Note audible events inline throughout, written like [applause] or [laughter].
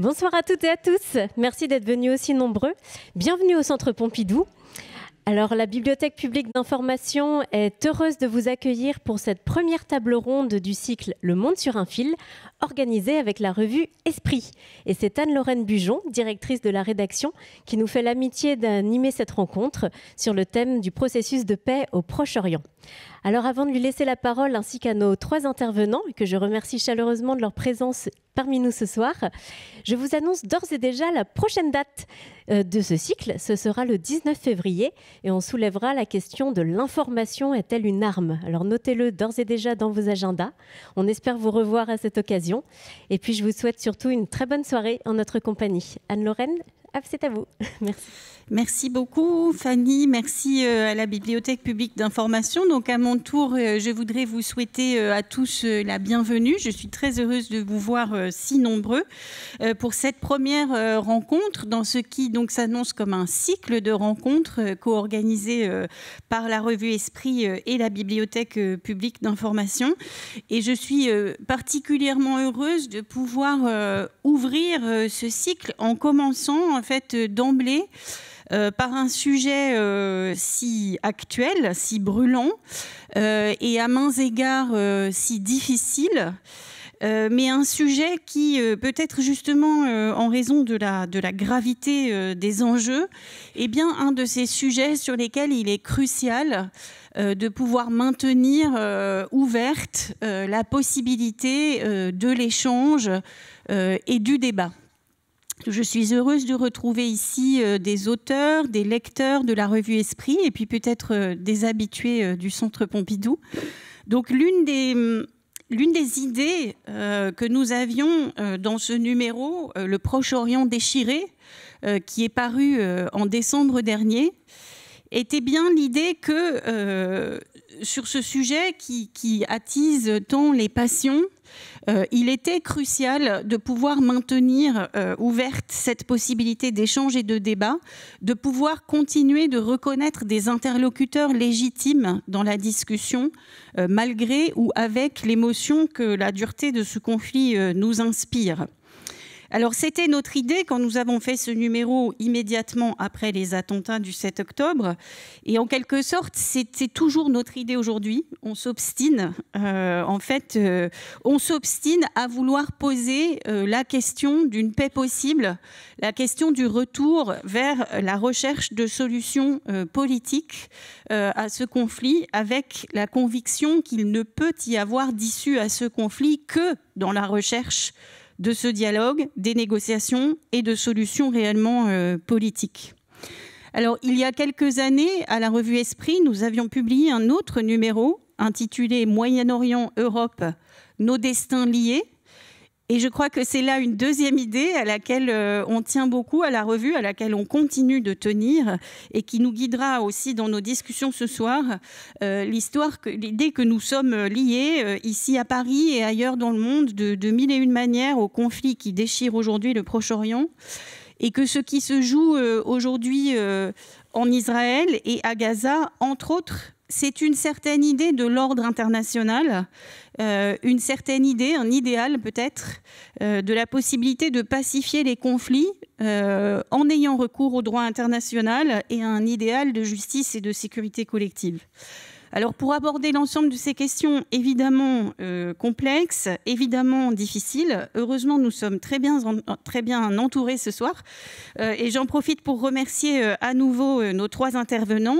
Bonsoir à toutes et à tous. Merci d'être venus aussi nombreux. Bienvenue au Centre Pompidou. Alors, la Bibliothèque publique d'information est heureuse de vous accueillir pour cette première table ronde du cycle Le Monde sur un fil, organisée avec la revue Esprit. Et c'est Anne-Lorraine Bujon, directrice de la rédaction, qui nous fait l'amitié d'animer cette rencontre sur le thème du processus de paix au Proche-Orient. Alors avant de lui laisser la parole ainsi qu'à nos trois intervenants, que je remercie chaleureusement de leur présence parmi nous ce soir, je vous annonce d'ores et déjà la prochaine date euh, de ce cycle. Ce sera le 19 février et on soulèvera la question de l'information est-elle une arme Alors notez-le d'ores et déjà dans vos agendas. On espère vous revoir à cette occasion. Et puis je vous souhaite surtout une très bonne soirée en notre compagnie. Anne-Lorraine, ah, c'est à vous. [laughs] Merci. Merci beaucoup, Fanny. Merci euh, à la Bibliothèque publique d'information. Donc, à mon tour, euh, je voudrais vous souhaiter euh, à tous la bienvenue. Je suis très heureuse de vous voir si nombreux pour cette première rencontre dans ce qui donc s'annonce comme un cycle de rencontres co-organisé par la revue Esprit et la Bibliothèque publique d'information. Et je suis particulièrement heureuse de pouvoir ouvrir ce cycle en commençant fait euh, d'emblée euh, par un sujet euh, si actuel, si brûlant et à mains égards si difficile. mais un sujet qui, peut-être justement en raison de la, gravité des enjeux, est eh bien un de ces sujets sur lesquels il est crucial de pouvoir maintenir ouverte la possibilité de l'échange et du débat. Je suis heureuse de retrouver ici euh, des auteurs, des lecteurs de la revue Esprit et puis peut-être euh, des habitués euh, du Centre Pompidou. Donc l'une des, mm, idées que nous avions dans ce numéro, Le Proche-Orient déchiré, qui est paru en décembre dernier, était bien l'idée que sur ce sujet qui, attise tant les passions, euh, il était crucial de pouvoir maintenir euh, ouverte cette possibilité d'échange et de débat, de pouvoir continuer de reconnaître des interlocuteurs légitimes dans la discussion, euh, malgré ou avec l'émotion que la dureté de ce conflit nous inspire. Alors c'était notre idée quand nous avons fait ce numéro immédiatement après les attentats du 7 octobre. Et en quelque sorte, c'est toujours notre idée aujourd'hui. On s'obstine, euh, en fait, euh, on s'obstine à vouloir poser euh, la question d'une paix possible, la question du retour vers la recherche de solutions politiques à ce conflit, avec la conviction qu'il ne peut y avoir d'issue à ce conflit que dans la recherche de ce dialogue, des négociations et de solutions réellement euh, politiques. Alors, il y a quelques années, à la revue Esprit, nous avions publié un autre numéro intitulé Moyen-Orient, Europe, nos destins liés, et je crois que c'est là une deuxième idée à laquelle euh, on tient beaucoup à la revue, à laquelle on continue de tenir et qui nous guidera aussi dans nos discussions ce soir. Euh, l'histoire, l'idée que nous sommes euh, liés ici à Paris et ailleurs dans le monde de mille et une manières au conflit qui déchire aujourd'hui le Proche-Orient et que ce qui se joue aujourd'hui en Israël et à Gaza, entre autres, c'est une certaine idée de l'ordre international, euh, une certaine idée, un idéal peut-être, euh, de la possibilité de pacifier les conflits euh, en ayant recours au droit international et un idéal de justice et de sécurité collective. Alors pour aborder l'ensemble de ces questions évidemment complexes, évidemment difficiles, heureusement nous sommes très bien, très bien entourés ce soir et j'en profite pour remercier à nouveau nos trois intervenants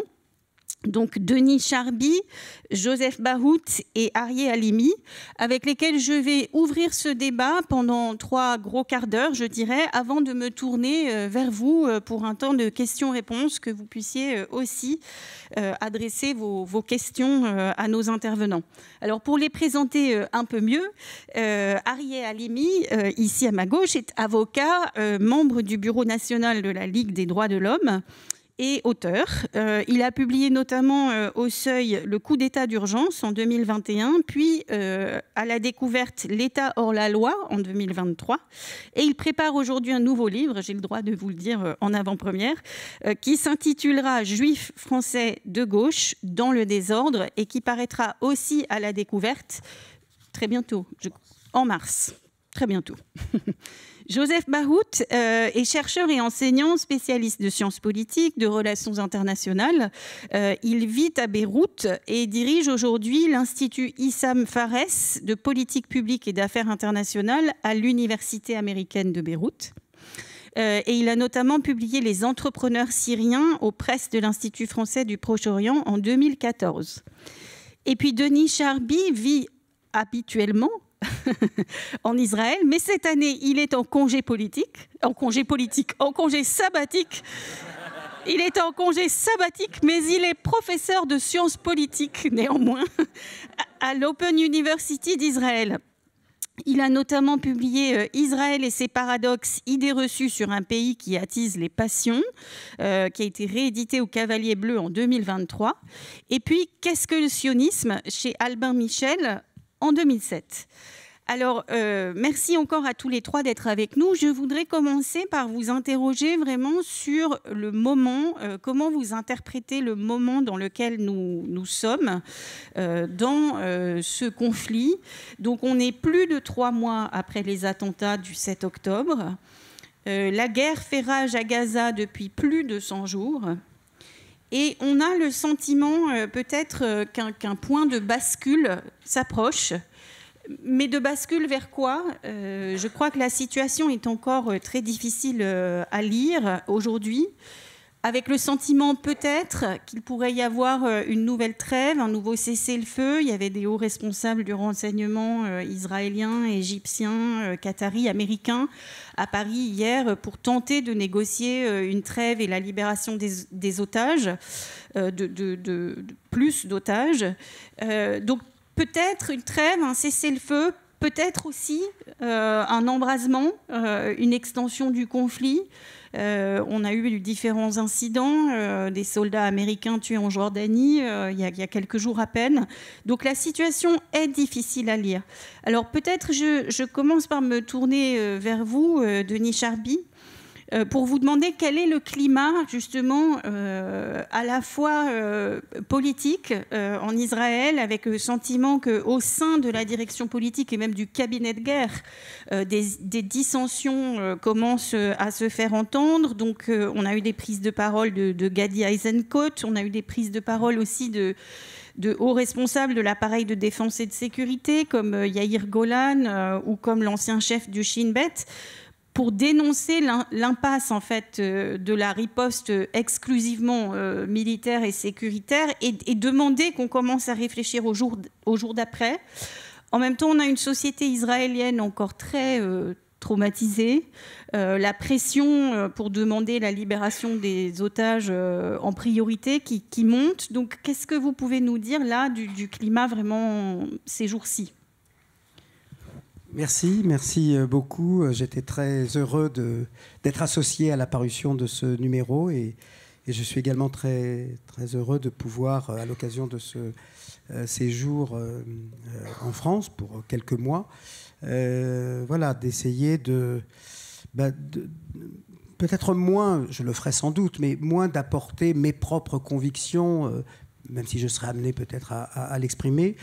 donc Denis Charby, Joseph Bahout et Arié Alimi, avec lesquels je vais ouvrir ce débat pendant trois gros quarts d'heure, je dirais, avant de me tourner euh, vers vous euh, pour un temps de questions-réponses, que vous puissiez euh, aussi adresser vos, vos, questions à nos intervenants. Alors pour les présenter un peu mieux, Arié Alimi, ici à ma gauche, est avocat, membre du Bureau national de la Ligue des droits de l'homme et auteur. Euh, il a publié notamment euh, au seuil Le coup d'État d'urgence en 2021, puis euh, à la découverte L'État hors la loi en 2023. Et il prépare aujourd'hui un nouveau livre, j'ai le droit de vous le dire en avant-première, qui s'intitulera Juifs français de gauche dans le désordre et qui paraîtra aussi à la découverte très bientôt, en mars, très bientôt. [laughs] Joseph Bahout euh, est chercheur et enseignant spécialiste de sciences politiques, de relations internationales. Euh, il vit à Beyrouth et dirige aujourd'hui l'Institut Issam Fares de politique publique et d'affaires internationales à l'Université américaine de Beyrouth. Euh, et il a notamment publié Les entrepreneurs syriens aux presses de l'Institut français du Proche-Orient en 2014. Et puis Denis Charby vit habituellement [laughs] en Israël, mais cette année, il est en congé politique, en congé politique, en congé sabbatique. Il est en congé sabbatique, mais il est professeur de sciences politiques néanmoins à l'Open University d'Israël. Il a notamment publié euh, Israël et ses paradoxes, idées reçues sur un pays qui attise les passions, euh, qui a été réédité au Cavalier Bleu en 2023. Et puis, Qu'est-ce que le sionisme chez Albin Michel en 2007. Alors, euh, merci encore à tous les trois d'être avec nous. Je voudrais commencer par vous interroger vraiment sur le moment, euh, comment vous interprétez le moment dans lequel nous, nous sommes euh, dans ce conflit. Donc, on est plus de trois mois après les attentats du 7 octobre. la guerre fait rage à Gaza depuis plus de 100 jours. Et on a le sentiment euh, peut-être euh, qu'un point de bascule s'approche. Mais de bascule vers quoi euh, Je crois que la situation est encore très difficile à lire aujourd'hui avec le sentiment peut-être qu'il pourrait y avoir euh, une nouvelle trêve, un nouveau cessez-le-feu. Il y avait des hauts responsables du renseignement euh, israélien, égyptien, euh, qatari, américain à Paris hier pour tenter de négocier une trêve et la libération des, otages, de plus d'otages. donc peut-être une trêve, un cessez-le-feu peut-être aussi euh, un embrasement, euh, une extension du conflit. Euh, on a eu différents incidents, des soldats américains tués en Jordanie il y, a, quelques jours à peine. Donc la situation est difficile à lire. Alors peut-être je, je, commence par me tourner vers vous, Denis Charby. Euh, pour vous demander quel est le climat justement euh, à la fois euh, politique en Israël, avec le sentiment qu'au sein de la direction politique et même du cabinet de guerre, des, dissensions commencent à se faire entendre. Donc on a eu des prises de parole de, Gadi Eisenkot, on a eu des prises de parole aussi de hauts responsables de l'appareil de défense et de sécurité, comme Yair Golan ou comme l'ancien chef du Shin Bet, pour dénoncer l'impasse en fait euh, de la riposte exclusivement euh, militaire et sécuritaire et, demander qu'on commence à réfléchir au jour, d'après. En même temps, on a une société israélienne encore très euh, traumatisée. la pression pour demander la libération des otages en priorité qui, monte. Donc, qu'est-ce que vous pouvez nous dire là du climat vraiment ces jours-ci Merci, merci euh, beaucoup. Euh, j'étais très heureux d'être associé à la de ce numéro et, je suis également très, très heureux de pouvoir, euh, à l'occasion de ce séjour en France pour quelques mois, voilà, d'essayer bah, de, peut-être moins, je le ferai sans doute, mais moins d'apporter mes propres convictions, même si je serais amené peut-être à l'exprimer,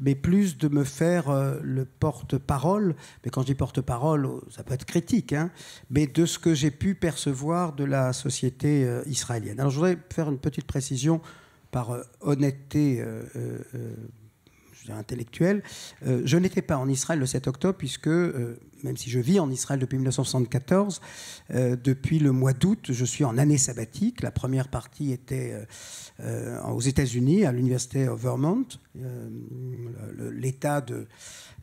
mais plus de me faire euh, le porte-parole. Mais quand je dis porte-parole, oh, ça peut être critique, hein, mais de ce que j'ai pu percevoir de la société euh, israélienne. Alors je voudrais faire une petite précision par euh, honnêteté Intellectuel, euh, je n'étais pas en Israël le 7 octobre, puisque, euh, même si je vis en Israël depuis 1974, euh, depuis le mois d'août, je suis en année sabbatique. La première partie était aux États-Unis, à l'université of Vermont, l'état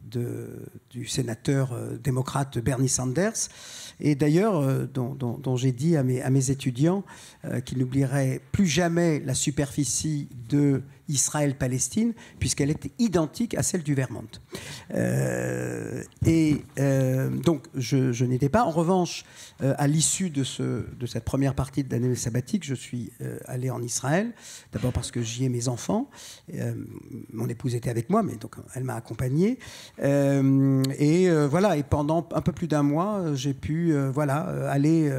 de, du sénateur démocrate Bernie Sanders, et d'ailleurs dont, j'ai dit à à mes étudiants qu'ils n'oublieraient plus jamais la superficie de Israël-Palestine, puisqu'elle est identique à celle du Vermont. Euh, et euh, donc, je, n'étais pas. En revanche, euh, à l'issue de, de cette première partie de l'année sabbatique, je suis allé en Israël, d'abord parce que j'y ai mes enfants. mon épouse était avec moi, mais donc elle m'a accompagné. et voilà, et pendant un peu plus d'un mois, j'ai pu voilà, aller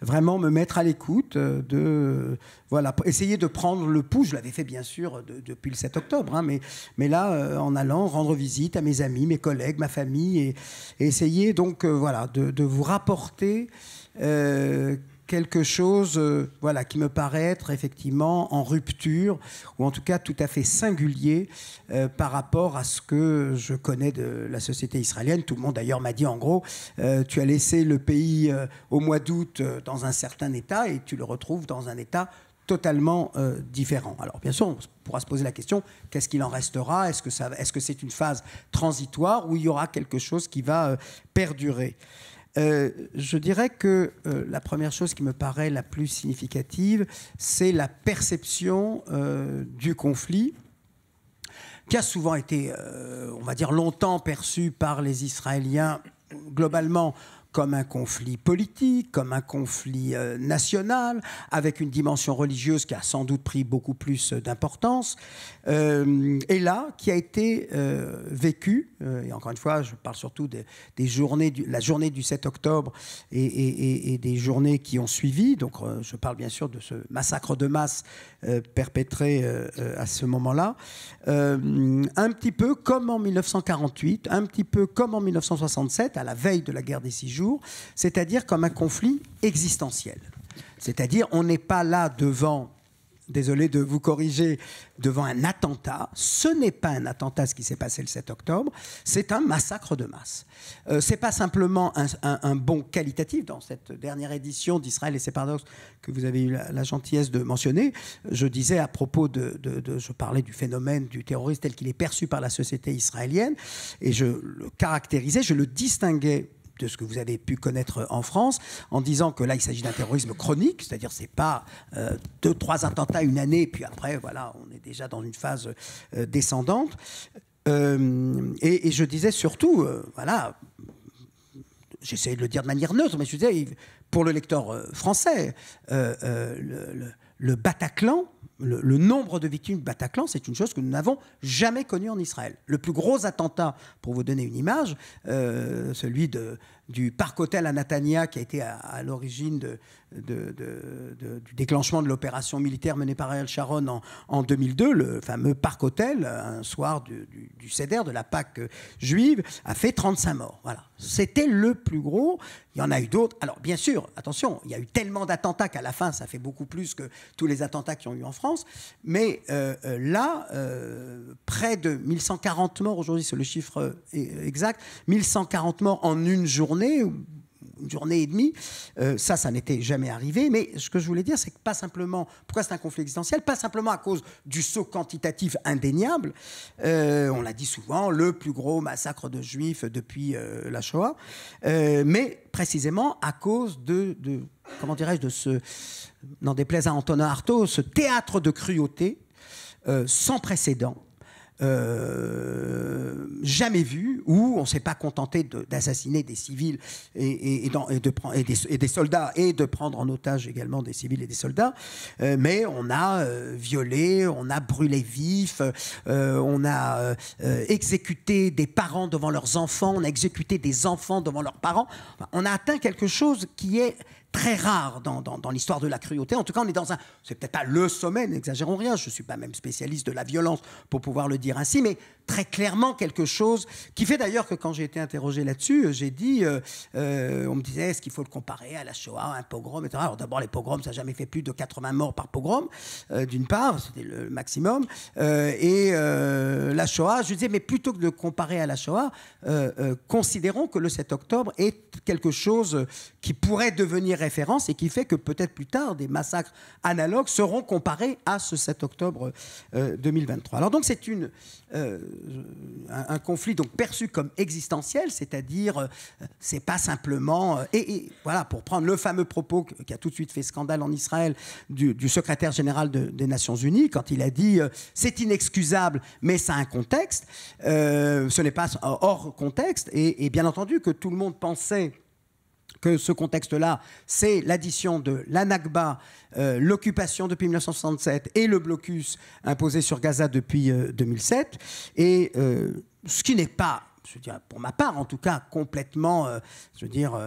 vraiment me mettre à l'écoute de voilà, essayer de prendre le pouls. Je l'avais fait bien sûr depuis le 7 octobre, hein, mais, mais là, euh, en allant rendre visite à mes amis, mes collègues, ma famille, et, essayer donc euh, voilà, de, vous rapporter euh, quelque chose voilà, qui me paraît être effectivement en rupture, ou en tout cas tout à fait singulier par rapport à ce que je connais de la société israélienne. Tout le monde d'ailleurs m'a dit en gros, tu as laissé le pays au mois d'août dans un certain état et tu le retrouves dans un état totalement euh, différent. Alors bien sûr, on pourra se poser la question, qu'est-ce qu'il en restera Est-ce que c'est -ce une phase transitoire ou il y aura quelque chose qui va euh, perdurer euh, je dirais que la première chose qui me paraît la plus significative, c'est la perception du conflit qui a souvent été, on va dire, longtemps perçu par les Israéliens globalement comme un conflit politique, comme un conflit euh, national, avec une dimension religieuse qui a sans doute pris beaucoup plus euh, d'importance, euh, et là, qui a été vécu, et encore une fois, je parle surtout des, journées, la journée du 7 octobre et, et, des journées qui ont suivi, donc je parle bien sûr de ce massacre de masse perpétré à ce moment-là, un petit peu comme en 1948, un petit peu comme en 1967, à la veille de la guerre des Six Jours, c'est-à-dire comme un conflit existentiel. C'est-à-dire on n'est pas là devant désolé de vous corriger, devant un attentat. Ce n'est pas un attentat ce qui s'est passé le 7 octobre, c'est un massacre de masse. Euh, c'est pas simplement un, bon qualitatif dans cette dernière édition d'Israël et ses paradoxes que vous avez eu la, gentillesse de mentionner. Je disais à propos de, de je parlais du phénomène du terrorisme tel qu'il est perçu par la société israélienne et je le caractérisais, je le distinguais de ce que vous avez pu connaître en France, en disant que là, il s'agit d'un terrorisme chronique, c'est-à-dire c'est pas euh, deux, trois attentats une année, puis après, voilà, on est déjà dans une phase euh, descendante. Euh, et, je disais surtout, voilà, j'essayais de le dire de manière neutre, mais je disais, pour le lecteur français, le, le Bataclan, le, nombre de victimes du Bataclan, c'est une chose que nous n'avons jamais connue en Israël. Le plus gros attentat, pour vous donner une image, euh, celui du parc hôtel à Natania, qui a été à l'origine de, de, du déclenchement de l'opération militaire menée par Ariel Sharon en, 2002, le fameux Parc Hôtel, un soir du, du, CEDER, de la Pâque juive, a fait 35 morts. Voilà. C'était le plus gros. Il y en a eu d'autres. Alors, bien sûr, attention, il y a eu tellement d'attentats qu'à la fin, ça fait beaucoup plus que tous les attentats qui ont eu en France. Mais euh, euh, là, euh, près de 1140 morts, aujourd'hui, c'est le chiffre exact, 1140 morts en une journée, une journée et demie. Euh, ça, ça n'était jamais arrivé. Mais ce que je voulais dire, c'est que pas simplement, pourquoi c'est un conflit existentiel Pas simplement à cause du saut quantitatif indéniable. Euh, on l'a dit souvent, le plus gros massacre de juifs depuis euh, la Shoah. mais précisément à cause de, de comment dirais-je, de ce, n'en déplaise à Antonin Artaud, ce théâtre de cruauté sans précédent euh, jamais vu où on ne s'est pas contenté d'assassiner des civils et, dans, de, des, et, des, soldats et de prendre en otage également des civils et des soldats, euh, mais on a euh, violé, on a brûlé vif, on a exécuté des parents devant leurs enfants, on a exécuté des enfants devant leurs parents. on a atteint quelque chose qui est très rare dans, l'histoire de la cruauté. En tout cas, on est dans un. C'est peut-être pas le sommet, n'exagérons rien, je ne suis pas même spécialiste de la violence pour pouvoir le dire ainsi, mais très clairement quelque chose qui fait d'ailleurs que quand j'ai été interrogé là-dessus, euh, j'ai dit euh, euh, on me disait, est-ce qu'il faut le comparer à la Shoah, un pogrom, etc. Alors d'abord, les pogroms, ça n'a jamais fait plus de 80 morts par pogrom, d'une part, c'était le maximum. et la Shoah, je disais, mais plutôt que de comparer à la Shoah, considérons que le 7 octobre est quelque chose qui pourrait devenir et qui fait que peut-être plus tard, des massacres analogues seront comparés à ce 7 octobre 2023. Euh, Alors donc c'est une, euh, un, conflit donc perçu comme existentiel, c'est-à-dire euh, c'est pas simplement... Et, voilà, pour prendre le fameux propos qui a tout de suite fait scandale en Israël du, secrétaire général des Nations Unies, quand il a dit c'est inexcusable, mais ça a un contexte, ce n'est pas hors contexte, et, et bien entendu que tout le monde pensait que ce contexte-là, c'est l'addition de l'anakba, euh, l'occupation depuis 1967 et le blocus imposé sur Gaza depuis 2007. Euh, et euh, ce qui n'est pas je veux dire, pour ma part en tout cas, complètement, je veux dire,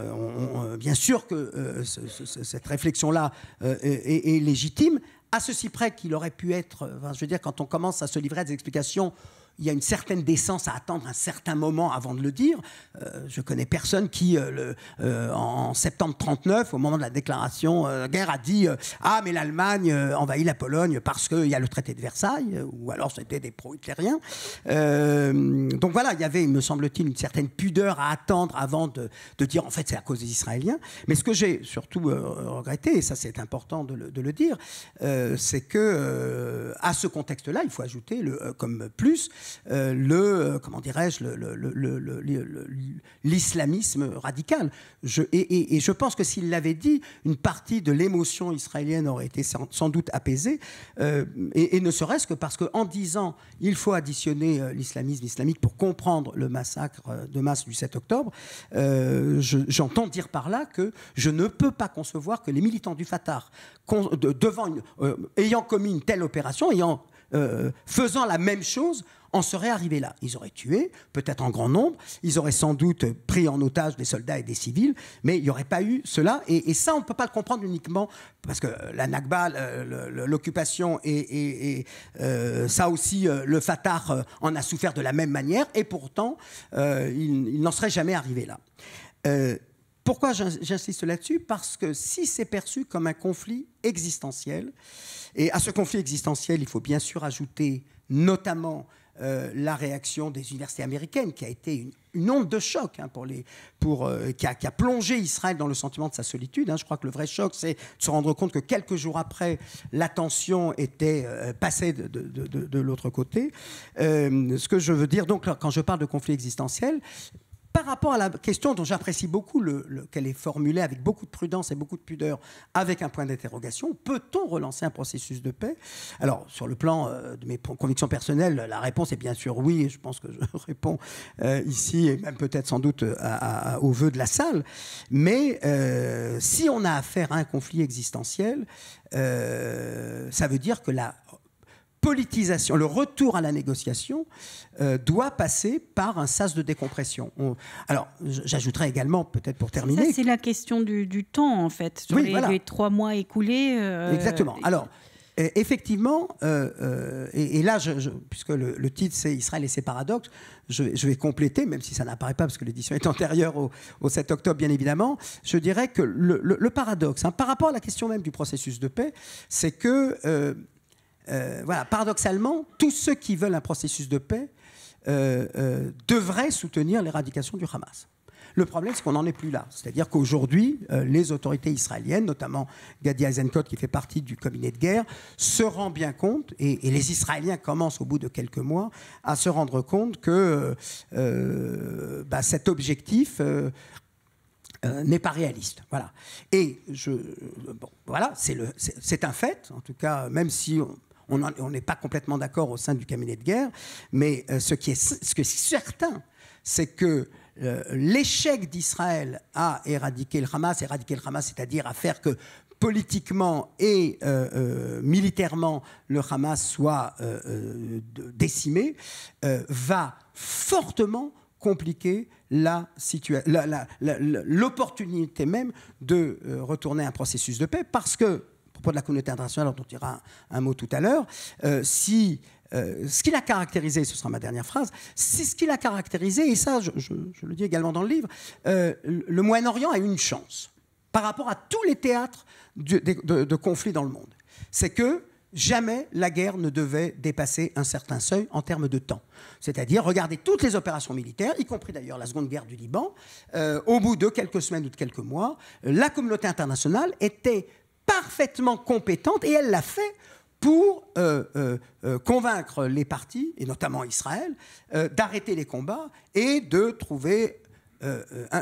bien sûr que cette réflexion-là est, légitime, à ceci près qu'il aurait pu être, je veux dire, quand on commence à se livrer à des explications il y a une certaine décence à attendre un certain moment avant de le dire. Je euh, je connais personne qui, euh, le, euh, en septembre 39, au moment de la déclaration guerre, a dit Ah, mais l'Allemagne envahit la Pologne parce qu'il y a le traité de Versailles, ou alors c'était des pro-hitlériens. donc voilà, il y avait, me semble-t-il, une certaine pudeur à attendre avant de, de dire En fait, c'est à cause des Israéliens. Mais ce que j'ai surtout regretté, et ça c'est important de le, de le dire, c'est que à ce contexte-là, il faut ajouter, le, comme plus, euh, le, euh, comment dirais-je, l'islamisme radical. Je, et, je pense que s'il l'avait dit, une partie de l'émotion israélienne aurait été sans, doute apaisée, euh, et, ne serait-ce que parce qu'en disant il faut additionner l'islamisme islamique pour comprendre le massacre de masse du 7 octobre, j'entends dire par là que je ne peux pas concevoir que les militants du Fatah, devant ayant commis une telle opération, ayant faisant la même chose en seraient arrivés là. Ils auraient tué, peut-être en grand nombre, ils auraient sans doute pris en otage des soldats et des civils, mais il n'y aurait pas eu cela. Et, ça, on ne peut pas le comprendre uniquement parce que euh, la Nakba, l'occupation et, euh, ça aussi, euh, le Fatah en a souffert de la même manière, et pourtant, il, n'en serait jamais arrivé là. pourquoi j'insiste là-dessus Parce que si c'est perçu comme un conflit existentiel, et à ce conflit existentiel, il faut bien sûr ajouter notamment euh, la réaction des universités américaines, qui a été une, onde de choc hein, pour les, pour, euh, qui, a, plongé Israël dans le sentiment de sa solitude. Hein. Je crois que le vrai choc, c'est de se rendre compte que quelques jours après, la tension était euh, passée de, de l'autre côté. ce que je veux dire, donc, quand je parle de conflit existentiel, par rapport à la question dont j'apprécie beaucoup qu'elle est formulée avec beaucoup de prudence et beaucoup de pudeur, avec un point d'interrogation, peut-on relancer un processus de paix Alors, sur le plan euh, de mes convictions personnelles, la réponse est bien sûr oui, et je pense que je [laughs] réponds euh, ici, et même peut-être sans doute au vœu de la salle, mais euh, si on a affaire à un conflit existentiel, ça veut dire que la politisation, le retour à la négociation euh, doit passer par un sas de décompression. alors, j'ajouterai également, peut-être pour terminer... c'est la question du, temps, en fait, les, trois mois écoulés. Euh, Exactement. Alors, e, effectivement, euh, et, là, puisque le, titre c'est Israël et ses paradoxes, je, vais compléter, même si ça n'apparaît pas parce que l'édition est antérieure au, 7 octobre, bien évidemment, je dirais que le, paradoxe, hein, par rapport à la question même du processus de paix, c'est que... Euh, paradoxalement, tous ceux qui veulent un processus de paix euh, euh, devraient soutenir l'éradication du Hamas. Le problème, c'est qu'on n'en est plus là. C'est-à-dire qu'aujourd'hui, les autorités israéliennes, notamment Gadi Eisenkot, qui fait partie du comité de guerre, se rend bien compte, et, les Israéliens commencent au bout de quelques mois à se rendre compte que bah, cet objectif n'est pas réaliste. Voilà. Et voilà, c'est un fait. En tout cas, même si on, on n'est pas complètement d'accord au sein du cabinet de guerre, mais euh, ce qui est, ce que certain, c'est que euh, l'échec d'Israël à éradiquer le Hamas, éradiquer le Hamas, c'est-à-dire à faire que politiquement et euh, militairement le Hamas soit décimé, va fortement compliquer l'opportunité même de retourner à un processus de paix parce que propos de la communauté internationale, dont on dira un, mot tout à l'heure, euh, si euh, ce qu'il a caractérisé, ce sera ma dernière phrase, si ce qu'il a caractérisé, et ça je, le dis également dans le livre, euh, le Moyen-Orient a une chance par rapport à tous les théâtres de, conflits dans le monde. C'est que jamais la guerre ne devait dépasser un certain seuil en termes de temps. C'est-à-dire, regardez toutes les opérations militaires, y compris d'ailleurs la Seconde Guerre du Liban, au bout de quelques semaines ou de quelques mois, la communauté internationale était parfaitement compétente, et elle l'a fait pour euh, euh, euh, convaincre les partis, et notamment Israël, d'arrêter les combats et de trouver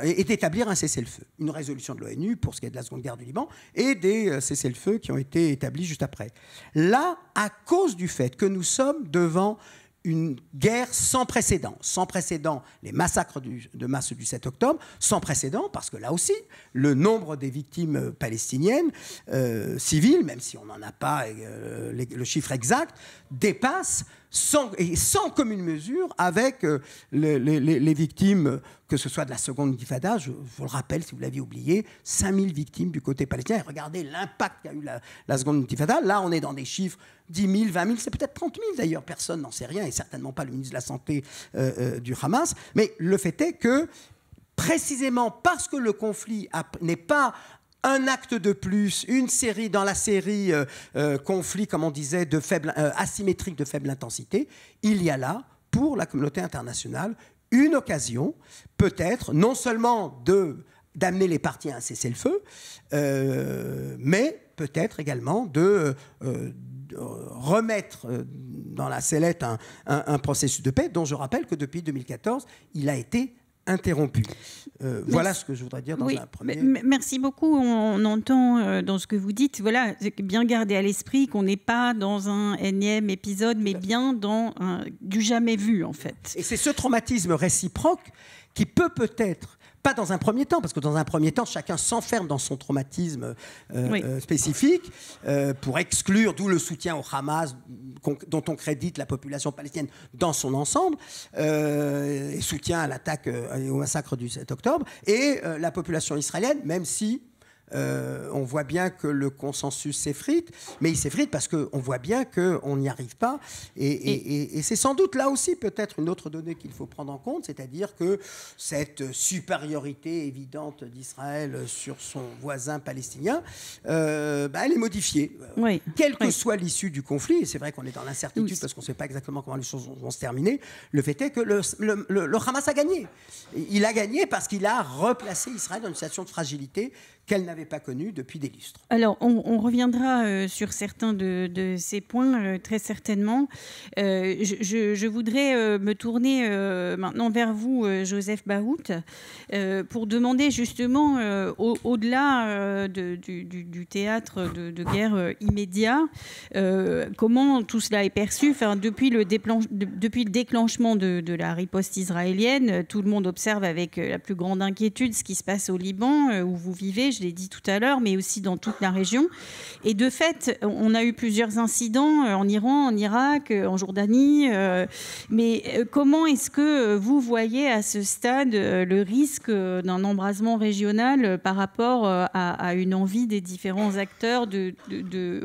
et d'établir un cessez-le-feu, une résolution de l'ONU pour ce qui est de la Seconde Guerre du Liban et des cessez-le-feu qui ont été établis juste après. Là, à cause du fait que nous sommes devant une guerre sans précédent. Sans précédent, les massacres de masse du 7 octobre, sans précédent, parce que là aussi, le nombre des victimes euh, palestiniennes euh, civiles, même si on n'en a pas euh, le chiffre exact, dépasse sans, et sans commune mesure avec euh, les, victimes, que ce soit de la seconde intifada, je vous le rappelle si vous l'aviez oublié, 5000 victimes du côté palestinien. regardez l'impact qu'a eu la, seconde intifada. Là, on est dans des chiffres 10 000, 20 000, c'est peut-être 30 000 d'ailleurs, personne n'en sait rien, et certainement pas le ministre de la Santé euh, euh, du Hamas. Mais le fait est que précisément parce que le conflit n'est pas un acte de plus, une série dans la série euh, euh, conflit, comme on disait, de faible, euh, asymétrique de faible intensité, il y a là, pour la communauté internationale, une occasion, peut-être, non seulement de d'amener les partis à un cessez-le-feu, mais peut-être également de, remettre dans la sellette un, un processus de paix dont je rappelle que depuis 2014, il a été interrompu. Euh, voilà ce que je voudrais dire dans un premier. Merci beaucoup. On, entend euh, dans ce que vous dites, voilà, bien garder à l'esprit qu'on n'est pas dans un énième épisode, mais bien dans un, du jamais vu en fait. Et c'est ce traumatisme réciproque qui peut peut-être pas dans un premier temps, parce que dans un premier temps, chacun s'enferme dans son traumatisme euh, euh, spécifique euh, pour exclure, d'où le soutien au Hamas mm, dont on crédite la population palestinienne dans son ensemble, et soutien à l'attaque et au massacre du 7 octobre, et la population israélienne, même si euh, on voit bien que le consensus s'effrite, mais il s'effrite parce qu'on voit bien qu'on n'y arrive pas. Et, c'est sans doute là aussi peut-être une autre donnée qu'il faut prendre en compte, c'est-à-dire que cette supériorité évidente d'Israël sur son voisin palestinien, euh, bah, elle est modifiée. Euh, quelle que soit l'issue du conflit, et c'est vrai qu'on est dans l'incertitude parce qu'on ne sait pas exactement comment les choses vont se terminer, le fait est que le, Hamas a gagné. Il a gagné parce qu'il a replacé Israël dans une situation de fragilité qu'elle n'avait pas connu depuis des lustres. Alors, on, reviendra euh, sur certains de, ces points, euh, très certainement. Euh, je, voudrais me tourner maintenant vers vous, Joseph Bahout, pour demander justement, au-delà du, théâtre de, guerre immédiat, comment tout cela est perçu. Enfin, depuis, le déclenchement de la riposte israélienne, tout le monde observe avec la plus grande inquiétude ce qui se passe au Liban, où vous vivez, je l'ai dit tout à l'heure, mais aussi dans toute la région. Et de fait, on a eu plusieurs incidents euh, en Iran, en Irak, euh, en Jordanie. Euh, mais comment est-ce que vous voyez à ce stade le risque d'un embrasement régional par rapport à, une envie des différents acteurs de,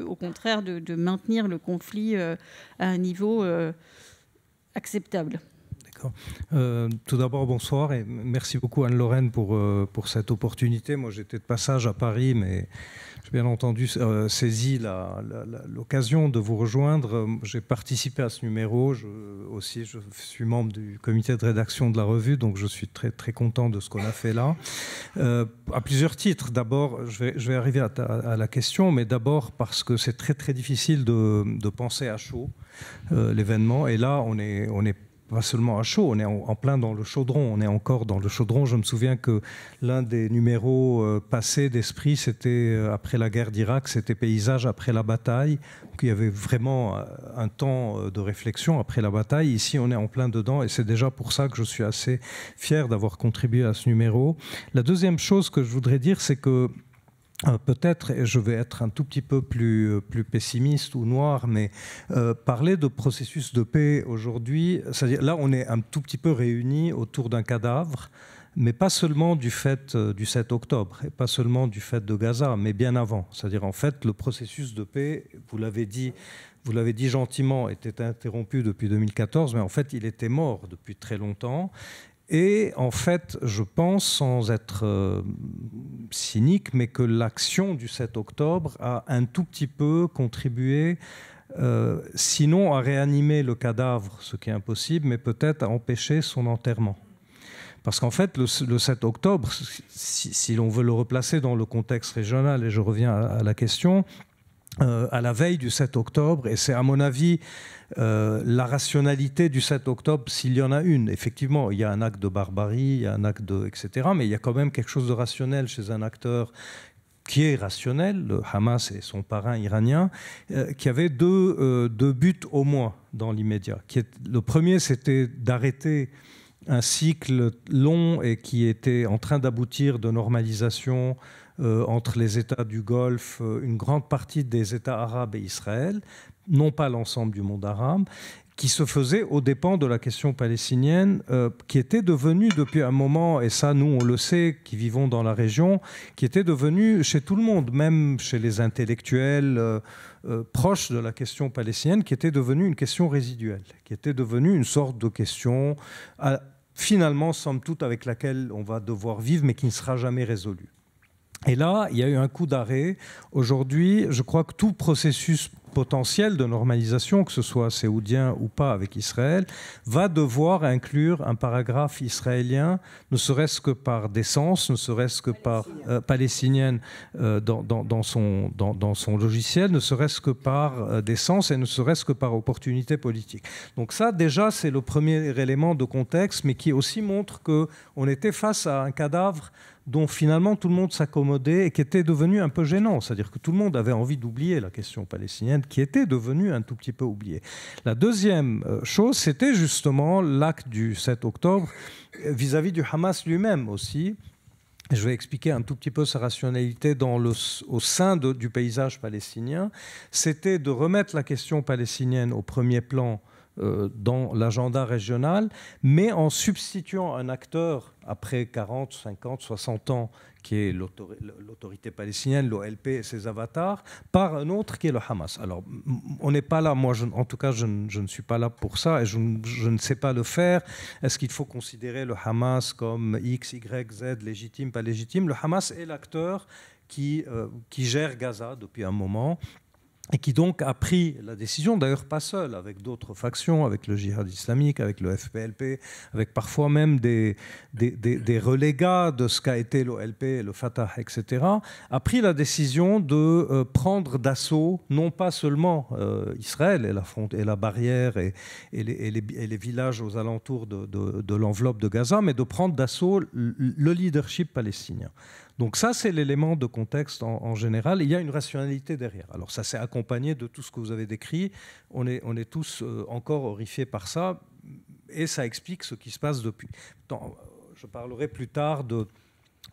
au contraire, de, maintenir le conflit à un niveau acceptable euh, tout d'abord, bonsoir et merci beaucoup Anne-Lorraine pour, euh, pour cette opportunité. Moi, j'étais de passage à Paris, mais j'ai bien entendu euh, saisi l'occasion de vous rejoindre. J'ai participé à ce numéro. Je, aussi, je suis membre du comité de rédaction de la revue, donc je suis très, très content de ce qu'on a fait là. à plusieurs titres. D'abord, je vais, je vais, arriver à, la question, mais d'abord parce que c'est très, très difficile de, penser à chaud l'événement. Et là, on est, on est pas seulement à chaud, on est en, plein dans le chaudron, on est encore dans le chaudron. Je me souviens que l'un des numéros euh, passés d'Esprit, c'était euh, après la guerre d'Irak, c'était Paysage après la bataille, Il y avait vraiment euh, un temps de réflexion après la bataille. Ici, on est en plein dedans et c'est déjà pour ça que je suis assez fier d'avoir contribué à ce numéro. La deuxième chose que je voudrais dire, c'est que euh, peut-être, et je vais être un tout petit peu plus, euh, plus pessimiste ou noir, mais euh, parler de processus de paix aujourd'hui, c'est-à-dire là, on est un tout petit peu réunis autour d'un cadavre, mais pas seulement du fait du 7 octobre, et pas seulement du fait de Gaza, mais bien avant. C'est-à-dire, en fait, le processus de paix, vous l'avez dit, vous l'avez dit gentiment, était interrompu depuis 2014, mais en fait, il était mort depuis très longtemps. Et en fait, je pense, sans être euh, cynique, mais que l'action du 7 octobre a un tout petit peu contribué, euh, sinon à réanimer le cadavre, ce qui est impossible, mais peut-être à empêcher son enterrement. Parce qu'en fait, le, 7 octobre, si, l'on veut le replacer dans le contexte régional, et je reviens à la question, euh, à la veille du 7 octobre, et c'est à mon avis euh, la rationalité du 7 octobre, s'il y en a une. Effectivement, il y a un acte de barbarie, il y a un acte de etc., mais il y a quand même quelque chose de rationnel chez un acteur qui est rationnel, le Hamas et son parrain iranien, euh, qui avait deux, deux, buts au moins dans l'immédiat. Le premier, c'était d'arrêter un cycle long et qui était en train d'aboutir de normalisation euh, entre les États du Golfe, euh, une grande partie des États arabes et Israël, non pas l'ensemble du monde arabe, qui se faisait aux dépens de la question palestinienne, euh, qui était devenue depuis un moment, et ça nous on le sait, qui vivons dans la région, qui était devenue chez tout le monde, même chez les intellectuels proches de la question palestinienne, qui était devenue une question résiduelle, qui était devenue une sorte de question, finalement, somme toute, avec laquelle on va devoir vivre, mais qui ne sera jamais résolue. Et là, il y a eu un coup d'arrêt. Aujourd'hui, je crois que tout processus potentiel de normalisation, que ce soit séoudien ou pas avec Israël, va devoir inclure un paragraphe israélien, ne serait-ce que par décence, ne serait-ce que par palestinienne euh, euh, dans, son, logiciel, ne serait-ce que par euh, décence et ne serait-ce que par opportunité politique. Donc ça, déjà, c'est le premier élément de contexte, mais qui aussi montre qu'on était face à un cadavre dont finalement tout le monde s'accommodait et qui était devenu un peu gênant. C'est-à-dire que tout le monde avait envie d'oublier la question palestinienne, qui était devenue un tout petit peu oubliée. La deuxième euh, chose, c'était justement l'acte du 7 octobre euh, vis-à-vis du Hamas lui-même aussi. Je vais expliquer un tout petit peu sa rationalité au sein du paysage palestinien. C'était de remettre la question palestinienne au premier plan euh, dans l'agenda régional, mais en substituant un acteur après 40, 50, 60 ans, qui est l'autorité palestinienne, l'OLP et ses avatars, par un autre qui est le Hamas. Alors, on n'est pas là, moi en tout cas, je, ne suis pas là pour ça et je, ne sais pas le faire. Est-ce qu'il faut considérer le Hamas comme X, Y, Z, légitime, pas légitime Le Hamas est l'acteur qui euh, gère Gaza depuis un moment et qui donc a pris la décision, d'ailleurs pas seule, avec d'autres factions, avec le Jihad islamique, avec le FPLP, avec parfois même des, relégats de ce qu'a été l'OLP, le Fatah, etc., a pris la décision de euh, prendre d'assaut non pas seulement euh, Israël et la, et la barrière et, les, villages aux alentours de l'enveloppe de Gaza, mais de prendre d'assaut le leadership palestinien. Donc ça, c'est l'élément de contexte en, général. Il y a une rationalité derrière. Alors ça s'est accompagné de tout ce que vous avez décrit. On est, on est tous euh, encore horrifiés par ça, et ça explique ce qui se passe depuis. je parlerai plus tard de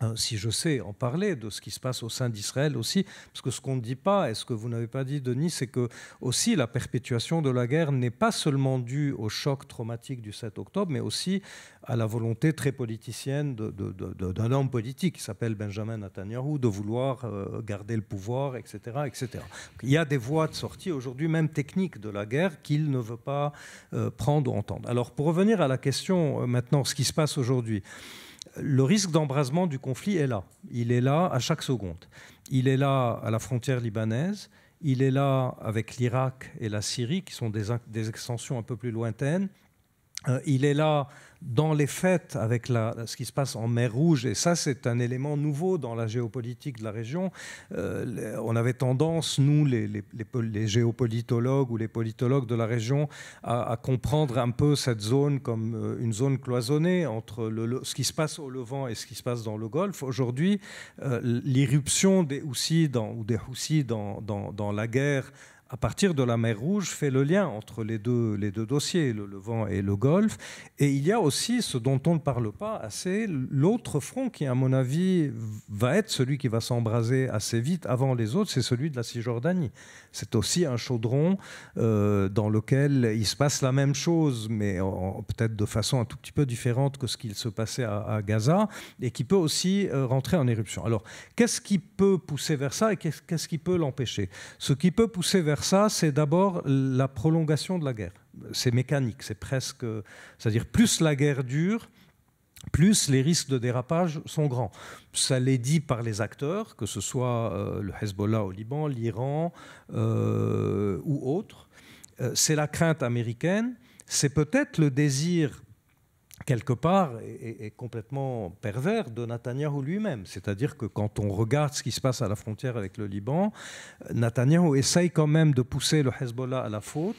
euh, si je sais en parler de ce qui se passe au sein d'Israël aussi, parce que ce qu'on ne dit pas, et ce que vous n'avez pas dit, Denis, c'est que aussi la perpétuation de la guerre n'est pas seulement due au choc traumatique du 7 octobre, mais aussi à la volonté très politicienne d'un homme politique qui s'appelle Benjamin Netanyahu de vouloir euh, garder le pouvoir, etc. etc. Il y a des voies de sortie aujourd'hui, même techniques, de la guerre qu'il ne veut pas euh, prendre ou entendre. Alors pour revenir à la question maintenant, ce qui se passe aujourd'hui le risque d'embrasement du conflit est là. Il est là à chaque seconde. Il est là à la frontière libanaise, il est là avec l'Irak et la Syrie, qui sont des, des extensions un peu plus lointaines. Euh, il est là dans les fêtes avec ce qui se passe en mer Rouge, et ça c'est un élément nouveau dans la géopolitique de la région, euh, on avait tendance, nous les, géopolitologues ou les politologues de la région, à, comprendre un peu cette zone comme euh, une zone cloisonnée entre ce qui se passe au Levant et ce qui se passe dans le Golfe. Aujourd'hui, l'irruption des Houssis ou des dans la guerre à partir de la mer Rouge, fait le lien entre les deux, les deux dossiers, le Levant et le Golfe. Et il y a aussi ce dont on ne parle pas assez, l'autre front qui, à mon avis, va être celui qui va s'embraser assez vite avant les autres, c'est celui de la Cisjordanie. C'est aussi un chaudron euh, dans lequel il se passe la même chose, mais peut-être de façon un tout petit peu différente que ce qu'il se passait à, Gaza, et qui peut aussi euh, rentrer en éruption. Alors, qu'est-ce qui peut pousser vers ça et qu'est-ce qui peut l'empêcher Ce qui peut pousser vers ça, c'est d'abord la prolongation de la guerre. C'est mécanique, c'est presque. C'est-à-dire, plus la guerre dure, plus les risques de dérapage sont grands. Ça l'est dit par les acteurs, que ce soit euh, le Hezbollah au Liban, l'Iran euh, ou autres. Euh, c'est la crainte américaine, c'est peut-être le désir quelque part, est, complètement pervers de Netanyahou lui-même. C'est-à-dire que quand on regarde ce qui se passe à la frontière avec le Liban, euh, Netanyahou essaye quand même de pousser le Hezbollah à la faute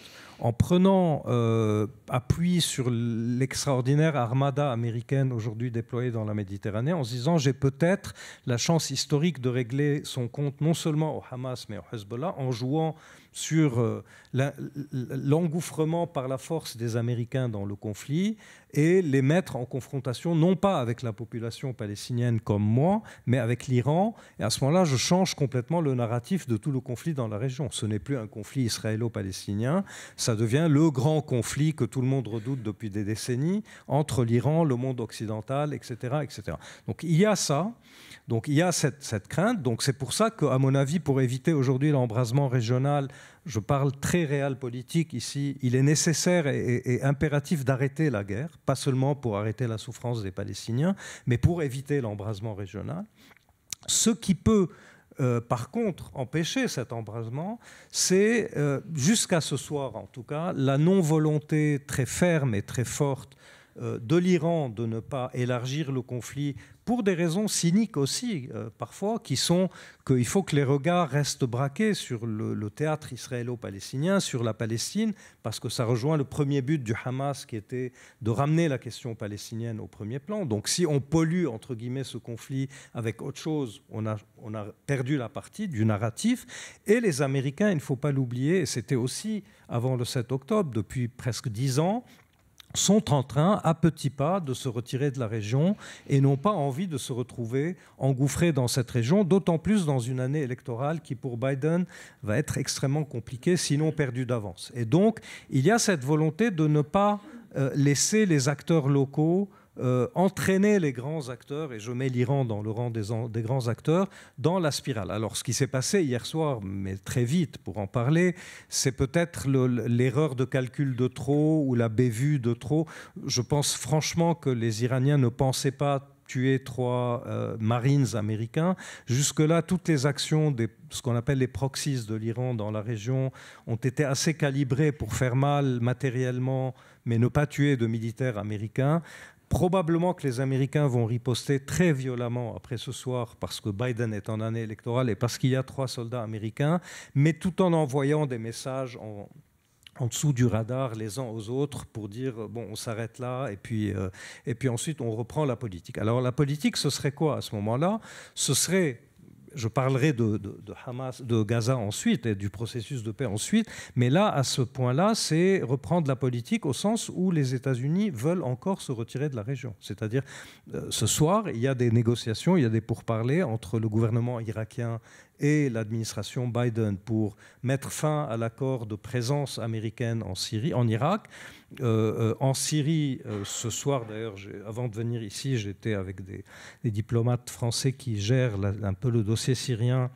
en prenant euh, appui sur l'extraordinaire armada américaine aujourd'hui déployée dans la Méditerranée, en se disant j'ai peut-être la chance historique de régler son compte non seulement au Hamas mais au Hezbollah en jouant sur euh, l'engouffrement par la force des Américains dans le conflit et les mettre en confrontation, non pas avec la population palestinienne comme moi, mais avec l'Iran. Et à ce moment-là, je change complètement le narratif de tout le conflit dans la région. Ce n'est plus un conflit israélo-palestinien, ça devient le grand conflit que tout le monde redoute depuis des décennies entre l'Iran, le monde occidental, etc. etc. Donc il y a ça. Donc il y a cette, crainte. Donc c'est pour ça qu'à mon avis, pour éviter aujourd'hui l'embrasement régional, je parle très réel politique ici, il est nécessaire et, impératif d'arrêter la guerre, pas seulement pour arrêter la souffrance des Palestiniens, mais pour éviter l'embrasement régional. Ce qui peut euh, par contre, empêcher cet embrasement, c'est, euh, jusqu'à ce soir en tout cas, la non-volonté très ferme et très forte euh, de l'Iran de ne pas élargir le conflit pour des raisons cyniques aussi, euh, parfois, qui sont qu'il faut que les regards restent braqués sur le, théâtre israélo-palestinien, sur la Palestine, parce que ça rejoint le premier but du Hamas, qui était de ramener la question palestinienne au premier plan. Donc si on pollue, entre guillemets, ce conflit avec autre chose, on a, perdu la partie du narratif. Et les Américains, il ne faut pas l'oublier, c'était aussi avant le 7 octobre, depuis presque dix ans, sont en train, à petits pas, de se retirer de la région et n'ont pas envie de se retrouver engouffrés dans cette région, d'autant plus dans une année électorale qui, pour Biden, va être extrêmement compliquée, sinon perdue d'avance. Et donc, il y a cette volonté de ne pas euh, laisser les acteurs locaux euh, entraîner les grands acteurs, et je mets l'Iran dans le rang des, grands acteurs, dans la spirale. Alors ce qui s'est passé hier soir, mais très vite pour en parler, c'est peut-être l'erreur de calcul de trop ou la bévue de trop. Je pense franchement que les Iraniens ne pensaient pas tuer trois euh, Marines américains. Jusque-là, toutes les actions des ce qu'on appelle les proxys de l'Iran dans la région ont été assez calibrées pour faire mal matériellement, mais ne pas tuer de militaires américains. Probablement que les Américains vont riposter très violemment après ce soir parce que Biden est en année électorale et parce qu'il y a trois soldats américains, mais tout en envoyant des messages en, dessous du radar les uns aux autres pour dire euh, bon on s'arrête là et puis euh, et puis ensuite on reprend la politique. Alors la politique ce serait quoi à ce moment-là Ce serait je parlerai de, Gaza ensuite et du processus de paix ensuite, mais là, à ce point-là, c'est reprendre la politique au sens où les États-Unis veulent encore se retirer de la région. C'est-à-dire, euh, ce soir, il y a des négociations, il y a des pourparlers entre le gouvernement irakien et l'administration Biden pour mettre fin à l'accord de présence américaine en Syrie, en Irak. Euh, euh, en Syrie, euh, ce soir d'ailleurs, avant de venir ici, j'étais avec des, diplomates français qui gèrent un peu le dossier syrien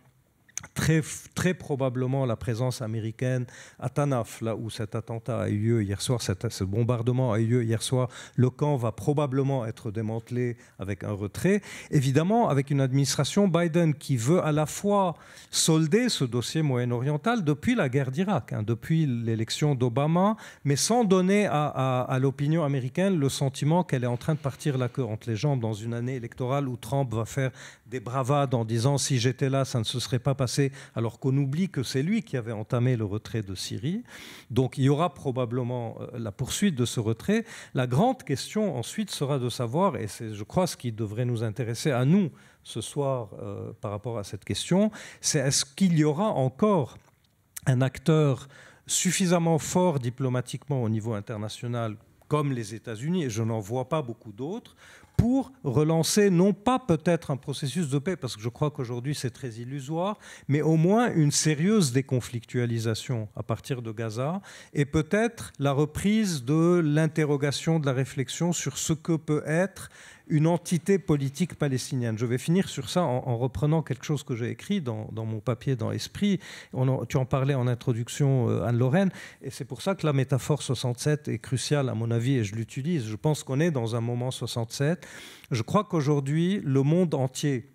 Très, très, probablement la présence américaine à Tanaf, là où cet attentat a eu lieu hier soir, cet, ce bombardement a eu lieu hier soir, le camp va probablement être démantelé avec un retrait. Évidemment, avec une administration Biden qui veut à la fois solder ce dossier moyen-oriental depuis la guerre d'Irak, hein, depuis l'élection d'Obama, mais sans donner à, à l'opinion américaine le sentiment qu'elle est en train de partir la queue entre les jambes dans une année électorale où Trump va faire des bravades en disant si j'étais là, ça ne se serait pas passé alors qu'on oublie que c'est lui qui avait entamé le retrait de Syrie. Donc il y aura probablement euh, la poursuite de ce retrait. La grande question ensuite sera de savoir, et c'est je crois ce qui devrait nous intéresser à nous ce soir euh, par rapport à cette question, c'est est-ce qu'il y aura encore un acteur suffisamment fort diplomatiquement au niveau international comme les États-Unis, et je n'en vois pas beaucoup d'autres, pour relancer non pas peut-être un processus de paix, parce que je crois qu'aujourd'hui c'est très illusoire, mais au moins une sérieuse déconflictualisation à partir de Gaza, et peut-être la reprise de l'interrogation, de la réflexion sur ce que peut être une entité politique palestinienne. Je vais finir sur ça en, reprenant quelque chose que j'ai écrit dans, mon papier dans Esprit. tu en parlais en introduction, euh, Anne-Lorraine, et c'est pour ça que la métaphore 67 est cruciale, à mon avis, et je l'utilise. Je pense qu'on est dans un moment 67. Je crois qu'aujourd'hui, le monde entier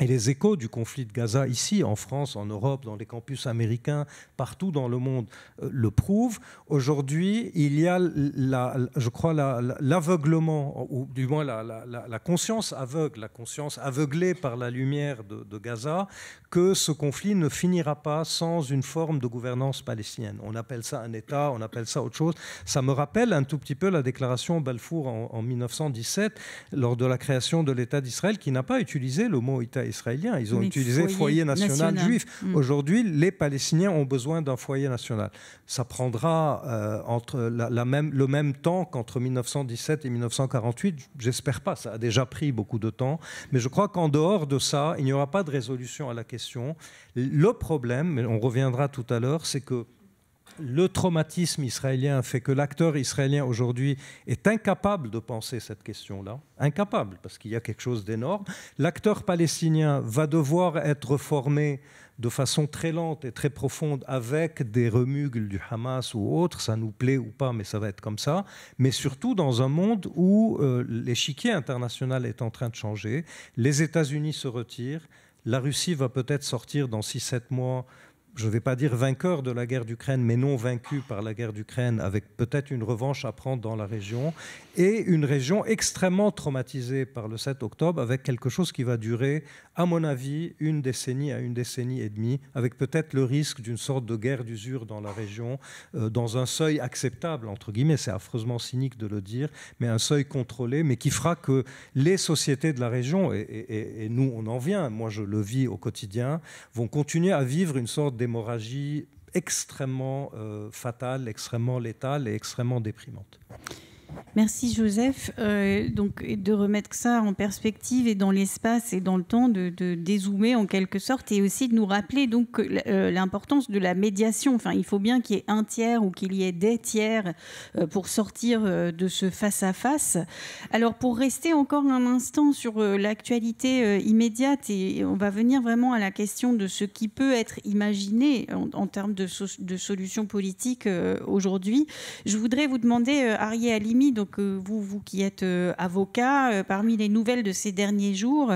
et les échos du conflit de Gaza ici, en France, en Europe, dans les campus américains, partout dans le monde, euh, le prouvent. Aujourd'hui, il y a, je crois, l'aveuglement, ou du moins la, conscience aveugle, la conscience aveuglée par la lumière de, Gaza, que ce conflit ne finira pas sans une forme de gouvernance palestinienne. On appelle ça un État, on appelle ça autre chose. Ça me rappelle un tout petit peu la déclaration Balfour en, 1917, lors de la création de l'État d'Israël, qui n'a pas utilisé le mot État israéliens, Ils ont utilisé utilisé foyer national, juif. Mm. Aujourd'hui, les Palestiniens ont besoin d'un foyer national. Ça prendra euh, entre le même temps qu'entre 1917 et 1948. J'espère pas. Ça a déjà pris beaucoup de temps. Mais je crois qu'en dehors de ça, il n'y aura pas de résolution à la question. Le problème, on reviendra tout à l'heure, c'est que le traumatisme israélien fait que l'acteur israélien aujourd'hui est incapable de penser cette question-là, incapable, parce qu'il y a quelque chose d'énorme. L'acteur palestinien va devoir être formé de façon très lente et très profonde avec des remugles du Hamas ou autre. ça nous plaît ou pas, mais ça va être comme ça, mais surtout dans un monde où euh, l'échiquier international est en train de changer, les États-Unis se retirent, la Russie va peut-être sortir dans 6-7 mois je ne vais pas dire vainqueur de la guerre d'Ukraine, mais non vaincu par la guerre d'Ukraine, avec peut-être une revanche à prendre dans la région, et une région extrêmement traumatisée par le 7 octobre, avec quelque chose qui va durer, à mon avis, une décennie à une décennie et demie, avec peut-être le risque d'une sorte de guerre d'usure dans la région, euh, dans un seuil acceptable, entre guillemets, c'est affreusement cynique de le dire, mais un seuil contrôlé, mais qui fera que les sociétés de la région, et, et nous on en vient, moi je le vis au quotidien, vont continuer à vivre une sorte de Hémorragie extrêmement euh, fatale, extrêmement létale et extrêmement déprimante. Merci Joseph. Euh, donc de remettre ça en perspective et dans l'espace et dans le temps, de, dézoomer en quelque sorte et aussi de nous rappeler donc euh, l'importance de la médiation. Enfin, il faut bien qu'il y ait un tiers ou qu'il y ait des tiers euh, pour sortir de ce face à face. Alors pour rester encore un instant sur l'actualité immédiate et on va venir vraiment à la question de ce qui peut être imaginé en, termes de, de, solutions politiques aujourd'hui. Je voudrais vous demander, Arié Alimi, donc euh, vous, vous qui êtes euh, avocat, euh, parmi les nouvelles de ces derniers jours,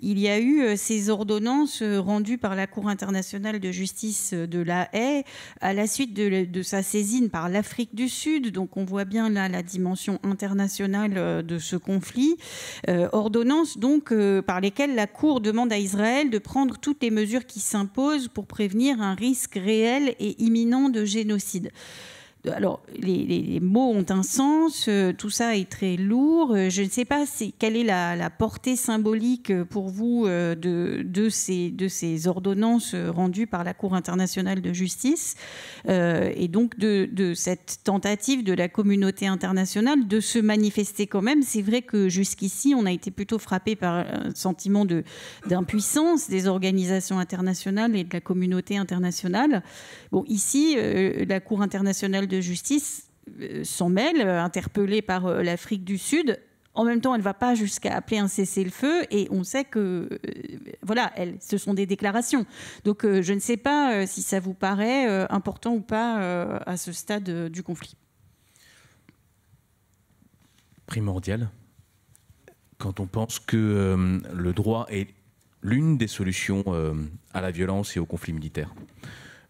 il y a eu ces ordonnances rendues par la Cour internationale de justice de la Haye à la suite de, sa saisine par l'Afrique du Sud. Donc on voit bien là la dimension internationale de ce conflit. ordonnances donc par lesquelles la Cour demande à Israël de prendre toutes les mesures qui s'imposent pour prévenir un risque réel et imminent de génocide. Euh, alors, les, mots ont un sens, euh, tout ça est très lourd. Euh, je ne sais pas quelle est la, portée symbolique pour vous de, de, ces, de ces ordonnances rendues par la Cour internationale de justice et donc de, cette tentative de la communauté internationale de se manifester quand même. C'est vrai que jusqu'ici, on a été plutôt frappé par un sentiment d'impuissance des organisations internationales et de la communauté internationale. Bon, ici, la Cour internationale de justice euh, s'en mêle, euh, interpellée par euh, l'Afrique du Sud. En même temps, elle ne va pas jusqu'à appeler un cessez-le-feu et on sait que, voilà, ce sont des déclarations. Donc je ne sais pas si ça vous paraît important ou pas à ce stade du conflit. Primordial. Quand on pense que le droit est l'une des solutions à la violence et au conflit militaire.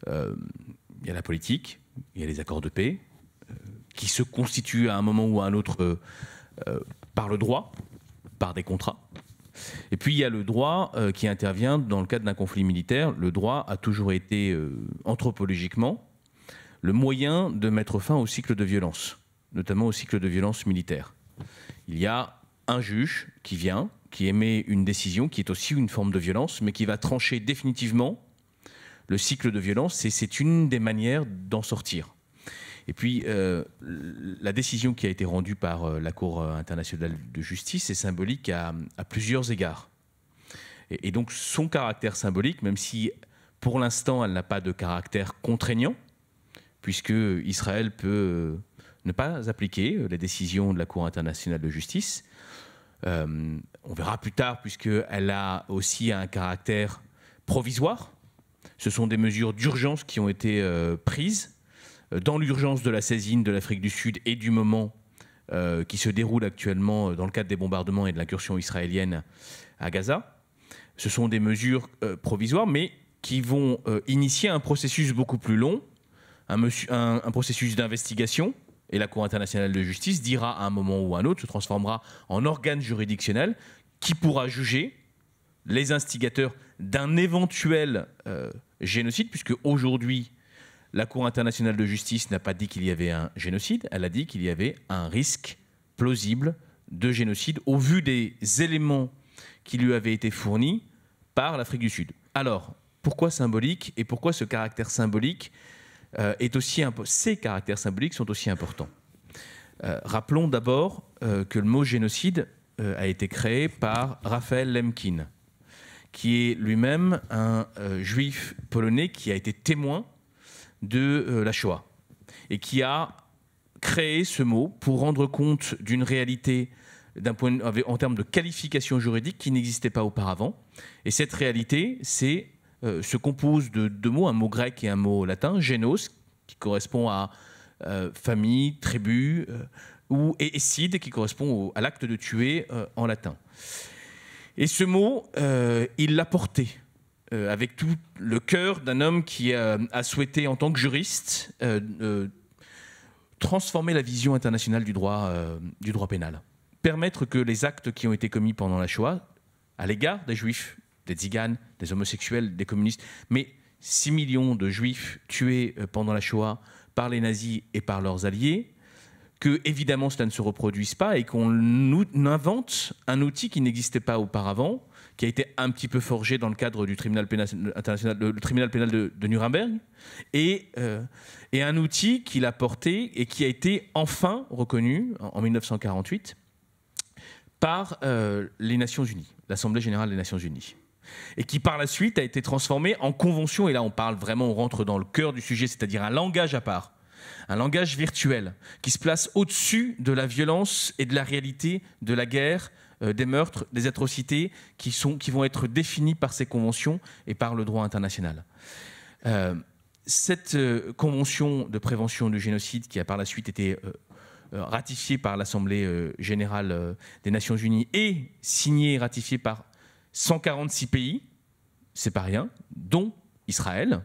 Il y a la politique, il y a les accords de paix, euh, qui se constituent à un moment ou à un autre euh, euh, par le droit, par des contrats. Et puis il y a le droit qui intervient dans le cadre d'un conflit militaire. Le droit a toujours été, anthropologiquement, le moyen de mettre fin au cycle de violence, notamment au cycle de violence militaire. Il y a un juge qui vient, qui émet une décision qui est aussi une forme de violence, mais qui va trancher définitivement le cycle de violence, c'est une des manières d'en sortir. Et puis, euh, la décision qui a été rendue par euh, la Cour euh, internationale de justice est symbolique à, plusieurs égards. Et, donc, son caractère symbolique, même si pour l'instant elle n'a pas de caractère contraignant, puisque Israël peut ne pas appliquer les décisions de la Cour internationale de justice. on verra plus tard, puisqu'elle a aussi un caractère provisoire, ce sont des mesures d'urgence qui ont été euh, prises euh, dans l'urgence de la saisine de l'Afrique du Sud et du moment euh, qui se déroule actuellement dans le cadre des bombardements et de l'incursion israélienne à Gaza. Ce sont des mesures provisoires, mais qui vont initier un processus beaucoup plus long, un, processus d'investigation, et la Cour internationale de justice dira à un moment ou à un autre, se transformera en organe juridictionnel qui pourra juger les instigateurs d'un éventuel génocide, puisque aujourd'hui, la Cour internationale de justice n'a pas dit qu'il y avait un génocide, elle a dit qu'il y avait un risque plausible de génocide au vu des éléments qui lui avaient été fournis par l'Afrique du Sud. Alors, pourquoi symbolique et pourquoi ce caractère symbolique euh, est aussi ces caractères symboliques sont aussi importants euh, Rappelons d'abord euh, que le mot génocide a été créé par Raphaël Lemkin, qui est lui-même un euh, juif polonais qui a été témoin de euh, la Shoah et qui a créé ce mot pour rendre compte d'une réalité d'un point en termes de qualification juridique qui n'existait pas auparavant. Et cette réalité, c'est euh, se compose de deux mots, un mot grec et un mot latin, génos, qui correspond à famille, tribu, ou et, qui correspond à l'acte de tuer en latin. Et ce mot, euh, il l'a porté euh, avec tout le cœur d'un homme qui a, souhaité, en tant que juriste, euh, transformer la vision internationale du droit, du droit pénal. Permettre que les actes qui ont été commis pendant la Shoah, à l'égard des juifs, des tziganes, des homosexuels, des communistes, mais 6 millions de juifs tués pendant la Shoah par les nazis et par leurs alliés, que évidemment cela ne se reproduise pas et qu'on invente un outil qui n'existait pas auparavant, qui a été un petit peu forgé dans le cadre du tribunal pénal international, le tribunal pénal de, Nuremberg, euh, et, un outil qu'il a porté et qui a été enfin reconnu en, 1948 par euh, les Nations Unies, l'Assemblée générale des Nations Unies et qui par la suite a été transformé en convention. Et là, on parle vraiment, on rentre dans le cœur du sujet, c'est-à-dire un langage à part un langage virtuel qui se place au-dessus de la violence et de la réalité de la guerre, euh, des meurtres, des atrocités qui, vont être définies par ces conventions et par le droit international. Euh, cette euh, convention de prévention du génocide qui a par la suite été ratifiée par l'Assemblée générale des Nations unies et signée et ratifiée par 146 pays, c'est pas rien, dont Israël,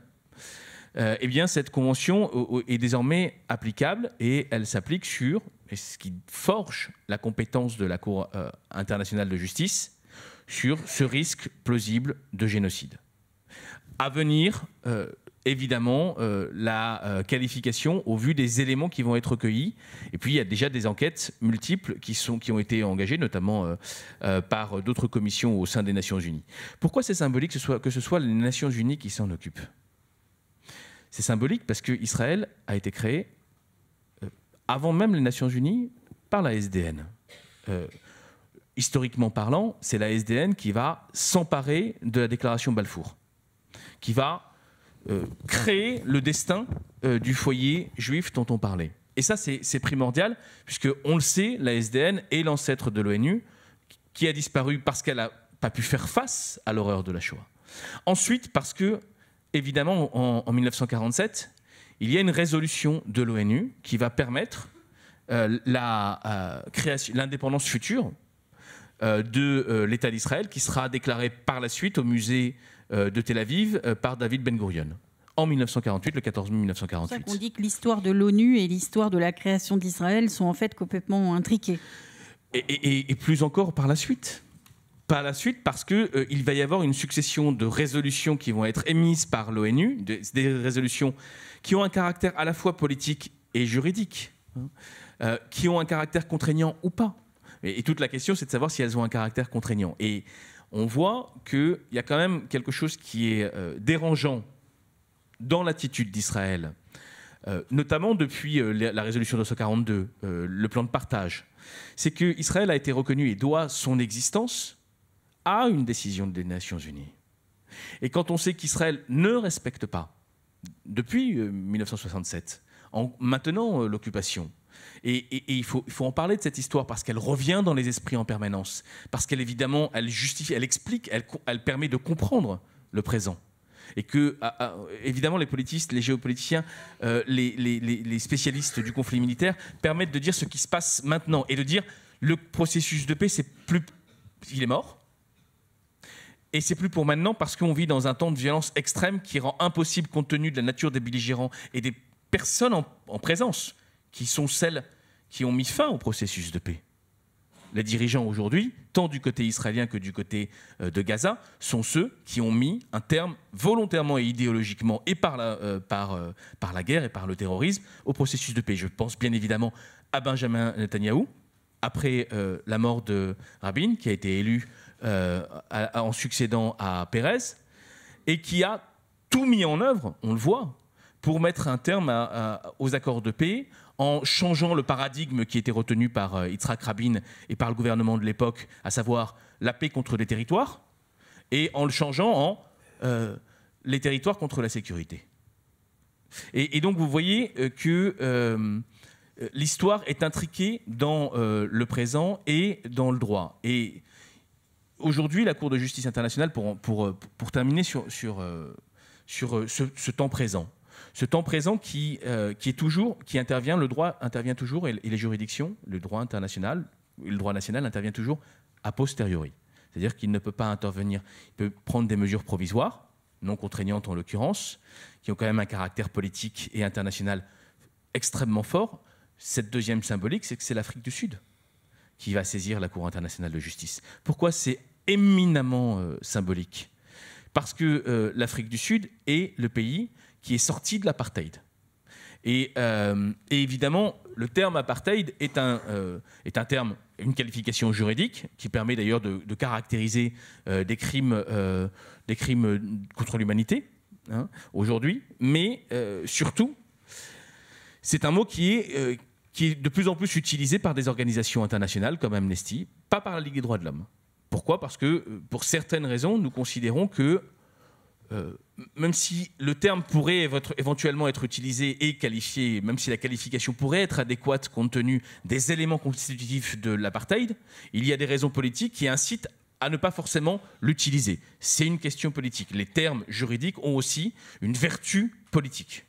euh, eh bien, cette convention euh, euh, est désormais applicable et elle s'applique sur, ce qui forge la compétence de la Cour internationale de justice, sur ce risque plausible de génocide. À venir, évidemment la qualification au vu des éléments qui vont être recueillis. Et puis il y a déjà des enquêtes multiples qui, sont, qui ont été engagées, notamment par d'autres commissions au sein des Nations Unies. Pourquoi c'est symbolique ce, que ce soit les Nations Unies qui s'en occupent c'est symbolique parce qu'Israël a été créé euh, avant même les Nations Unies par la SDN. Euh, historiquement parlant, c'est la SDN qui va s'emparer de la déclaration Balfour, qui va euh, créer le destin du foyer juif dont on parlait. Et ça, c'est primordial, puisque on le sait, la SDN est l'ancêtre de l'ONU, qui a disparu parce qu'elle n'a pas pu faire face à l'horreur de la Shoah. Ensuite, parce que évidemment, en, 1947, il y a une résolution de l'ONU qui va permettre euh, euh, création, l'indépendance future euh, de l'État d'Israël, qui sera déclarée par la suite au musée de Tel Aviv par David Ben Gurion. En 1948, le 14 mai 1948. On dit que l'histoire de l'ONU et l'histoire de la création d'Israël sont en fait complètement intriquées. et, plus encore par la suite par la suite parce que euh, il va y avoir une succession de résolutions qui vont être émises par l'ONU, des, résolutions qui ont un caractère à la fois politique et juridique, hein, euh, qui ont un caractère contraignant ou pas. Et, toute la question, c'est de savoir si elles ont un caractère contraignant. Et on voit qu'il y a quand même quelque chose qui est euh, dérangeant dans l'attitude d'Israël, notamment depuis la résolution 242, le plan de partage c'est que Israël a été reconnu et doit son existence à une décision des Nations Unies. Et quand on sait qu'Israël ne respecte pas, depuis 1967, euh, en maintenant euh, l'occupation, et, il, faut, en parler de cette histoire parce qu'elle revient dans les esprits en permanence, parce qu'elle évidemment, elle justifie, elle explique, elle, elle permet de comprendre le présent et que ah, ah, évidemment les politistes, les géopoliticiens, euh, les, les, spécialistes du conflit militaire permettent de dire ce qui se passe maintenant et de dire le processus de paix, c'est plus, il est mort, et c'est plus pour maintenant parce qu'on vit dans un temps de violence extrême qui rend impossible, compte tenu de la nature des belligérants et des personnes en, présence, qui sont celles qui ont mis fin au processus de paix. Les dirigeants aujourd'hui, tant du côté israélien que du côté euh, de Gaza, sont ceux qui ont mis un terme volontairement et idéologiquement et par la, euh, euh, par, la guerre et par le terrorisme au processus de paix. Je pense bien évidemment à Benjamin Netanyahou, après la mort de Rabin, qui a été élu euh, en succédant à Pérez, et qui a tout mis en œuvre, on le voit, pour mettre un terme aux accords de paix en changeant le paradigme qui était retenu par euh, Yitzhak Rabin et par le gouvernement de l'époque, à savoir la paix contre les territoires, et en le changeant en euh, les territoires contre la sécurité. Et, donc vous voyez que l'histoire est intriquée dans le présent et dans le droit. Et aujourd'hui, la Cour de justice internationale, pour, euh, terminer sur, euh, euh, ce, temps présent, ce temps présent qui, est toujours, qui intervient, le droit intervient toujours, et, et les juridictions, le droit international, le droit national intervient toujours a posteriori. C'est-à-dire qu'il ne peut pas intervenir, il peut prendre des mesures provisoires, non contraignantes en l'occurrence, qui ont quand même un caractère politique et international extrêmement fort. Cette deuxième symbolique, c'est que c'est l'Afrique du Sud qui va saisir la Cour internationale de justice. Pourquoi c'est éminemment euh, symbolique Parce que euh, l'Afrique du Sud est le pays qui est sorti de l'apartheid. Et, euh, évidemment, le terme apartheid est un, est un terme, une qualification juridique qui permet d'ailleurs de, caractériser des, crimes, des crimes contre l'humanité hein, aujourd'hui, mais surtout, c'est un mot qui est qui est de plus en plus utilisé par des organisations internationales comme Amnesty, pas par la Ligue des droits de l'homme. Pourquoi Parce que, euh, pour certaines raisons, nous considérons que, euh, même si le terme pourrait éventuellement être utilisé et qualifié, même si la qualification pourrait être adéquate compte tenu des éléments constitutifs de l'apartheid, il y a des raisons politiques qui incitent à ne pas forcément l'utiliser. C'est une question politique. Les termes juridiques ont aussi une vertu politique.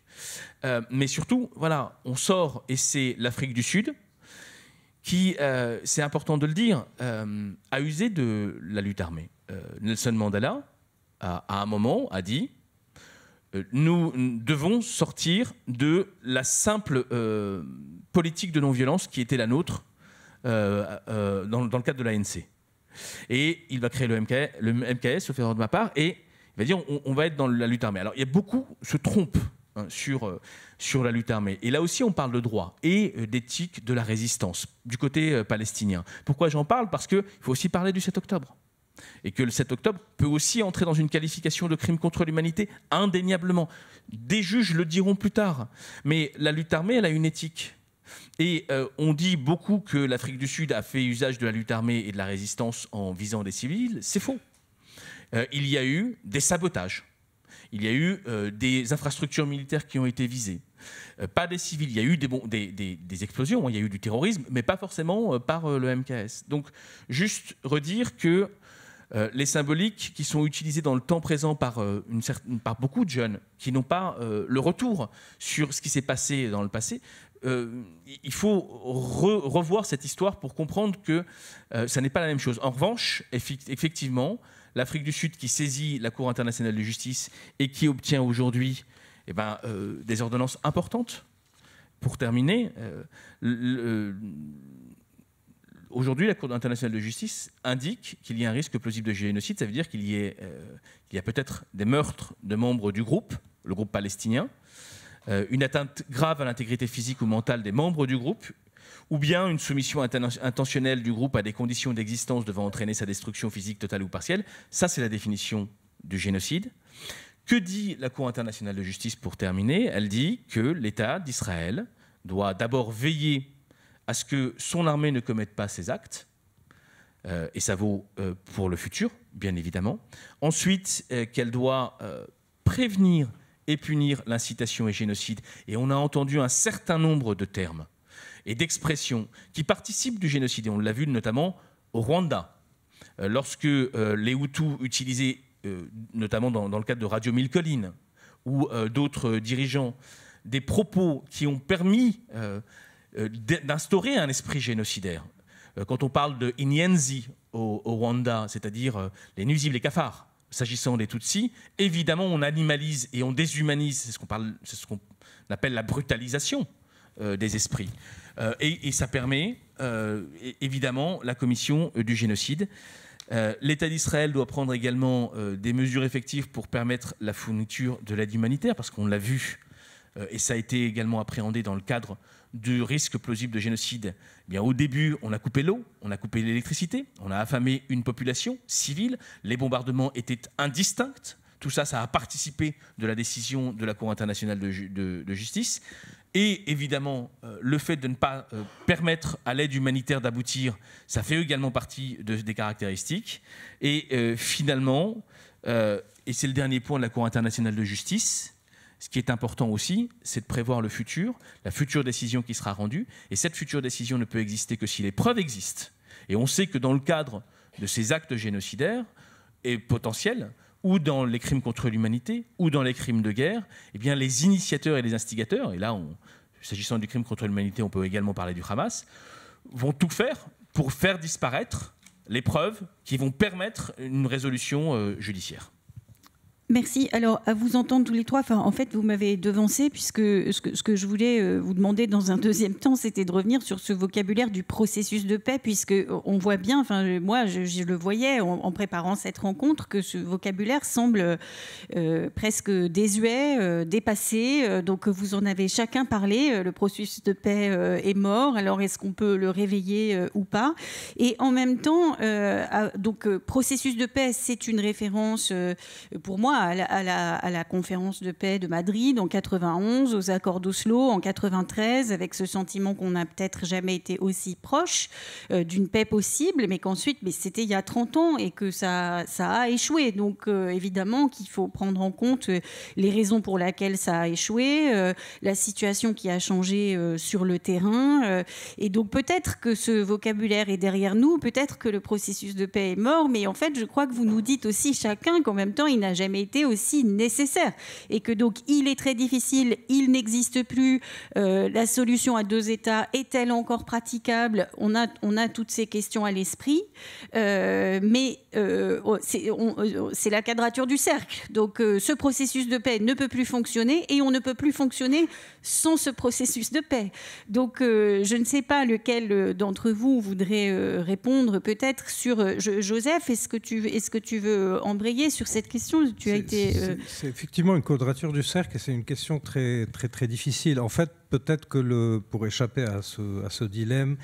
Euh, mais surtout, voilà, on sort et c'est l'Afrique du Sud qui, euh, c'est important de le dire, euh, a usé de la lutte armée. Nelson Mandela, à un moment, a dit nous devons sortir de la simple politique de non-violence qui était la nôtre dans, le cadre de l'ANC. Et il va créer le, MKS, le MKS, au fait de ma part, et il va dire on, va être dans la lutte armée. Alors il y a beaucoup se trompent Hein, euh, sur, la lutte armée. Et là aussi, on parle de droit et euh, d'éthique de la résistance du côté euh, palestinien. Pourquoi j'en parle Parce qu'il faut aussi parler du 7 octobre et que le 7 octobre peut aussi entrer dans une qualification de crime contre l'humanité, indéniablement. Des juges le diront plus tard. Mais la lutte armée, elle a une éthique. Et on dit beaucoup que l'Afrique du Sud a fait usage de la lutte armée et de la résistance en visant des civils. C'est faux. il y a eu des sabotages il y a eu euh, des infrastructures militaires qui ont été visées. Euh, pas des civils, il y a eu des, explosions, hein. il y a eu du terrorisme, mais pas forcément euh, par le MKS. Donc juste redire que les symboliques qui sont utilisées dans le temps présent par, beaucoup de jeunes qui n'ont pas le retour sur ce qui s'est passé dans le passé, il faut revoir cette histoire pour comprendre que ça n'est pas la même chose. En revanche, effectivement, l'Afrique du Sud qui saisit la Cour internationale de justice et qui obtient aujourd'hui eh ben, euh, des ordonnances importantes. Pour terminer, euh, aujourd'hui, la Cour internationale de justice indique qu'il y a un risque plausible de génocide. Ça veut dire qu'il y euh, a peut-être des meurtres de membres du groupe, le groupe palestinien, une atteinte grave à l'intégrité physique ou mentale des membres du groupe, ou bien une soumission intentionnelle du groupe à des conditions d'existence devant entraîner sa destruction physique totale ou partielle. Ça, c'est la définition du génocide. Que dit la Cour internationale de justice pour terminer Elle dit que l'État d'Israël doit d'abord veiller à ce que son armée ne commette pas ces actes, euh, et ça vaut euh, pour le futur, bien évidemment. Ensuite, euh, qu'elle doit prévenir et punir l'incitation et génocide. Et on a entendu un certain nombre de termes et d'expression qui participent du génocide, et on l'a vu notamment au Rwanda, euh, lorsque euh, les Hutus utilisaient, euh, notamment dans, le cadre de Radio Mille Collines ou d'autres dirigeants, des propos qui ont permis d'instaurer un esprit génocidaire. Quand on parle de Inyenzi au, Rwanda, c'est-à-dire les nuisibles, les cafards, s'agissant des Tutsis, évidemment on animalise et on déshumanise, c'est ce qu'on ce appelle la brutalisation des esprits. Euh, et, ça permet euh, évidemment la commission euh, du génocide. L'État d'Israël doit prendre également des mesures effectives pour permettre la fourniture de l'aide humanitaire, parce qu'on l'a vu, et ça a été également appréhendé dans le cadre du risque plausible de génocide. Eh bien, au début, on a coupé l'eau, on a coupé l'électricité, on a affamé une population civile, les bombardements étaient indistincts. Tout ça, ça a participé de la décision de la Cour internationale de justice et évidemment euh, le fait de ne pas euh, permettre à l'aide humanitaire d'aboutir, ça fait également partie des caractéristiques. Et euh, finalement, et c'est le dernier point de la Cour internationale de justice, ce qui est important aussi, c'est de prévoir le futur, la future décision qui sera rendue. Et cette future décision ne peut exister que si les preuves existent. Et on sait que dans le cadre de ces actes génocidaires et potentiels, ou dans les crimes contre l'humanité, ou dans les crimes de guerre, eh bien, les initiateurs et les instigateurs, et là, s'agissant du crime contre l'humanité, on peut également parler du Hamas, vont tout faire pour faire disparaître les preuves qui vont permettre une résolution euh, judiciaire. Merci. Alors, à vous entendre tous les trois, enfin, en fait, vous m'avez devancé puisque ce que, je voulais euh, vous demander dans un [laughs] deuxième temps, c'était de revenir sur ce vocabulaire du processus de paix, puisque euh, on voit bien, enfin, moi, je, le voyais en, préparant cette rencontre, que ce vocabulaire semble euh, presque désuet, dépassé. donc, vous en avez chacun parlé. Le processus de paix est mort. Alors, est-ce qu'on peut le réveiller ou pas Et en même temps, donc, processus de paix, c'est une référence pour moi à la, conférence de paix de Madrid en 91, aux accords d'Oslo en 93, avec ce sentiment qu'on n'a peut-être jamais été aussi proche euh, d'une paix possible, mais qu'ensuite, mais c'était il y a 30 ans et que ça, ça a échoué. Donc euh, évidemment qu'il faut prendre en compte euh, les raisons pour lesquelles ça a échoué, la situation qui a changé sur le terrain. et donc peut-être que ce vocabulaire est derrière nous, peut-être que le processus de paix est mort, mais en fait, je crois que vous nous dites aussi chacun qu'en même temps, il n'a jamais aussi nécessaire. Et que donc, il est très difficile, il n'existe plus, euh, la solution à deux États est-elle encore praticable on a, on a toutes ces questions à l'esprit, euh, mais euh, oh, c'est la quadrature du cercle. Donc, ce processus de paix ne peut plus fonctionner et on ne peut plus fonctionner sans ce processus de paix. Donc, je ne sais pas lequel d'entre vous voudrait répondre peut-être sur... Joseph, est-ce que, tu, est -ce que tu veux embrayer sur cette question tu euh. C'est effectivement une quadrature du cercle et c'est une question très, très, très difficile. En fait, peut-être que le, pour échapper à ce dilemme,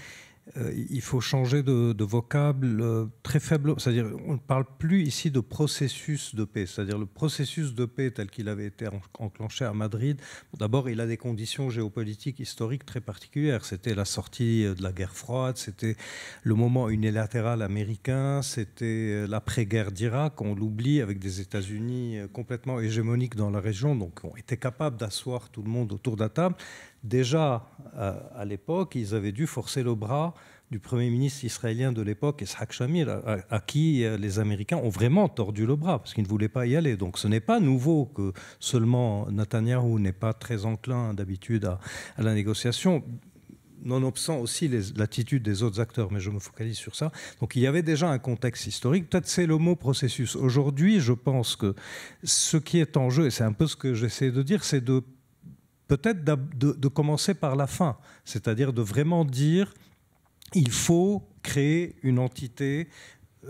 euh, il faut changer de, vocable euh, très faible. C'est-à-dire, on ne parle plus ici de processus de paix. C'est-à-dire, le processus de paix tel qu'il avait été enclenché à Madrid, d'abord, il a des conditions géopolitiques historiques très particulières. C'était la sortie euh, de la guerre froide, c'était le moment unilatéral américain, c'était l'après-guerre d'Irak, on l'oublie, avec des États-Unis complètement hégémoniques dans la région, donc on était capable d'asseoir tout le monde autour de la table. Déjà, euh, à l'époque, ils avaient dû forcer le bras du Premier ministre israélien de l'époque, Ishaq Shamir, à, qui euh, les Américains ont vraiment tordu le bras, parce qu'ils ne voulaient pas y aller. Donc ce n'est pas nouveau que seulement Netanyahou n'est pas très enclin d'habitude à, la négociation nonobstant aussi l'attitude des autres acteurs, mais je me focalise sur ça. Donc il y avait déjà un contexte historique. Peut-être c'est le mot processus. Aujourd'hui, je pense que ce qui est en jeu, et c'est un peu ce que j'essaie de dire, c'est de peut-être de, commencer par la fin, c'est-à-dire de vraiment dire il faut créer une entité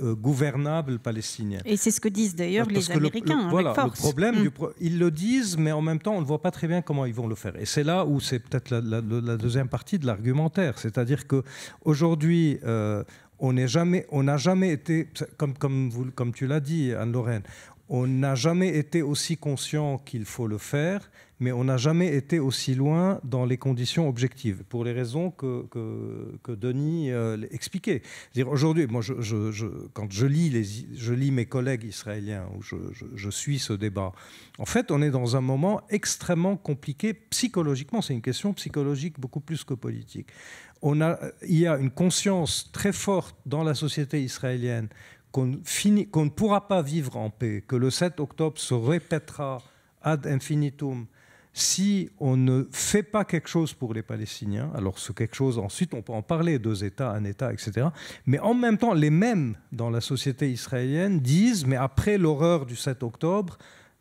euh, gouvernable palestinienne. Et c'est ce que disent d'ailleurs les Américains. voilà, le problème, hum. ils le disent, mais en même temps, on ne voit pas très bien comment ils vont le faire. Et c'est là où c'est peut-être la, deuxième partie de l'argumentaire, c'est-à-dire que aujourd'hui, euh, on n'a jamais, été, comme, comme, vous, comme tu l'as dit, Anne-Lorraine, on n'a jamais été aussi conscient qu'il faut le faire mais on n'a jamais été aussi loin dans les conditions objectives, pour les raisons que, que, Denis euh, expliquait. Aujourd'hui, moi, quand je lis, mes collègues israéliens, ou je, suis ce débat, en fait, on est dans un moment extrêmement compliqué psychologiquement. C'est une question psychologique beaucoup plus que politique. On a, il y a une conscience très forte dans la société israélienne qu'on ne pourra pas vivre en paix, que le 7 octobre se répétera ad infinitum si on ne fait pas quelque chose pour les Palestiniens, alors ce quelque chose, ensuite, on peut en parler, deux États, un État, etc. Mais en même temps, les mêmes dans la société israélienne disent, mais après l'horreur du 7 octobre,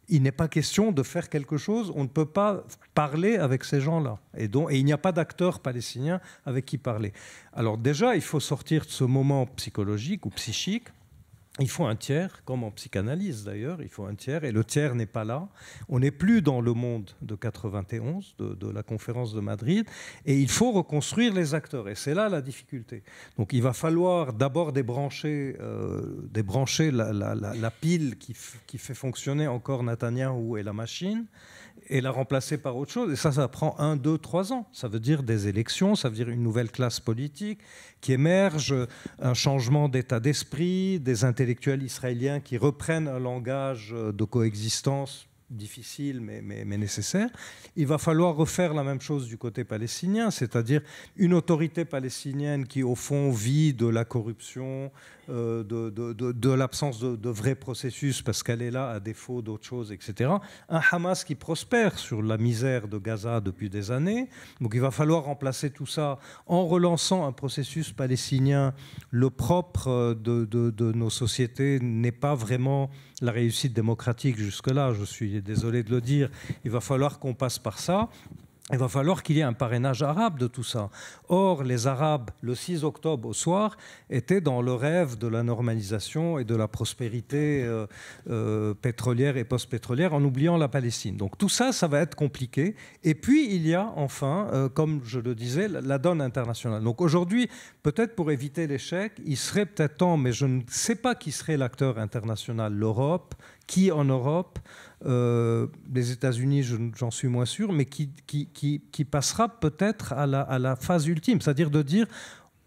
il n'est pas question de faire quelque chose, on ne peut pas parler avec ces gens-là. Et, il n'y a pas d'acteur palestinien avec qui parler. Alors déjà, il faut sortir de ce moment psychologique ou psychique il faut un tiers, comme en psychanalyse d'ailleurs, il faut un tiers, et le tiers n'est pas là. On n'est plus dans le monde de 91, de, la conférence de Madrid, et il faut reconstruire les acteurs, et c'est là la difficulté. Donc il va falloir d'abord débrancher, euh, la, pile qui, fait fonctionner encore où est la machine, et la remplacer par autre chose. Et ça, ça prend un, deux, trois ans. Ça veut dire des élections, ça veut dire une nouvelle classe politique qui émerge, un changement d'état d'esprit, des intellectuels israéliens qui reprennent un langage euh, de coexistence difficile mais, nécessaire. Il va falloir refaire la même chose du côté palestinien, c'est-à-dire une autorité palestinienne qui, au fond, vit de la corruption, euh, de, l'absence de, vrai processus parce qu'elle est là à défaut d'autre chose, etc. Un Hamas qui prospère sur la misère de Gaza depuis des années. Donc il va falloir remplacer tout ça en relançant un processus palestinien. Le propre euh, de, nos sociétés n'est pas vraiment la réussite démocratique jusque-là. Je suis désolé de le dire. Il va falloir qu'on passe par ça. Il va falloir qu'il y ait un parrainage arabe de tout ça. Or, les Arabes, le 6 octobre au soir, étaient dans le rêve de la normalisation et de la prospérité euh, euh, pétrolière et post-pétrolière en oubliant la Palestine. Donc tout ça, ça va être compliqué. Et puis, il y a enfin, euh, comme je le disais, la donne internationale. Donc aujourd'hui, peut-être pour éviter l'échec, il serait peut-être temps, mais je ne sais pas qui serait l'acteur international, l'Europe, qui en Europe euh, les États-Unis, j'en suis moins sûr, mais qui, qui, passera peut-être à la phase ultime, c'est-à-dire de dire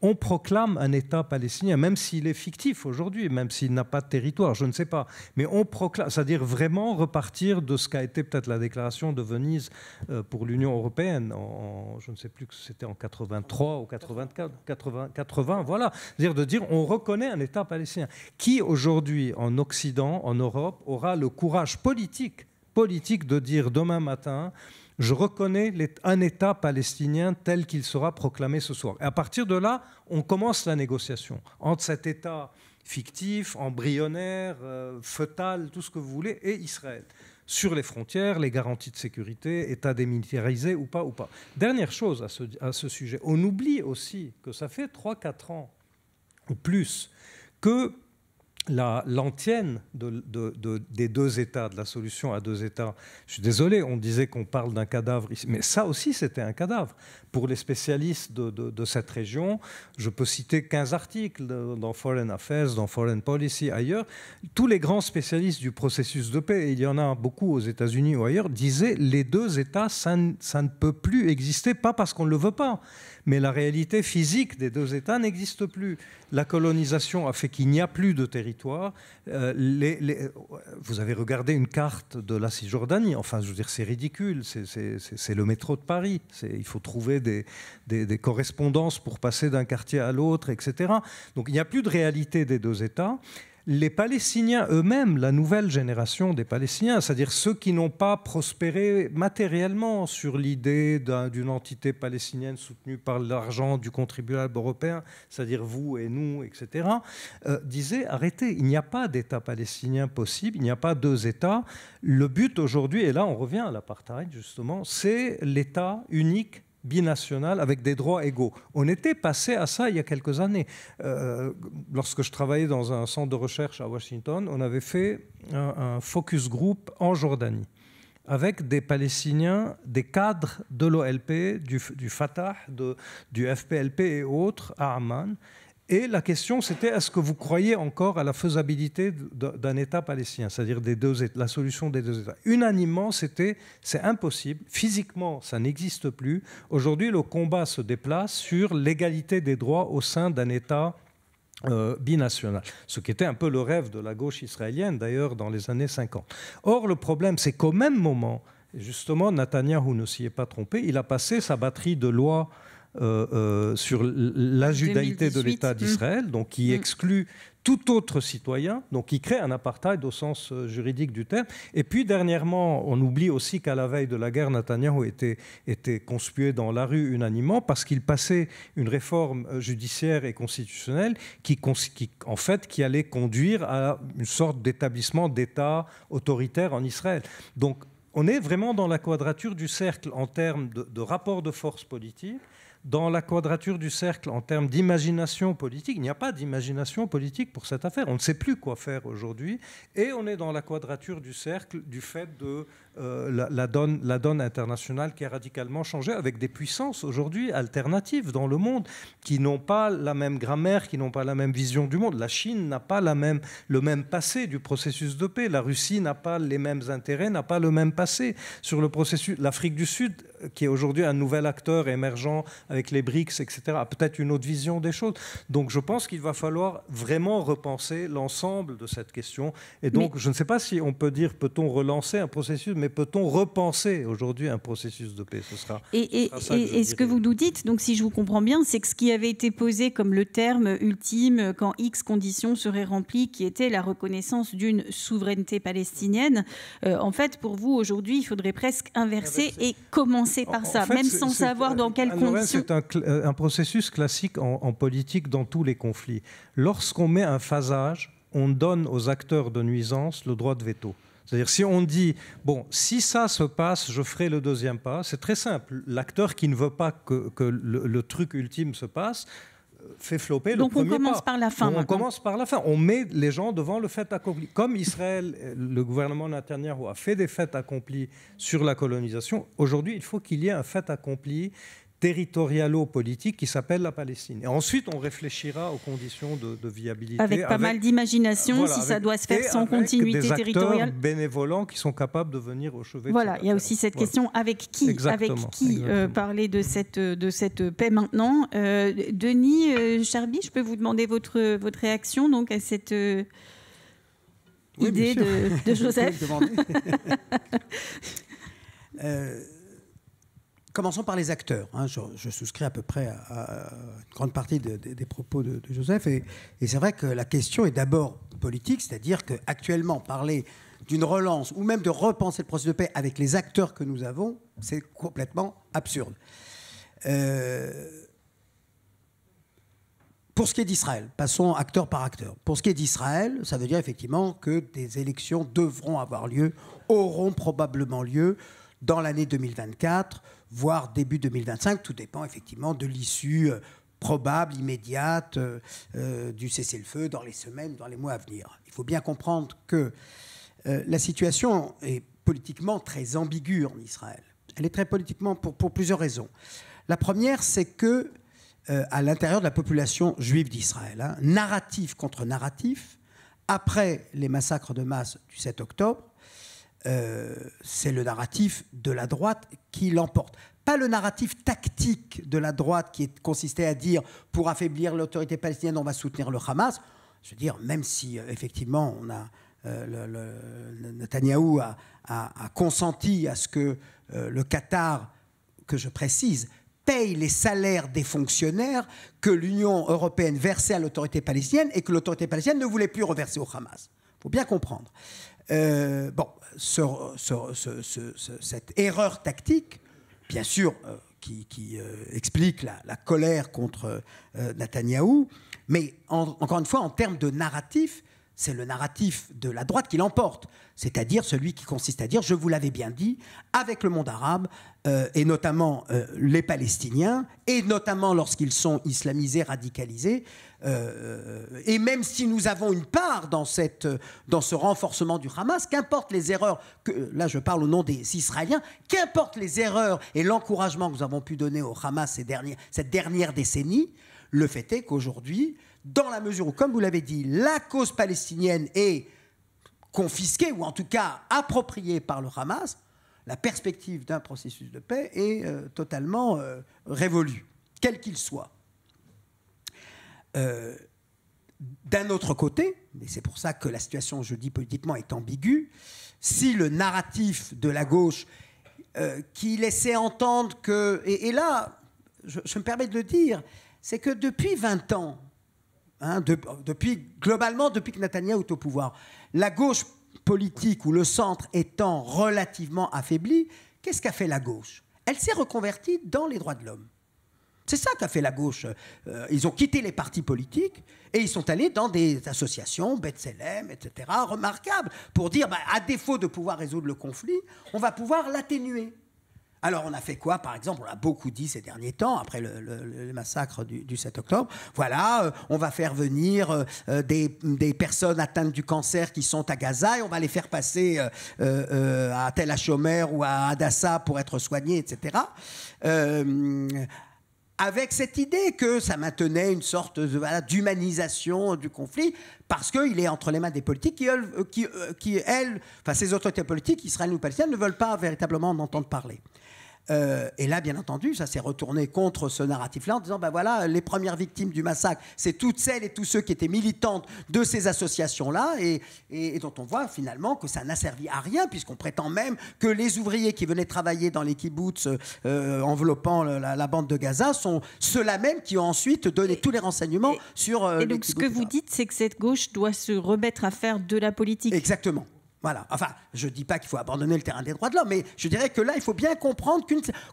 on proclame un État palestinien, même s'il est fictif aujourd'hui, même s'il n'a pas de territoire, je ne sais pas. Mais on proclame, c'est-à-dire vraiment repartir de ce qu'a été peut-être la déclaration de Venise euh, pour l'Union européenne, je ne sais plus que c'était en 83 ou 84, 80, 80 voilà. C'est-à-dire de dire on reconnaît un État palestinien. Qui aujourd'hui, en Occident, en Europe, aura le courage politique, politique de dire demain matin, je reconnais un État palestinien tel qu'il sera proclamé ce soir. Et à partir de là, on commence la négociation entre cet État fictif, embryonnaire, euh, fœtal, tout ce que vous voulez, et Israël. Sur les frontières, les garanties de sécurité, État démilitarisé ou pas, ou pas. Dernière chose à ce, à ce sujet, on oublie aussi que ça fait 3-4 ans ou plus que l'antienne des deux États, de la solution à deux États. Je suis désolé, on disait qu'on parle d'un cadavre mais ça aussi c'était un cadavre. Pour les spécialistes de, cette région, je peux citer 15 articles dans Foreign Affairs, dans Foreign Policy, ailleurs. Tous les grands spécialistes du processus de paix, il y en a beaucoup aux États-Unis ou ailleurs, disaient les deux États, ça ne peut plus exister, pas parce qu'on ne le veut pas, mais la réalité physique des deux États n'existe plus. La colonisation a fait qu'il n'y a plus de territoire. Euh, vous avez regardé une carte de la Cisjordanie, enfin je veux dire c'est ridicule, c'est le métro de Paris, il faut trouver des, des correspondances pour passer d'un quartier à l'autre, etc. Donc il n'y a plus de réalité des deux États les Palestiniens eux-mêmes, la nouvelle génération des Palestiniens, c'est-à-dire ceux qui n'ont pas prospéré matériellement sur l'idée d'une entité palestinienne soutenue par l'argent du contribuable européen, c'est-à-dire vous et nous, etc., euh, disaient arrêtez, il n'y a pas d'État palestinien possible, il n'y a pas deux États. Le but aujourd'hui, et là on revient à l'apartheid justement, c'est l'État unique binationale avec des droits égaux. On était passé à ça il y a quelques années. Euh, lorsque je travaillais dans un centre de recherche à Washington, on avait fait un, focus group en Jordanie avec des Palestiniens, des cadres de l'OLP, du, Fatah, de, du FPLP et autres à Amman. Et la question, c'était est-ce que vous croyez encore à la faisabilité d'un État palestinien, c'est-à-dire des deux, la solution des deux États Unanimement, c'était c'est impossible. Physiquement, ça n'existe plus. Aujourd'hui, le combat se déplace sur l'égalité des droits au sein d'un État euh, binational, ce qui était un peu le rêve de la gauche israélienne, d'ailleurs, dans les années 50. Or, le problème, c'est qu'au même moment, justement, Netanyahu ne s'y est pas trompé. Il a passé sa batterie de lois euh, euh, sur la judaïté de l'État d'Israël, donc qui mm. Mm. exclut tout autre citoyen, donc qui crée un apartheid au sens euh, juridique du terme. Et puis dernièrement, on oublie aussi qu'à la veille de la guerre, Netanyahu était, était conspué dans la rue unanimement parce qu'il passait une réforme judiciaire et constitutionnelle qui, en fait, qui allait conduire à une sorte d'établissement d'État autoritaire en Israël. Donc on est vraiment dans la quadrature du cercle en termes de, de rapport de force politique dans la quadrature du cercle en termes d'imagination politique. Il n'y a pas d'imagination politique pour cette affaire. On ne sait plus quoi faire aujourd'hui. Et on est dans la quadrature du cercle du fait de euh, la, donne, la donne internationale qui a radicalement changé avec des puissances aujourd'hui alternatives dans le monde qui n'ont pas la même grammaire, qui n'ont pas la même vision du monde. La Chine n'a pas la même, le même passé du processus de paix. La Russie n'a pas les mêmes intérêts, n'a pas le même passé sur le processus. L'Afrique du Sud, qui est aujourd'hui un nouvel acteur émergent avec les BRICS, etc., a peut-être une autre vision des choses. Donc je pense qu'il va falloir vraiment repenser l'ensemble de cette question. Et donc je ne sais pas si on peut dire, peut-on relancer un processus mais peut-on repenser aujourd'hui un processus de paix Ce sera. Et, ce, que vous nous dites, donc si je vous comprends bien, c'est que ce qui avait été posé comme le terme ultime quand X conditions seraient remplies, qui était la reconnaissance d'une souveraineté palestinienne, euh, en fait, pour vous aujourd'hui, il faudrait presque inverser et commencer par ça, même sans savoir euh, dans quelles conditions. C'est euh, un, processus classique en, en politique dans tous les conflits. Lorsqu'on met un phasage, on donne aux acteurs de nuisance le droit de veto. C'est-à-dire si on dit, bon, si ça se passe, je ferai le deuxième pas, c'est très simple. L'acteur qui ne veut pas que, le, truc ultime se passe euh, fait flopper le premier pas. Donc on commence par la fin. on commence par la fin. On met les gens devant le fait accompli. Comme Israël, euh, le gouvernement Netanyahu a fait des faits accomplis sur la colonisation, aujourd'hui il faut qu'il y ait un fait accompli territorialo-politique qui s'appelle la Palestine. Et ensuite, on réfléchira aux conditions de, viabilité. Avec pas mal d'imagination, si ça doit se faire sans continuité territoriale. des acteurs bénévolents qui sont capables de venir au chevet. Voilà, il y a aussi cette question avec qui, avec qui euh, parler de cette, de cette paix maintenant. Euh, Denis euh, Charby, je peux vous demander votre, votre réaction donc, à cette... idée de, de Joseph. [laughs] [laughs] euh, Commençons par les acteurs. Hein. Je, souscris à peu près à, une grande partie des propos de, Joseph. Et, c'est vrai que la question est d'abord politique, c'est-à-dire qu'actuellement, parler d'une relance ou même de repenser le processus de paix avec les acteurs que nous avons, c'est complètement absurde. Euh, pour ce qui est d'Israël, passons acteur par acteur. Pour ce qui est d'Israël, ça veut dire effectivement que des élections devront avoir lieu, auront probablement lieu dans l'année 2024 voire début 2025. Tout dépend effectivement de l'issue euh, probable, immédiate euh, euh, du cessez-le-feu dans les semaines, dans les mois à venir. Il faut bien comprendre que la situation est politiquement très ambiguë en Israël. Elle est très politiquement pour, plusieurs raisons. La première, c'est que à l'intérieur de la population juive d'Israël, hein, narratif contre narratif, après les massacres de masse du 7 octobre, c'est le narratif de la droite qui l'emporte. Pas le narratif tactique de la droite qui consistait à dire pour affaiblir l'autorité palestinienne, on va soutenir le Hamas. Je veux dire, même si euh, effectivement on a euh, Netanyahou a, consenti à ce que euh, le Qatar, que je précise, paye les salaires des fonctionnaires que l'Union européenne versait à l'autorité palestinienne et que l'autorité palestinienne ne voulait plus reverser au Hamas. Il faut bien comprendre. bon, cette erreur tactique, bien sûr, euh, qui, euh, explique la, colère contre euh, Netanyahou, mais encore une fois, en termes de narratif, c'est le narratif de la droite qui l'emporte, c'est-à-dire celui qui consiste à dire, je vous l'avais bien dit, avec le monde arabe, et notamment les Palestiniens, et notamment lorsqu'ils sont islamisés, radicalisés, euh, et même si nous avons une part dans, cette, dans ce renforcement du Hamas, qu'importe les erreurs, que, là je parle au nom des Israéliens, qu'importe les erreurs et l'encouragement que nous avons pu donner au Hamas ces derniers, cette dernière décennie, le fait est qu'aujourd'hui, dans la mesure où, comme vous l'avez dit, la cause palestinienne est confisquée ou en tout cas appropriée par le Hamas, la perspective d'un processus de paix est euh, totalement euh, révolue, quel qu'il soit. Euh, d'un autre côté, et c'est pour ça que la situation, je dis politiquement, est ambiguë, si le narratif de la gauche euh, qui laissait entendre que, et, là, je, me permets de le dire, c'est que depuis 20 ans, hein, depuis, globalement, depuis que Netanyahu est au pouvoir, la gauche politique ou le centre étant relativement affaibli, qu'est-ce qu'a fait la gauche Elle s'est reconvertie dans les droits de l'homme. C'est ça qu'a fait la gauche. Euh, ils ont quitté les partis politiques et ils sont allés dans des associations, B'Tselem, etc., remarquables, pour dire, bah, à défaut de pouvoir résoudre le conflit, on va pouvoir l'atténuer. Alors on a fait quoi Par exemple, on a beaucoup dit ces derniers temps, après le, massacre du, 7 octobre, voilà, euh, on va faire venir euh, des, personnes atteintes du cancer qui sont à Gaza et on va les faire passer à Tel Achomer ou à Adassa pour être soignées, etc avec cette idée que ça maintenait une sorte d'humanisation du conflit, parce qu'il est entre les mains des politiques qui, euh, euh, qui elles, enfin ces autorités politiques israéliennes ou palestiniennes, ne veulent pas véritablement en entendre parler. Euh, et là, bien entendu, ça s'est retourné contre ce narratif-là en disant, ben voilà, les premières victimes du massacre, c'est toutes celles et tous ceux qui étaient militantes de ces associations-là, et, et, dont on voit finalement que ça n'a servi à rien, puisqu'on prétend même que les ouvriers qui venaient travailler dans les kibboutz euh, enveloppant la, bande de Gaza sont ceux-là même qui ont ensuite donné tous les renseignements sur... Euh, et donc ce que vous dites, c'est que cette gauche doit se remettre à faire de la politique. Exactement. Voilà. Enfin, je ne dis pas qu'il faut abandonner le terrain des droits de l'homme, mais je dirais que là, il faut bien comprendre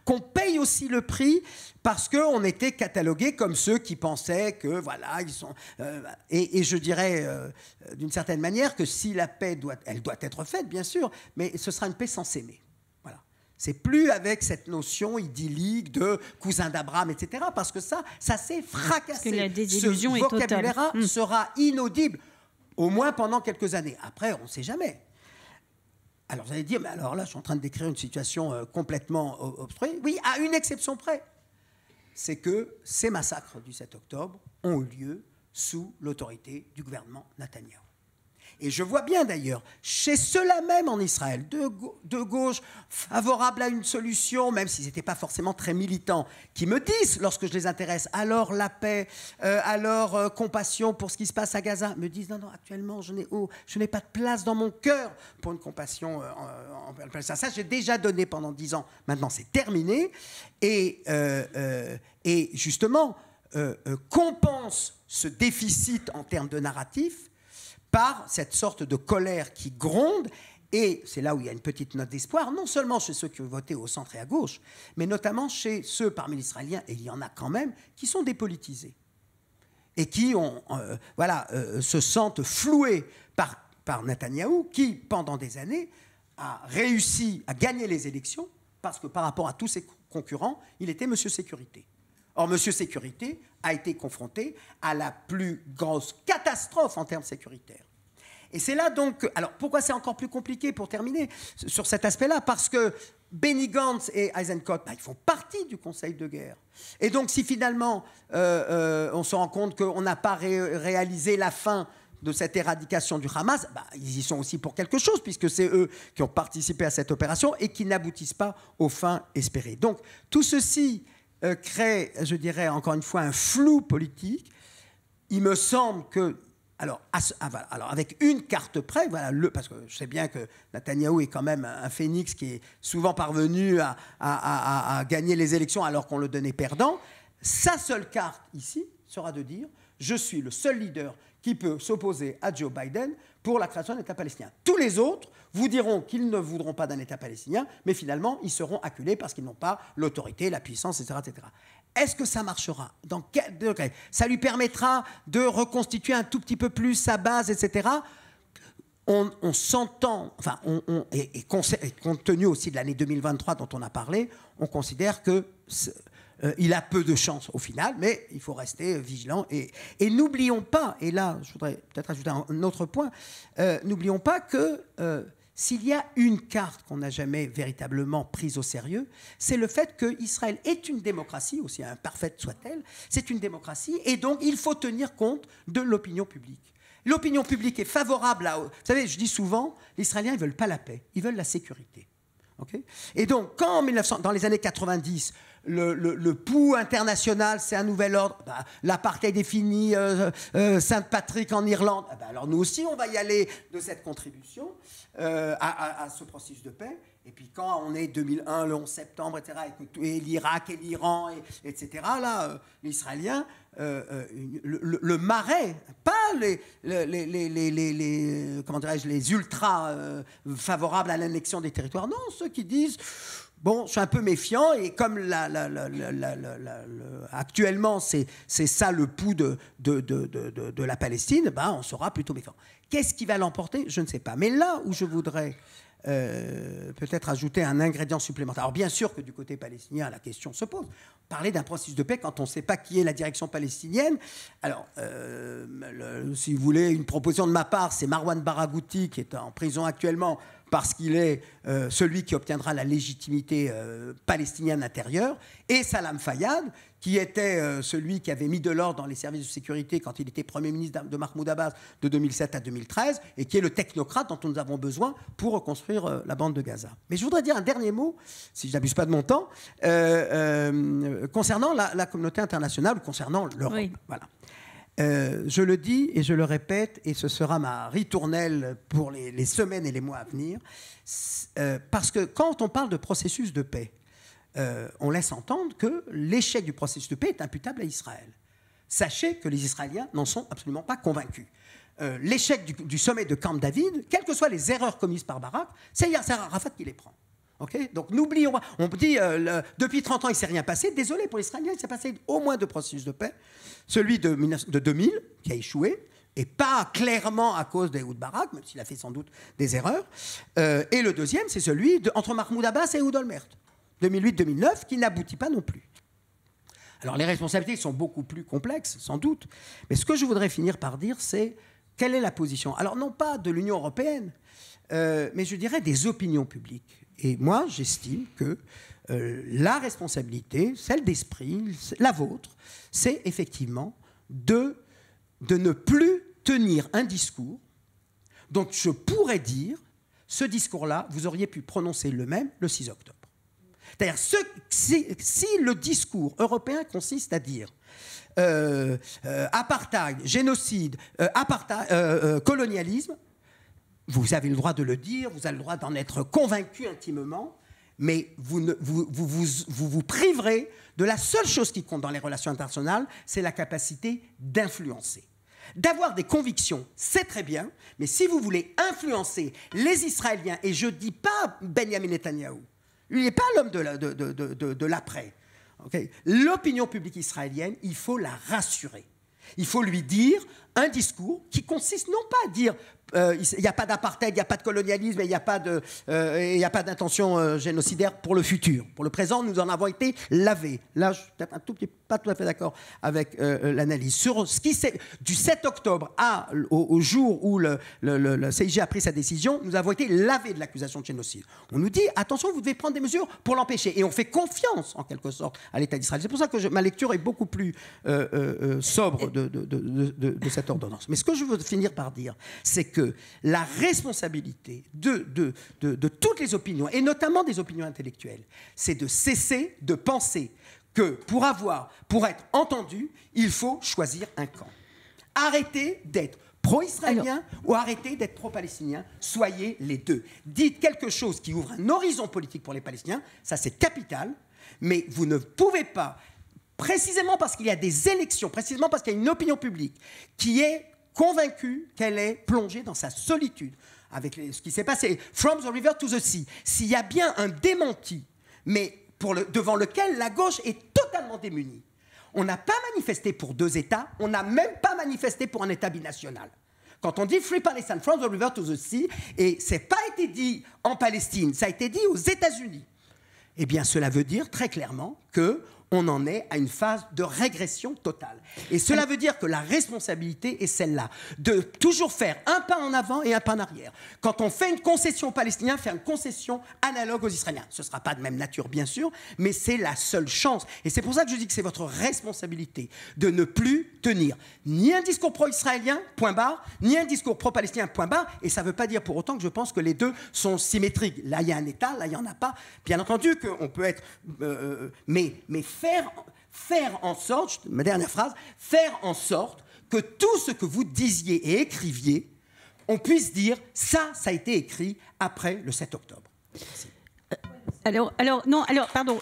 qu'on paye aussi le prix parce qu'on était catalogué comme ceux qui pensaient que, voilà, ils sont. Euh, et, je dirais, euh, euh, d'une certaine manière, que si la paix doit, elle doit être faite, bien sûr, mais ce sera une paix sans s'aimer. Voilà. C'est plus avec cette notion idyllique de cousin d'Abraham, etc., parce que ça, ça s'est fracassé. Parce que la désillusion Ce vocabulaire hmm. sera inaudible, au moins pendant quelques années. Après, on ne sait jamais. Alors vous allez dire, mais alors là, je suis en train de décrire une situation euh, complètement obstruée. Oui, à une exception près. C'est que ces massacres du 7 octobre ont eu lieu sous l'autorité du gouvernement Netanyahu. Et je vois bien d'ailleurs, chez ceux-là même en Israël, de, gauche, favorable à une solution, même s'ils n'étaient pas forcément très militants, qui me disent, lorsque je les intéresse, alors la paix, euh, alors euh, compassion pour ce qui se passe à Gaza, me disent, non, non, actuellement, je n'ai pas de place dans mon cœur pour une compassion euh, envers Ça, ça j'ai déjà donné pendant dix ans. Maintenant, c'est terminé. Et, et justement, compense ce déficit en termes de narratif par cette sorte de colère qui gronde. Et c'est là où il y a une petite note d'espoir, non seulement chez ceux qui ont voté au centre et à gauche, mais notamment chez ceux parmi les Israéliens, et il y en a quand même, qui sont dépolitisés et qui ont, euh, voilà, euh, se sentent floués par, par Netanyahou, qui, pendant des années, a réussi à gagner les élections parce que par rapport à tous ses concurrents, il était monsieur sécurité. Or, Monsieur Sécurité a été confronté à la plus grosse catastrophe en termes sécuritaires. Et c'est là donc. Alors, pourquoi c'est encore plus compliqué pour terminer sur cet aspect-là Parce que Benny Gantz et Eisenkot, bah, ils font partie du Conseil de guerre. Et donc, si finalement euh, euh, on se rend compte qu'on n'a pas réalisé la fin de cette éradication du Hamas, bah, ils y sont aussi pour quelque chose, puisque c'est eux qui ont participé à cette opération et qui n'aboutissent pas aux fins espérées. Donc, tout ceci euh, crée, je dirais encore une fois, un flou politique. Il me semble que, ah, alors, avec une carte près, voilà, le, parce que je sais bien que Netanyahou est quand même un phénix qui est souvent parvenu à, à gagner les élections alors qu'on le donnait perdant, sa seule carte ici sera de dire, je suis le seul leader qui peut s'opposer à Joe Biden pour la création d'un État palestinien. Tous les autres vous diront qu'ils ne voudront pas d'un État palestinien, mais finalement, ils seront acculés parce qu'ils n'ont pas l'autorité, la puissance, etc. Est-ce que ça marchera Dans quel... Ça lui permettra de reconstituer un tout petit peu plus sa base, etc. On, s'entend, enfin, et, compte tenu aussi de l'année 2023 dont on a parlé, on considère qu'il euh, a peu de chance au final, mais il faut rester euh, vigilant. Et, n'oublions pas, et là, je voudrais peut-être ajouter un autre point, euh, n'oublions pas que s'il y a une carte qu'on n'a jamais véritablement prise au sérieux, c'est le fait qu'Israël est une démocratie, aussi imparfaite soit-elle, c'est une démocratie, et donc il faut tenir compte de l'opinion publique. L'opinion publique est favorable à... Vous savez, je dis souvent, les Israéliens ne veulent pas la paix, ils veulent la sécurité. et donc, quand dans les années 90, le, pouls international, c'est un nouvel ordre. La bah, L'apartheid est fini, euh, euh Saint-Patrick en Irlande. Ah, bah, alors nous aussi, on va y aller de cette contribution euh, à, ce processus de paix. Et puis quand on est 2001, le 11 septembre, etc., et, l'Irak et l'Iran, et, etc., là, euh, l'Israélien, le, le, marais, pas les, les, les, les, les les ultras favorables à l'annexion des territoires, non, ceux qui disent Bon, je suis un peu méfiant et comme actuellement c'est ça le pouls de, la Palestine, bah, on sera plutôt méfiant. Qu'est-ce qui va l'emporter Je ne sais pas. Mais là où je voudrais euh, peut-être ajouter un ingrédient supplémentaire. Alors bien sûr que du côté palestinien, la question se pose. Parler d'un processus de paix quand on ne sait pas qui est la direction palestinienne. Alors, euh, si vous voulez, une proposition de ma part, c'est Marwan Baragouti qui est en prison actuellement parce qu'il est euh, celui qui obtiendra la légitimité euh, palestinienne intérieure, et Salam Fayyad, qui était euh, celui qui avait mis de l'ordre dans les services de sécurité quand il était Premier ministre de Mahmoud Abbas de 2007 à 2013, et qui est le technocrate dont nous avons besoin pour reconstruire la bande de Gaza. Mais je voudrais dire un dernier mot, si je n'abuse pas de mon temps, concernant la, communauté internationale, concernant l'Europe. Oui. Voilà. Euh, je le dis et je le répète, et ce sera ma ritournelle pour les, semaines et les mois à venir, euh, parce que quand on parle de processus de paix, euh, on laisse entendre que l'échec du processus de paix est imputable à Israël. Sachez que les Israéliens n'en sont absolument pas convaincus. l'échec du, du, sommet de Camp David, quelles que soient les erreurs commises par Barak, c'est Yasser Arafat qui les prend. Donc n'oublions pas, on dit euh, depuis 30 ans il ne s'est rien passé, désolé pour l'Israël il s'est passé au moins deux processus de paix, celui de, de 2000 qui a échoué, et pas clairement à cause d'Ehoud Barak, même s'il a fait sans doute des erreurs, euh, et le deuxième c'est celui entre Mahmoud Abbas et Ehud Olmert, 2008-2009, qui n'aboutit pas non plus. Alors les responsabilités sont beaucoup plus complexes, sans doute, mais ce que je voudrais finir par dire c'est quelle est la position, alors non pas de l'Union européenne, euh, mais je dirais des opinions publiques et moi, j'estime que euh, la responsabilité, celle d'esprit, la vôtre, c'est effectivement de, de ne plus tenir un discours dont je pourrais dire, ce discours-là, vous auriez pu prononcer le même le 6 octobre. C'est-à-dire, si, le discours européen consiste à dire euh, euh, apartheid, génocide, apartheid, colonialisme, vous avez le droit de le dire, vous avez le droit d'en être convaincu intimement, mais vous, ne, vous, vous, vous, vous, priverez de la seule chose qui compte dans les relations internationales, c'est la capacité d'influencer. D'avoir des convictions, c'est très bien, mais si vous voulez influencer les Israéliens, et je ne dis pas Benjamin Netanyahu, il n'est pas l'homme de l'après. de, L'opinion publique israélienne, il faut la rassurer. Il faut lui dire un discours qui consiste non pas à dire euh, il n'y a pas d'apartheid, il n'y a pas de colonialisme, il n'y a pas de, euh, il a pas d'intention euh, génocidaire pour le futur. Pour le présent, nous en avons été lavés. Là, je suis peut-être un tout petit pas tout à fait d'accord avec l'analyse. Sur ce du 7 octobre à au, jour où le, le, CIG a pris sa décision, nous avons été lavés de l'accusation de génocide. On nous dit attention, vous devez prendre des mesures pour l'empêcher, et on fait confiance en quelque sorte à l'État d'Israël. C'est pour ça que ma lecture est beaucoup plus sobre de, de cette ordonnance. Mais ce que je veux finir par dire, c'est que la responsabilité de, toutes les opinions, et notamment des opinions intellectuelles, c'est de cesser de penser que pour avoir, pour être entendu, il faut choisir un camp. Arrêtez d'être pro-israélien ou arrêtez d'être pro-palestinien. Soyez les deux. Dites quelque chose qui ouvre un horizon politique pour les Palestiniens, ça c'est capital, mais vous ne pouvez pas, précisément parce qu'il y a des élections, précisément parce qu'il y a une opinion publique qui est convaincue qu'elle est plongée dans sa solitude avec ce qui s'est passé. From the river to the sea. S'il y a bien un démenti, mais devant lequel la gauche est totalement démunie. On n'a pas manifesté pour deux États, on n'a même pas manifesté pour un État binational. Quand on dit Free Palestine from the river to the sea, et c'est pas été dit en Palestine, ça a été dit aux États-Unis. Eh bien, cela veut dire très clairement que on en est à une phase de régression totale. Et cela veut dire que la responsabilité est celle-là, de toujours faire un pas en avant et un pas en arrière. Quand on fait une concession aux Palestiniens, faire une concession analogue aux Israéliens. Ce ne sera pas de même nature, bien sûr, mais c'est la seule chance. Et c'est pour ça que je dis que c'est votre responsabilité de ne plus tenir ni un discours pro-israélien, point barre, ni un discours pro-palestinien, point barre. Et ça ne veut pas dire pour autant que je pense que les deux sont symétriques. Là, il y a un État, là, il n'y en a pas. Bien entendu qu'on peut être... Euh, euh, mais, mais faire, en sorte, ma dernière phrase, faire en sorte que tout ce que vous disiez et écriviez, on puisse dire ça, ça a été écrit après le 7 octobre. Alors, alors, non, alors, pardon,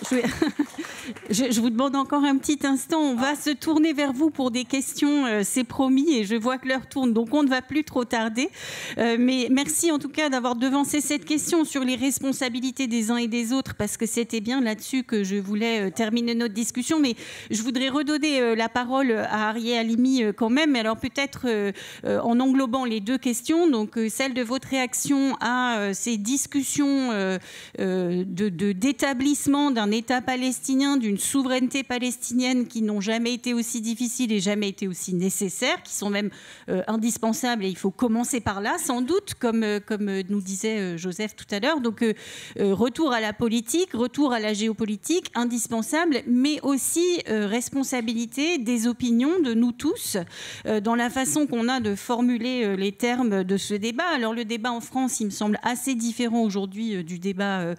[laughs] je, vous demande encore un petit instant. On va se tourner vers vous pour des questions, euh, c'est promis, et je vois que l'heure tourne, donc on ne va plus trop tarder. Euh, mais merci en tout cas d'avoir devancé cette question sur les responsabilités des uns et des autres, parce que c'était bien là-dessus que je voulais euh, terminer notre discussion. Mais je voudrais redonner la parole à Ariel Alimi quand même, alors peut-être en englobant les deux questions, donc celle de votre réaction à ces discussions de d'établissement d'un État palestinien, d'une souveraineté palestinienne qui n'ont jamais été aussi difficiles et jamais été aussi nécessaires, qui sont même euh, indispensables. Et il faut commencer par là, sans doute, comme, euh, comme euh, nous disait Joseph tout à l'heure. Donc, retour à la politique, retour à la géopolitique, indispensable, mais aussi responsabilité des opinions de nous tous dans la façon qu'on a de formuler les termes de ce débat. Alors, le débat en France, il me semble assez différent aujourd'hui du débat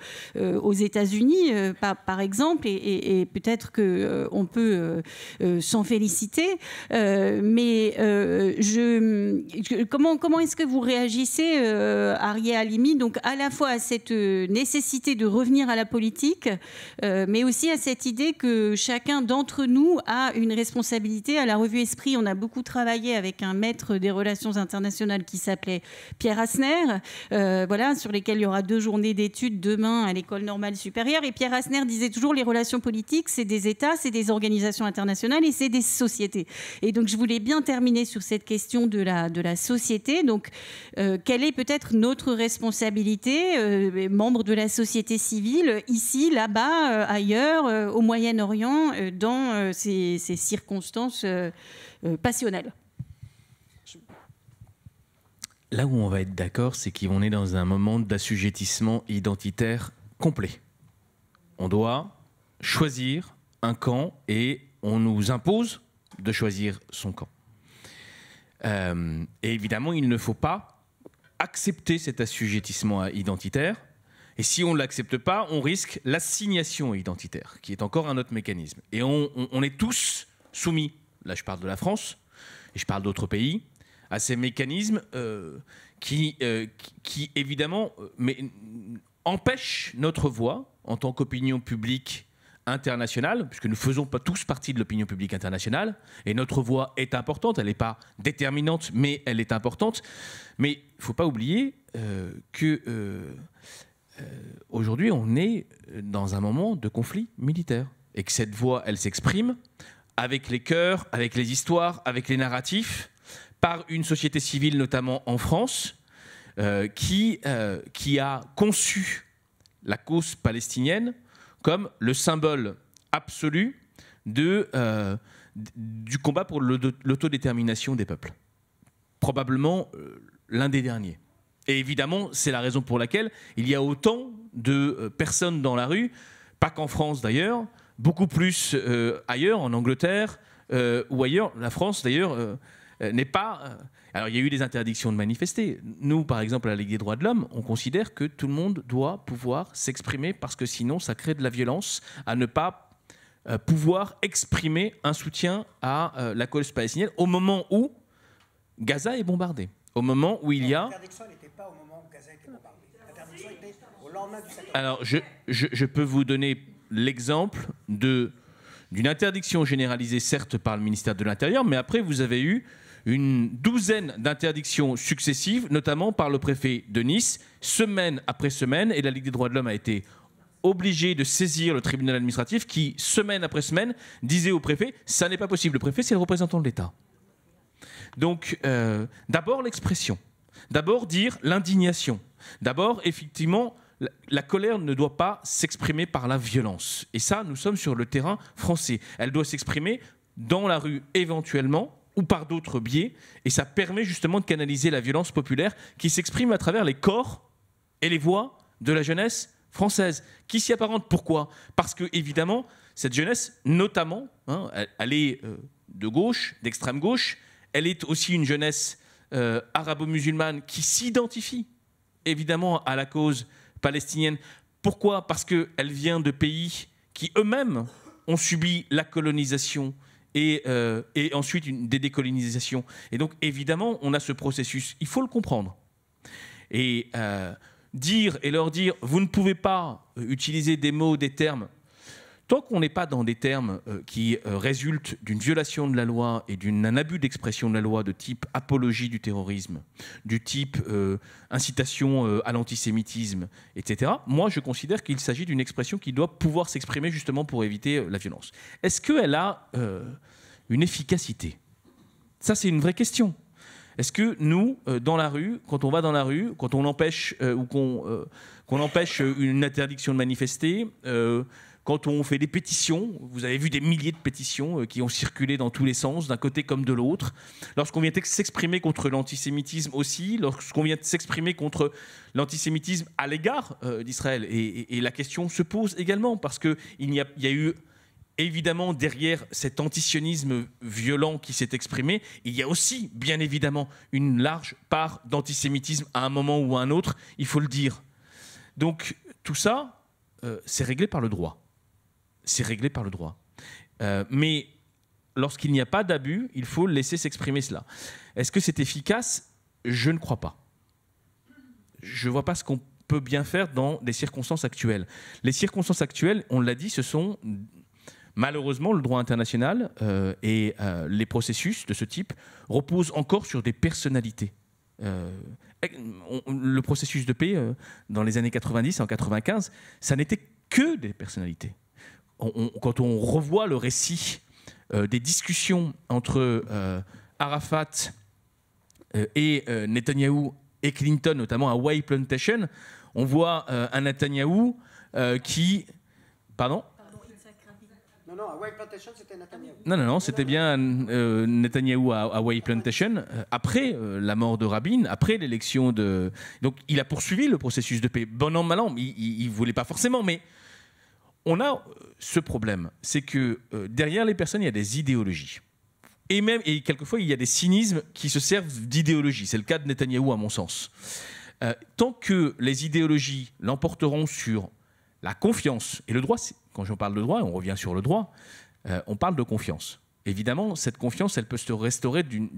aux États-Unis, euh, par, par, exemple, et, peut-être qu'on euh, peut euh, s'en féliciter. mais je, comment, comment est-ce que vous réagissez, Ariel Alimi, donc à la fois à cette nécessité de revenir à la politique, mais aussi à cette idée que chacun d'entre nous a une responsabilité. À la revue Esprit, on a beaucoup travaillé avec un maître des relations internationales qui s'appelait Pierre Asner, voilà, sur lesquels il y aura deux journées d'études demain à l'école supérieure. Et Pierre Asner disait toujours les relations politiques, c'est des États, c'est des organisations internationales et c'est des sociétés. Et donc je voulais bien terminer sur cette question de la, de la société. Donc euh, quelle est peut-être notre responsabilité, euh, membres de la société civile, ici, là-bas, euh, ailleurs, au Moyen-Orient, dans ces, ces, circonstances passionnelles Là où on va être d'accord, c'est qu'on est dans un moment d'assujettissement identitaire complet. On doit choisir un camp et on nous impose de choisir son camp. Euh, et évidemment, il ne faut pas accepter cet assujettissement identitaire. Et si on ne l'accepte pas, on risque l'assignation identitaire, qui est encore un autre mécanisme. Et on, est tous soumis, là je parle de la France, et je parle d'autres pays, à ces mécanismes euh, qui, euh, qui, qui, évidemment, mais, empêche notre voix en tant qu'opinion publique internationale, puisque nous ne faisons pas tous partie de l'opinion publique internationale, et notre voix est importante, elle n'est pas déterminante, mais elle est importante. Mais il ne faut pas oublier euh, que euh, euh, aujourd'hui, on est dans un moment de conflit militaire, et que cette voix, elle s'exprime avec les cœurs, avec les histoires, avec les narratifs, par une société civile, notamment en France, euh, qui, euh, qui a conçu la cause palestinienne comme le symbole absolu de, euh, du combat pour l'autodétermination des peuples. Probablement l'un des derniers. Et évidemment, c'est la raison pour laquelle il y a autant de personnes dans la rue, pas qu'en France d'ailleurs, beaucoup plus ailleurs, en Angleterre ou ailleurs. La France d'ailleurs n'est pas alors, il y a eu des interdictions de manifester. Nous, par exemple, à la Ligue des droits de l'homme, on considère que tout le monde doit pouvoir s'exprimer parce que sinon, ça crée de la violence à ne pas euh, pouvoir exprimer un soutien à euh, la cause palestinienne au moment où Gaza est bombardée. Au moment où il y a. Alors, je, je peux vous donner l'exemple de d'une interdiction généralisée, certes, par le ministère de l'Intérieur, mais après, vous avez eu une douzaine d'interdictions successives, notamment par le préfet de Nice, semaine après semaine, et la Ligue des droits de l'homme a été obligée de saisir le tribunal administratif qui, semaine après semaine, disait au préfet, ça n'est pas possible, le préfet c'est le représentant de l'État. Donc, euh, d'abord l'expression, d'abord dire l'indignation, d'abord effectivement la colère ne doit pas s'exprimer par la violence. Et ça, nous sommes sur le terrain français. Elle doit s'exprimer dans la rue éventuellement, ou par d'autres biais, et ça permet justement de canaliser la violence populaire qui s'exprime à travers les corps et les voix de la jeunesse française, qui s'y apparente. Pourquoi Parce que, évidemment, cette jeunesse, notamment, hein, elle, est euh, de gauche, d'extrême gauche, elle est aussi une jeunesse euh, arabo-musulmane qui s'identifie, évidemment, à la cause palestinienne. Pourquoi Parce qu'elle vient de pays qui eux-mêmes ont subi la colonisation, euh, et, ensuite une, des décolonisations. Et donc évidemment, on a ce processus, il faut le comprendre. Et euh, dire et leur dire, vous ne pouvez pas utiliser des mots, des termes Tant qu'on n'est pas dans des termes euh, qui euh, résultent d'une violation de la loi et d'un abus d'expression de la loi de type apologie du terrorisme, du type euh, incitation à l'antisémitisme, etc., moi je considère qu'il s'agit d'une expression qui doit pouvoir s'exprimer justement pour éviter la violence. Est-ce qu'elle a une efficacité Ça c'est une vraie question. Est-ce que nous, dans la rue, quand on va dans la rue, quand on empêche ou qu'on empêche une interdiction de manifester, quand on fait des pétitions, vous avez vu des milliers de pétitions euh, qui ont circulé dans tous les sens, d'un côté comme de l'autre. Lorsqu'on vient s'exprimer contre l'antisémitisme aussi, lorsqu'on vient s'exprimer contre l'antisémitisme à l'égard euh, d'Israël, et, la question se pose également parce qu'il y, a, il y a eu évidemment, derrière cet antisionisme violent qui s'est exprimé, il y a aussi, bien évidemment, une large part d'antisémitisme à un moment ou à un autre, il faut le dire. Donc, tout ça, euh, c'est réglé par le droit c'est réglé par le droit. Euh, mais lorsqu'il n'y a pas d'abus, il faut laisser s'exprimer cela. Est-ce que c'est efficace Je ne crois pas. Je ne vois pas ce qu'on peut bien faire dans des circonstances actuelles. Les circonstances actuelles, on l'a dit, ce sont malheureusement le droit international euh, et euh, les processus de ce type reposent encore sur des personnalités. le processus de paix dans les années 90 et en 95, ça n'était que des personnalités quand on revoit le récit euh, des discussions entre euh, Arafat euh, et Netanyahou et Clinton, notamment à White Plantation, on voit un Netanyahou qui... Pardon non, non, à White Plantation, c'était Netanyahu. Non, non, non, c'était bien Netanyahu à, White Plantation, après la mort de Rabin, après l'élection de. Donc, il a poursuivi le processus de paix. Bon an, mal an, il ne voulait pas forcément, mais on a euh, ce problème, c'est que euh, derrière les personnes, il y a des idéologies. Et même, et quelquefois, il y a des cynismes qui se servent d'idéologies. C'est le cas de Netanyahou, à mon sens. Euh, tant que les idéologies l'emporteront sur la confiance et le droit, quand je parle de droit, on revient sur le droit, on parle de confiance. Évidemment, cette confiance, elle peut se restaurer d'une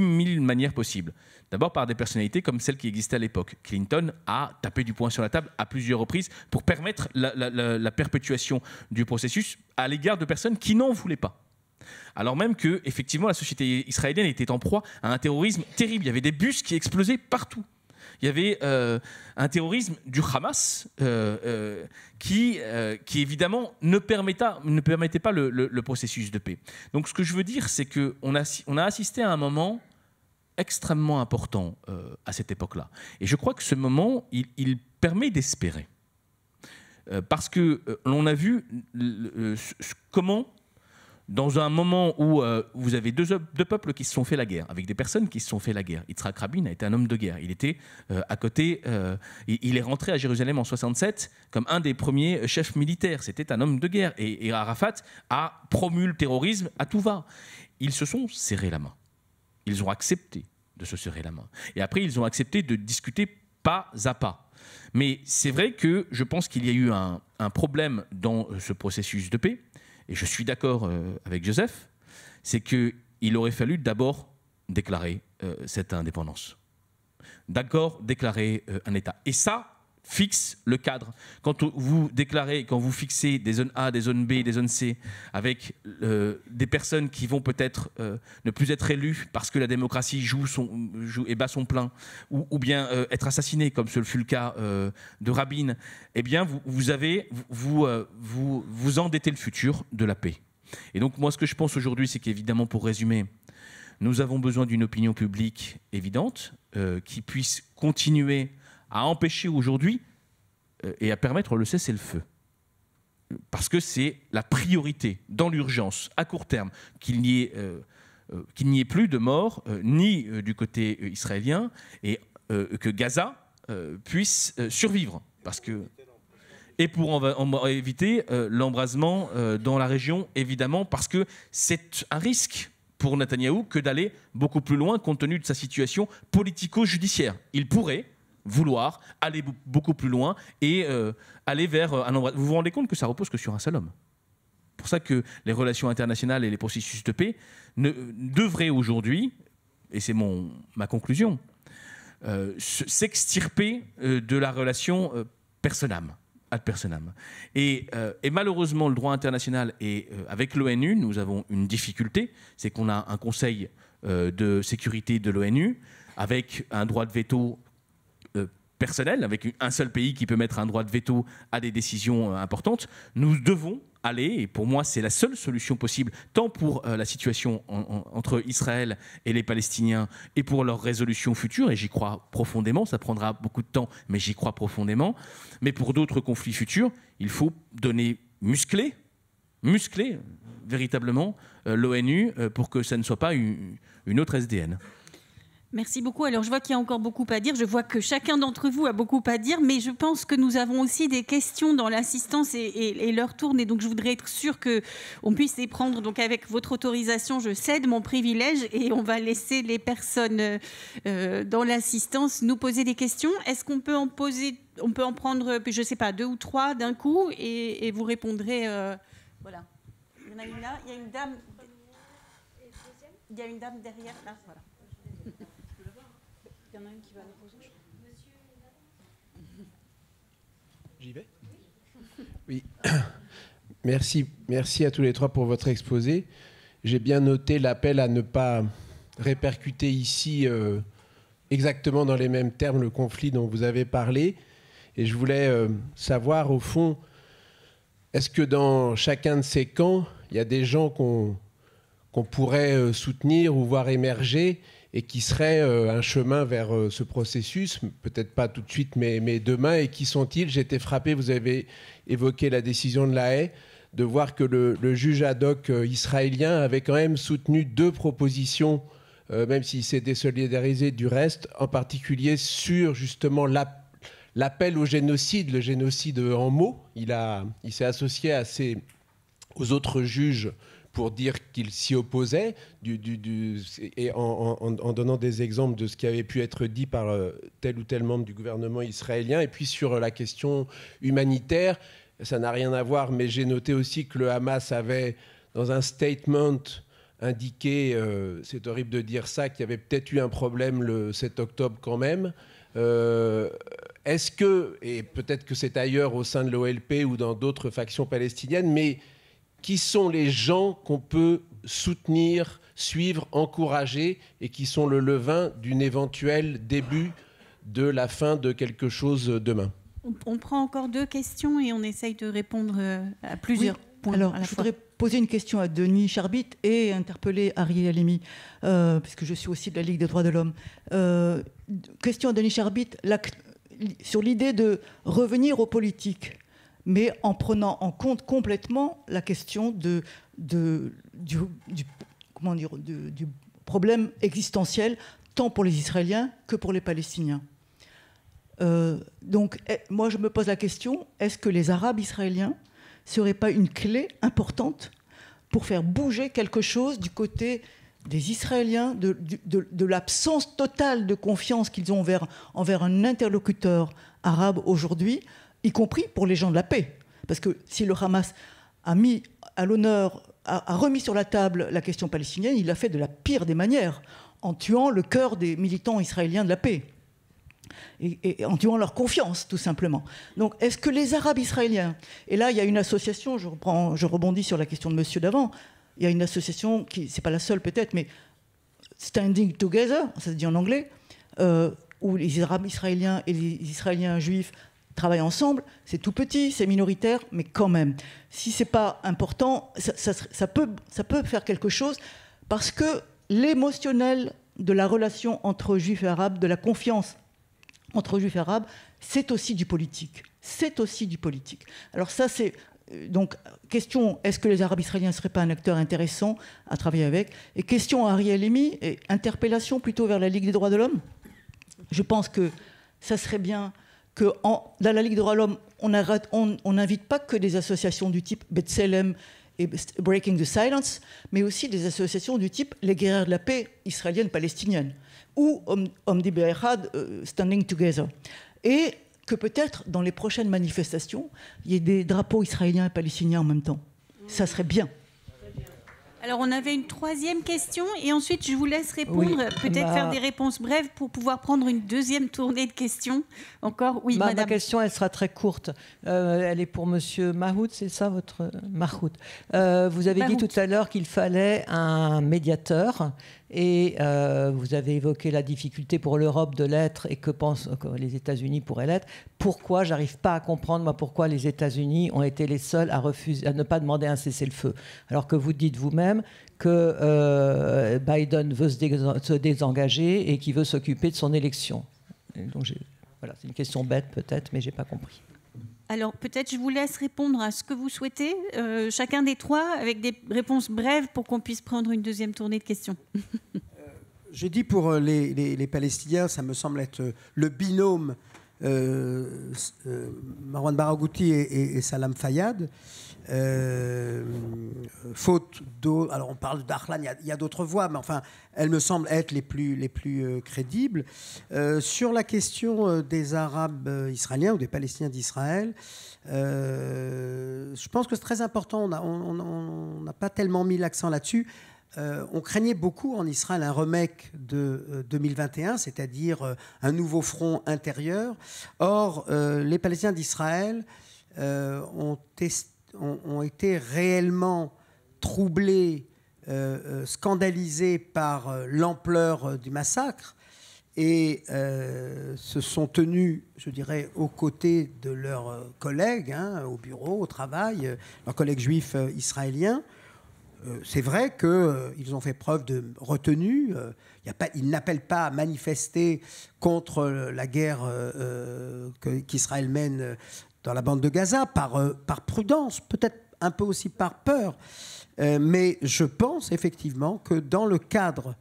10 manières possibles. D'abord par des personnalités comme celles qui existaient à l'époque. Clinton a tapé du poing sur la table à plusieurs reprises pour permettre la perpétuation du processus à l'égard de personnes qui n'en voulaient pas. Alors même que, effectivement, la société israélienne était en proie à un terrorisme terrible. Il y avait des bus qui explosaient partout il y avait euh, un terrorisme du Hamas euh, euh, qui, qui, évidemment, ne, permettait pas le, processus de paix. Donc ce que je veux dire, c'est qu'on a, on a assisté à un moment extrêmement important à cette époque-là. Et je crois que ce moment, il permet d'espérer. parce que l'on a vu comment dans un moment où euh, vous avez deux, peuples qui se sont fait la guerre, avec des personnes qui se sont fait la guerre. Yitzhak Rabin a été un homme de guerre. Il était euh, à côté, euh, il, est rentré à Jérusalem en 67 comme un des premiers chefs militaires. C'était un homme de guerre. Et, Arafat a promu le terrorisme à tout va. Ils se sont serrés la main. Ils ont accepté de se serrer la main. Et après, ils ont accepté de discuter pas à pas. Mais c'est vrai que je pense qu'il y a eu un problème dans ce processus de paix et je suis d'accord euh, avec Joseph, c'est qu'il aurait fallu d'abord déclarer euh, cette indépendance. D'accord, déclarer euh, un État. Et ça, fixe le cadre. Quand vous déclarez, quand vous fixez des zones A, des zones B, des zones C, avec euh, des personnes qui vont peut-être euh, ne plus être élues parce que la démocratie joue, son, et bat son plein, ou, bien euh, être assassinées, comme ce fut le cas de Rabin, eh bien, vous, avez, vous, vous, vous endettez le futur de la paix. Et donc, moi, ce que je pense aujourd'hui, c'est qu'évidemment, pour résumer, nous avons besoin d'une opinion publique évidente qui puisse continuer à empêcher aujourd'hui euh, et à permettre le cessez-le-feu. Parce que c'est la priorité, dans l'urgence, à court terme, qu'il n'y ait, euh, euh, plus de morts, ni du côté israélien, et que Gaza puisse survivre. Parce que et pour éviter l'embrasement dans la région, évidemment, parce que c'est un risque pour Netanyahou que d'aller beaucoup plus loin compte tenu de sa situation politico-judiciaire. Il pourrait, vouloir aller beaucoup plus loin et euh, aller vers euh, un endroit. Vous vous rendez compte que ça repose que sur un seul homme. C'est pour ça que les relations internationales et les processus de paix ne, euh, devraient aujourd'hui, et c'est mon, ma conclusion, s'extirper de la relation personne-âme ad personam. Et, malheureusement, le droit international et avec l'ONU, nous avons une difficulté, c'est qu'on a un Conseil de sécurité de l'ONU avec un droit de veto personnel, avec un seul pays qui peut mettre un droit de veto à des décisions euh, importantes, nous devons aller, et pour moi c'est la seule solution possible, tant pour euh, la situation entre Israël et les Palestiniens, et pour leur résolution future, et j'y crois profondément, ça prendra beaucoup de temps, mais j'y crois profondément, mais pour d'autres conflits futurs, il faut donner muscler, muscler véritablement euh, l'ONU pour que ça ne soit pas une autre SDN. Merci beaucoup. Alors, je vois qu'il y a encore beaucoup à dire. Je vois que chacun d'entre vous a beaucoup à dire, mais je pense que nous avons aussi des questions dans l'assistance et, leur tourne. Et donc, je voudrais être sûre que on puisse les prendre. Donc, avec votre autorisation, je cède mon privilège et on va laisser les personnes euh, dans l'assistance nous poser des questions. Est-ce qu'on peut en poser, on peut en prendre, je ne sais pas, deux ou trois d'un coup et, vous répondrez. Euh, voilà. Il y en a une là. Il y a une dame. Il y a une dame derrière Voilà qui va nous [laughs] Oui. [coughs] Merci, merci à tous les trois pour votre exposé. J'ai bien noté l'appel à ne pas répercuter ici euh, exactement dans les mêmes termes le conflit dont vous avez parlé. Et je voulais euh, savoir, au fond, est-ce que dans chacun de ces camps, il y a des gens qu'on pourrait euh, soutenir ou voir émerger et qui serait euh, un chemin vers euh, ce processus, peut-être pas tout de suite, mais, demain. Et qui sont-ils J'étais frappé, vous avez évoqué la décision de la haie, de voir que le, juge ad hoc euh, israélien avait quand même soutenu deux propositions, même s'il s'est désolidarisé du reste, en particulier sur justement l'appel au génocide, le génocide en mots. Il, a, il s'est associé à aux autres juges pour dire qu'il s'y opposait, du, du, du, et en, donnant des exemples de ce qui avait pu être dit par euh, tel ou tel membre du gouvernement israélien. Et puis sur la question humanitaire, ça n'a rien à voir, mais j'ai noté aussi que le Hamas avait, dans un statement, indiqué, euh, c'est horrible de dire ça, qu'il y avait peut-être eu un problème le 7 octobre quand même. Euh, est-ce que, et peut-être que c'est ailleurs au sein de l'OLP ou dans d'autres factions palestiniennes, mais qui sont les gens qu'on peut soutenir, suivre, encourager et qui sont le levain d'une éventuel début de la fin de quelque chose demain. On, prend encore deux questions et on essaye de répondre euh, à plusieurs points. Alors, à la je voudrais poser une question à Denis Charbit et interpeller Ariel Alimi, euh, puisque je suis aussi de la Ligue des droits de l'homme. Euh, question à Denis Charbit sur l'idée de revenir aux politiques mais en prenant en compte complètement la question du, problème existentiel, tant pour les Israéliens que pour les Palestiniens. Euh, donc, eh, moi, je me pose la question est-ce que les Arabes israéliens ne seraient pas une clé importante pour faire bouger quelque chose du côté des Israéliens, de, l'absence totale de confiance qu'ils ont envers un interlocuteur arabe aujourd'hui y compris pour les gens de la paix. Parce que si le Hamas a mis à l'honneur, a, remis sur la table la question palestinienne, il l'a fait de la pire des manières, en tuant le cœur des militants israéliens de la paix. Et, en tuant leur confiance, tout simplement. Donc, est-ce que les Arabes israéliens, et là, il y a une association, je, reprends, je rebondis sur la question de monsieur d'avant, il y a une association qui, c'est pas la seule peut-être, mais Standing Together, ça se dit en anglais, euh, où les Arabes israéliens et les Israéliens juifs travaillent ensemble, c'est tout petit, c'est minoritaire, mais quand même, si ce n'est pas important, ça, peut, faire quelque chose parce que l'émotionnel de la relation entre juifs et arabes, de la confiance entre juifs et arabes, c'est aussi du politique. C'est aussi du politique. Alors ça, c'est euh, donc question est-ce que les Arabes israéliens ne seraient pas un acteur intéressant à travailler avec Et question à Ariel Emy, et interpellation plutôt vers la Ligue des droits de l'homme. Je pense que ça serait bien que dans la Ligue des droits de l'homme, on n'invite pas que des associations du type B'Tselem et Breaking the Silence, mais aussi des associations du type les guerrières de la paix israélienne-palestinienne ou Omdi euh, Standing Together. Et que peut-être dans les prochaines manifestations, il y ait des drapeaux israéliens et palestiniens en même temps. Ça serait bien. Alors, on avait une troisième question et ensuite, je vous laisse répondre. Bah, peut-être faire des réponses brèves pour pouvoir prendre une deuxième tournée de questions. Encore, oui, bah, ma, madame. question, elle sera très courte. Euh, elle est pour monsieur Mahout, c'est ça votre. Euh, Mahout. Euh, vous avez dit tout à l'heure qu'il fallait un médiateur. Et euh, vous avez évoqué la difficulté pour l'Europe de l'être et que pensent les États-Unis pourraient l'être. Pourquoi j'arrive pas à comprendre moi pourquoi les États-Unis ont été les seuls à refuser, à ne pas demander un cessez-le-feu, alors que vous dites vous-même que euh, Biden veut se, désengager et qui veut s'occuper de son élection. voilà, c'est une question bête peut-être, mais j'ai pas compris. Alors peut-être je vous laisse répondre à ce que vous souhaitez, euh, chacun des trois, avec des réponses brèves pour qu'on puisse prendre une deuxième tournée de questions. [laughs] Euh, J'ai dit pour euh, les, Palestiniens, ça me semble être le binôme Marwan Baragouti et, et Salam Fayyad. Euh, faute d'eau, alors on parle d'Arlan, il y a, d'autres voix mais enfin, elles me semblent être les plus, les plus euh, crédibles. Euh, sur la question des Arabes israéliens ou des Palestiniens d'Israël, je pense que c'est très important, on n'a pas tellement mis l'accent là-dessus. on craignait beaucoup en Israël un remake de 2021, c'est-à-dire un nouveau front intérieur. Or, les Palestiniens d'Israël ont testé ont, été réellement troublés, euh, euh, scandalisés par euh, l'ampleur du massacre et se sont tenus, je dirais, aux côtés de leurs collègues hein, au bureau, au travail, leurs collègues juifs israéliens. C'est vrai qu'ils ils ont fait preuve de retenue. a pas, ils n'appellent pas à manifester contre la guerre qu'Israël mène dans la bande de Gaza euh, par, prudence, peut-être un peu aussi par peur. Euh, mais je pense effectivement que dans le cadre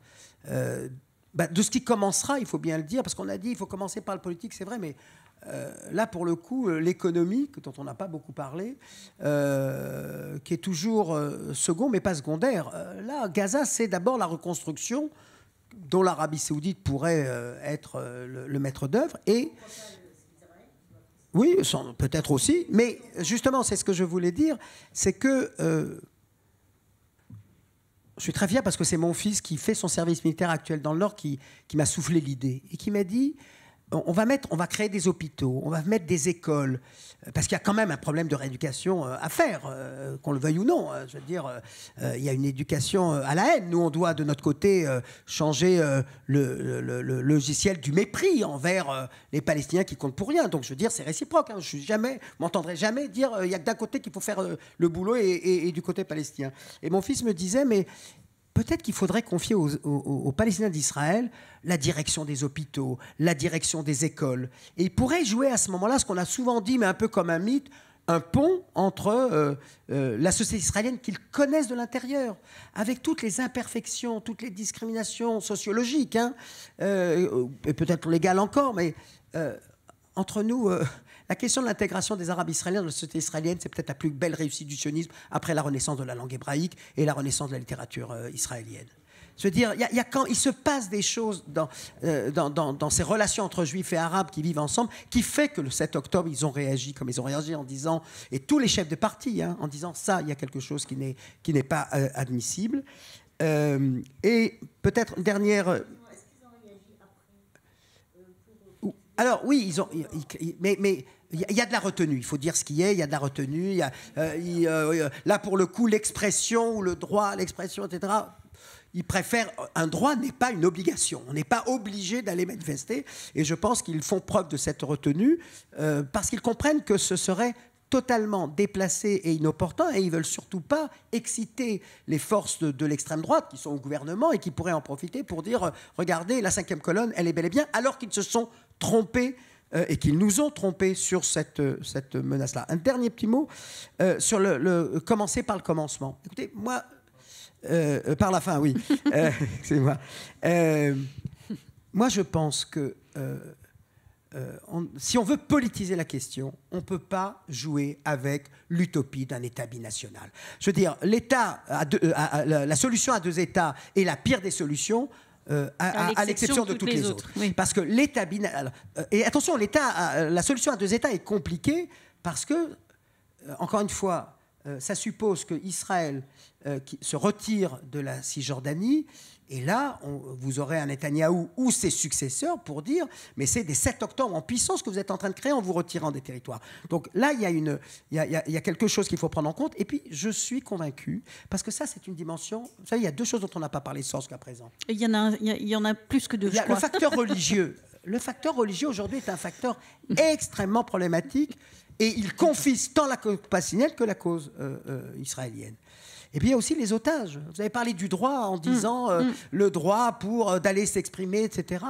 euh, bah, de ce qui commencera, il faut bien le dire, parce qu'on a dit il faut commencer par le politique, c'est vrai, mais là, pour le coup, l'économie, dont on n'a pas beaucoup parlé, qui est toujours second, mais pas secondaire. là, Gaza, c'est d'abord la reconstruction dont l'Arabie saoudite pourrait être le, maître d'œuvre. Et oui, peut-être aussi. Mais justement, c'est ce que je voulais dire, c'est que euh, je suis très fier parce que c'est mon fils qui fait son service militaire actuel dans le Nord qui m'a soufflé l'idée et qui m'a dit on va créer des hôpitaux, on va mettre des écoles, euh, parce qu'il y a quand même un problème de rééducation euh, à faire, euh, qu'on le veuille ou non. Hein, je veux dire, il y a une éducation à la haine. Nous, on doit de notre côté changer le, logiciel du mépris envers les Palestiniens qui comptent pour rien. Donc, je veux dire, c'est réciproque. Hein. Je ne m'entendrai jamais dire il y a que d'un côté qu'il faut faire le boulot et, du côté palestinien. Et mon fils me disait, mais peut-être qu'il faudrait confier aux, Palestiniens d'Israël la direction des hôpitaux, la direction des écoles. Et ils pourraient jouer à ce moment-là ce qu'on a souvent dit, mais un peu comme un mythe, un pont entre euh, euh, la société israélienne qu'ils connaissent de l'intérieur, avec toutes les imperfections, toutes les discriminations sociologiques, hein, euh, et peut-être légales encore, mais entre nous, la question de l'intégration des Arabes israéliens dans la société israélienne, c'est peut-être la plus belle réussite du sionisme après la renaissance de la langue hébraïque et la renaissance de la littérature euh, israélienne. Je dire, il y a quand il se passe des choses euh, dans, dans, dans, ces relations entre juifs et arabes qui vivent ensemble, qui fait que le 7 octobre, ils ont réagi comme ils ont réagi en disant, et tous les chefs de parti, hein, en disant ça, il y a quelque chose qui n'est, qui n'est pas euh, admissible. et peut-être une dernière... Alors oui, ils ont, mais, mais il y, a de la retenue, il faut dire ce qui est, il y a de la retenue. Y a, euh, euh, euh, là, pour le coup, l'expression ou le droit à l'expression, etc., ils préfèrent. Un droit n'est pas une obligation. On n'est pas obligé d'aller manifester. Et je pense qu'ils font preuve de cette retenue parce qu'ils comprennent que ce serait totalement déplacé et inopportun, et ils veulent surtout pas exciter les forces de, de l'extrême droite qui sont au gouvernement et qui pourraient en profiter pour dire regardez, la cinquième colonne, elle est bel et bien, alors qu'ils se sont trompés euh, et qu'ils nous ont trompés sur cette, euh, cette menace-là. Un dernier petit mot euh, sur le, commencer par le commencement. Écoutez, moi, par la fin, oui. [laughs] Excusez-moi. moi, je pense que si on veut politiser la question, on ne peut pas jouer avec l'utopie d'un État binational. Je veux dire, l'État, la solution à deux États est la pire des solutions euh, à, l'exception de toutes, les, autres. Parce que l'État binaire. Euh, et attention, l'État, euh, la solution à deux États est compliquée parce que, encore une fois, euh, ça suppose que Israël euh, se retire de la Cisjordanie. Et là, vous aurez un Netanyahou ou ses successeurs pour dire, mais c'est des 7 octobre en puissance que vous êtes en train de créer en vous retirant des territoires. Donc là, il y a, une, il quelque chose qu'il faut prendre en compte. Et puis, je suis convaincu, parce que ça, c'est une dimension. Vous savez, il y a deux choses dont on n'a pas parlé sans jusqu'à présent. Il y, en a, il y en a plus que deux. le facteur religieux. le facteur religieux aujourd'hui est un facteur [laughs] extrêmement problématique et ils confissent tant la cause palestinienne que la cause euh, euh, israélienne. Et puis il y a aussi les otages. Vous avez parlé du droit en mm. disant euh, mm. le droit pour d'aller s'exprimer, etc.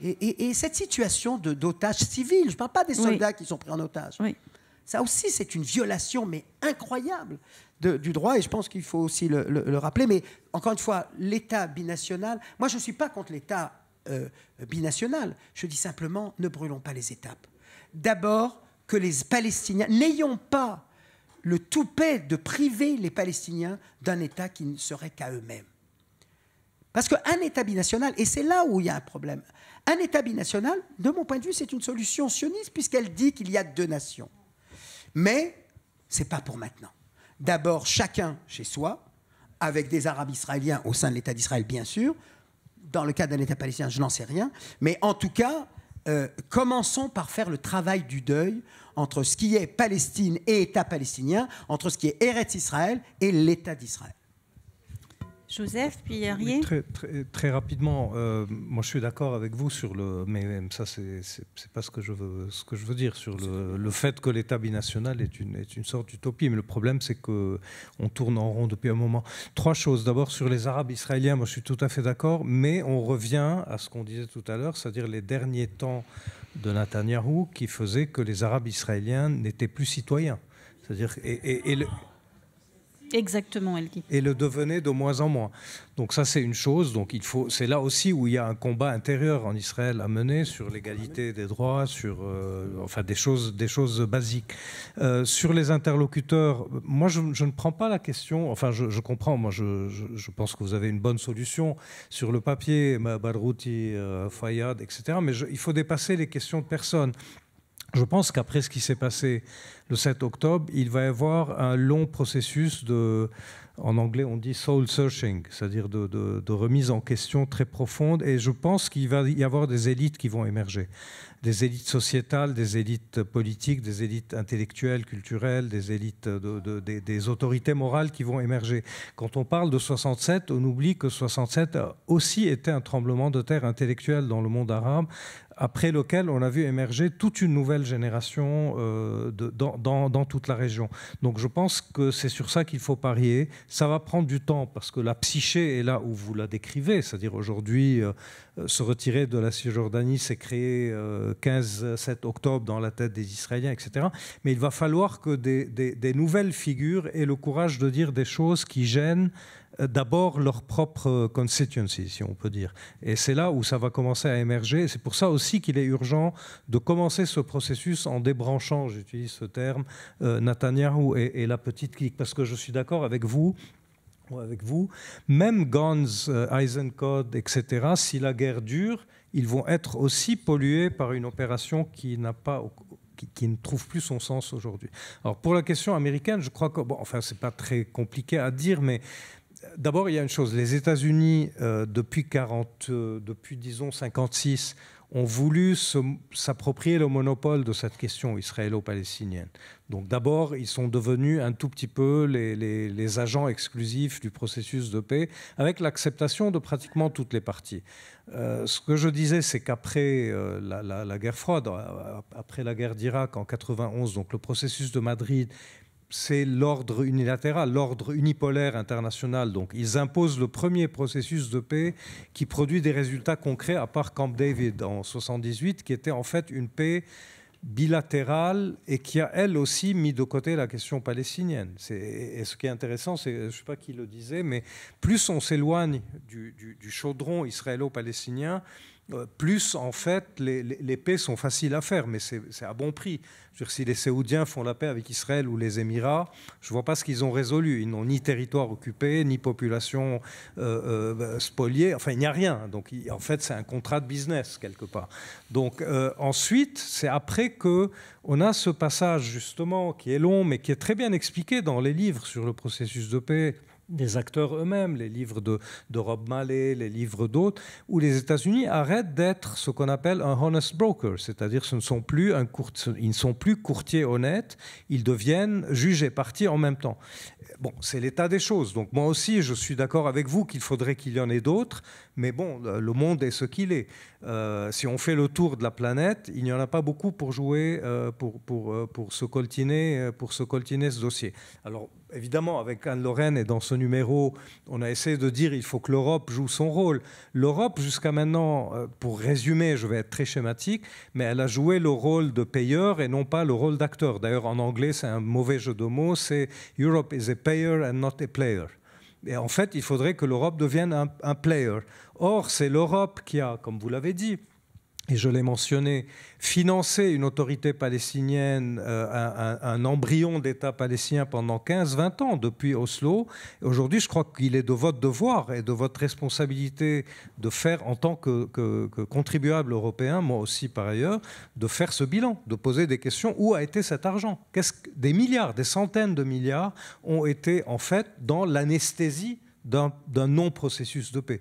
Et, cette situation d'otages civils, je ne parle pas des soldats qui sont pris en otage. Oui. Ça aussi, c'est une violation, mais incroyable, du droit, et je pense qu'il faut aussi le, le, rappeler. Mais encore une fois, l'État binational, moi je ne suis pas contre l'État binational, je dis simplement, ne brûlons pas les étapes. D'abord, que les Palestiniens, n'ayons pas le toupet de priver les Palestiniens d'un État qui ne serait qu'à eux-mêmes. Parce qu'un État binational, et c'est là où il y a un problème, un État binational, de mon point de vue, c'est une solution sioniste puisqu'elle dit qu'il y a deux nations. Mais ce n'est pas pour maintenant. D'abord, chacun chez soi, avec des Arabes israéliens au sein de l'État d'Israël, bien sûr. Dans le cas d'un État palestinien, je n'en sais rien. Mais en tout cas, euh, commençons par faire le travail du deuil entre ce qui est Palestine et État palestinien, entre ce qui est Eretz Israël et l'État d'Israël. Joseph, puis euh, très, rapidement, euh, moi je suis d'accord avec vous sur le, mais ça c'est pas ce que je veux, ce que je veux dire sur le, fait que l'État binational est une, est une sorte d'utopie. Mais le problème c'est que on tourne en rond depuis un moment. Trois choses. D'abord sur les Arabes israéliens, moi je suis tout à fait d'accord, mais on revient à ce qu'on disait tout à l'heure, c'est-à-dire les derniers temps de Netanyahou qui faisait que les Arabes israéliens n'étaient plus citoyens. C'est-à-dire et, et, Exactement, elle dit. – Et le devenait de moins en moins. Donc ça, c'est une chose. Donc il faut, c'est là aussi où il y a un combat intérieur en Israël à mener sur l'égalité des droits, sur euh, enfin des choses, des choses basiques. Euh, sur les interlocuteurs, moi, je, ne prends pas la question. Enfin, je, comprends. Moi, je, je, pense que vous avez une bonne solution sur le papier, Barouti, euh, Fayad, etc. Mais il faut dépasser les questions de personnes. Je pense qu'après ce qui s'est passé le 7 octobre, il va y avoir un long processus de, en anglais on dit soul searching, c'est-à-dire de, remise en question très profonde. Et je pense qu'il va y avoir des élites qui vont émerger, des élites sociétales, des élites politiques, des élites intellectuelles, culturelles, des élites de, des, des, autorités morales qui vont émerger. Quand on parle de 67, on oublie que 67 a aussi été un tremblement de terre intellectuel dans le monde arabe, après lequel on a vu émerger toute une nouvelle génération euh, dans, toute la région. Donc je pense que c'est sur ça qu'il faut parier. Ça va prendre du temps parce que la psyché est là où vous la décrivez, c'est-à-dire aujourd'hui euh, euh, se retirer de la Cisjordanie, s'est créé 15-7 octobre dans la tête des Israéliens, etc. Mais il va falloir que des nouvelles figures aient le courage de dire des choses qui gênent euh, d'abord leur propre constituency, si on peut dire. Et c'est là où ça va commencer à émerger. C'est pour ça aussi qu'il est urgent de commencer ce processus en débranchant, j'utilise ce terme, euh, Netanyahu et, la petite clique, parce que je suis d'accord avec vous avec vous, même guns euh, Eisencode, etc., si la guerre dure, ils vont être aussi pollués par une opération qui n'a pas qui, qui, ne trouve plus son sens aujourd'hui. Alors pour la question américaine, je crois que, bon, enfin c'est pas très compliqué à dire, mais D'abord, il y a une chose. Les États-Unis, euh, depuis 40, euh, depuis disons 56, ont voulu s'approprier le monopole de cette question israélo-palestinienne. Donc d'abord, ils sont devenus un tout petit peu les, agents exclusifs du processus de paix, avec l'acceptation de pratiquement toutes les parties. Euh, ce que je disais, c'est qu'après la, guerre froide, après la guerre d'Irak en 91, donc le processus de Madrid, c'est l'ordre unilatéral, l'ordre unipolaire international. Donc ils imposent le premier processus de paix qui produit des résultats concrets, à part Camp David en 78, qui était en fait une paix bilatérale et qui a elle aussi mis de côté la question palestinienne. Et ce qui est intéressant, c'est, je ne sais pas qui le disait, mais plus on s'éloigne du, du chaudron israélo-palestinien, euh, plus en fait les, paix sont faciles à faire, mais c'est à bon prix. si les saoudiens font la paix avec Israël ou les Émirats, je ne vois pas ce qu'ils ont résolu. Ils n'ont ni territoire occupé, ni population euh, euh, spoliée, enfin il n'y a rien. Donc en fait c'est un contrat de business quelque part. Donc ensuite c'est après que a ce passage justement qui est long mais qui est très bien expliqué dans les livres sur le processus de paix des acteurs eux-mêmes, les livres de, Rob Mallet, les livres d'autres, où les États-Unis arrêtent d'être ce qu'on appelle un honest broker, c'est-à-dire ce ne sont plus ils ne sont plus courtiers honnêtes, ils deviennent juges et partis en même temps. Bon, c'est l'état des choses. Donc moi aussi, je suis d'accord avec vous qu'il faudrait qu'il y en ait d'autres, mais bon, le monde est ce qu'il est. Euh, si on fait le tour de la planète, il n'y en a pas beaucoup pour jouer, euh, pour, euh, pour, se coltiner, pour se coltiner ce dossier. Alors évidemment, avec Anne-Lorraine et dans ce numéro, on a essayé de dire il faut que l'Europe joue son rôle. L'Europe, jusqu'à maintenant, euh, pour résumer, je vais être très schématique, mais elle a joué le rôle de payeur et non pas le rôle d'acteur. D'ailleurs, en anglais, c'est un mauvais jeu de mots, c'est Europe is a payer and not a player. Et en fait, il faudrait que l'Europe devienne un player. Or, c'est l'Europe qui a, comme vous l'avez dit, et je l'ai mentionné, financer une autorité palestinienne, euh, un, embryon d'État palestinien pendant 15-20 ans depuis Oslo. Aujourd'hui, je crois qu'il est de votre devoir et de votre responsabilité de faire, en tant que, contribuable européen, moi aussi par ailleurs, de faire ce bilan, de poser des questions. Où a été cet argent Des milliards, des centaines de milliards ont été en fait dans l'anesthésie d'un non-processus de paix.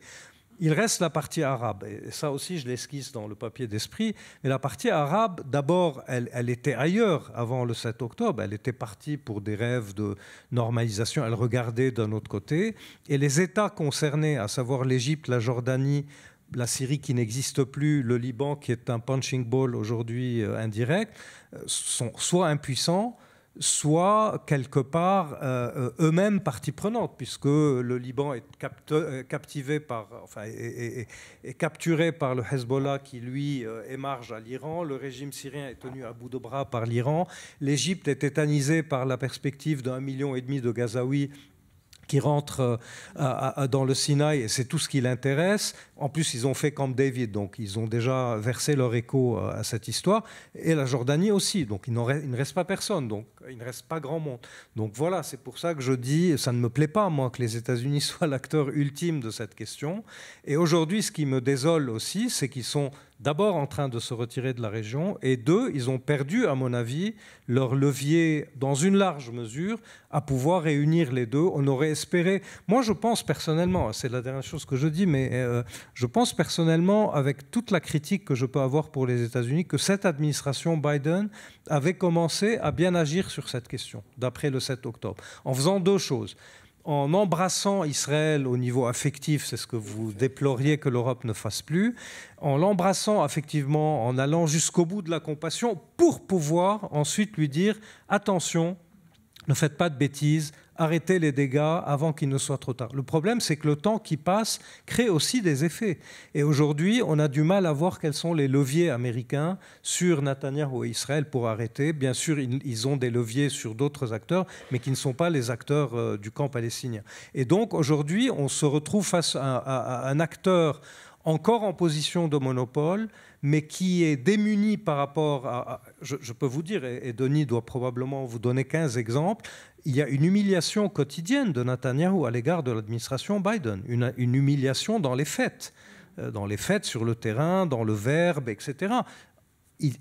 Il reste la partie arabe, et ça aussi je l'esquisse dans le papier d'esprit, mais la partie arabe, d'abord, elle, elle, était ailleurs avant le 7 octobre, elle était partie pour des rêves de normalisation, elle regardait d'un autre côté, et les États concernés, à savoir l'Égypte, la Jordanie, la Syrie qui n'existe plus, le Liban qui est un punching ball aujourd'hui euh, indirect, euh, sont soit impuissants, Soit quelque part euh, euh, eux-mêmes partie prenante, puisque le Liban euh, est est, capturé par le Hezbollah qui, lui, émarge à l'Iran, le régime syrien est tenu à bout de bras par l'Iran, l'Égypte est tétanisée par la perspective d'un million et demi de Gazaouis qui rentre euh, dans le Sinaï et c'est tout ce qui l'intéresse. En plus, ils ont fait Camp David, donc ils ont déjà versé leur écho euh, à cette histoire. Et la Jordanie aussi, donc il, il ne reste pas personne, donc il ne reste pas grand monde. Donc voilà, c'est pour ça que je dis, ça ne me plaît pas, moi, que les États-Unis [laughs] soient l'acteur ultime de cette question. Et aujourd'hui, ce qui me désole aussi, c'est qu'ils sont d'abord en train de se retirer de la région, et deux, ils ont perdu, à mon avis, leur levier, dans une large mesure, à pouvoir réunir les deux. On aurait espéré, moi je pense personnellement, c'est la dernière chose que je dis, mais euh, je pense personnellement, avec toute la critique que je peux avoir pour les États-Unis, que cette administration Biden avait commencé à bien agir sur cette question, d'après le 7 octobre, en faisant deux choses en embrassant Israël au niveau affectif, c'est ce que vous déploriez que l'Europe ne fasse plus, en l'embrassant affectivement, en allant jusqu'au bout de la compassion, pour pouvoir ensuite lui dire, attention, ne faites pas de bêtises, arrêter les dégâts avant qu'il ne soit trop tard. Le problème, c'est que le temps qui passe crée aussi des effets. Et aujourd'hui, on a du mal à voir quels sont les leviers américains sur Netanyahu et Israël pour arrêter. Bien sûr, ils ont des leviers sur d'autres acteurs, mais qui ne sont pas les acteurs euh, du camp palestinien. Et donc, aujourd'hui, on se retrouve face à, un acteur encore en position de monopole, mais qui est démuni par rapport à, je, peux vous dire, et, et, Denis doit probablement vous donner 15 exemples, il y a une humiliation quotidienne de Netanyahu à l'égard de l'administration Biden, une, humiliation dans les fêtes, euh, dans les fêtes sur le terrain, dans le verbe, etc.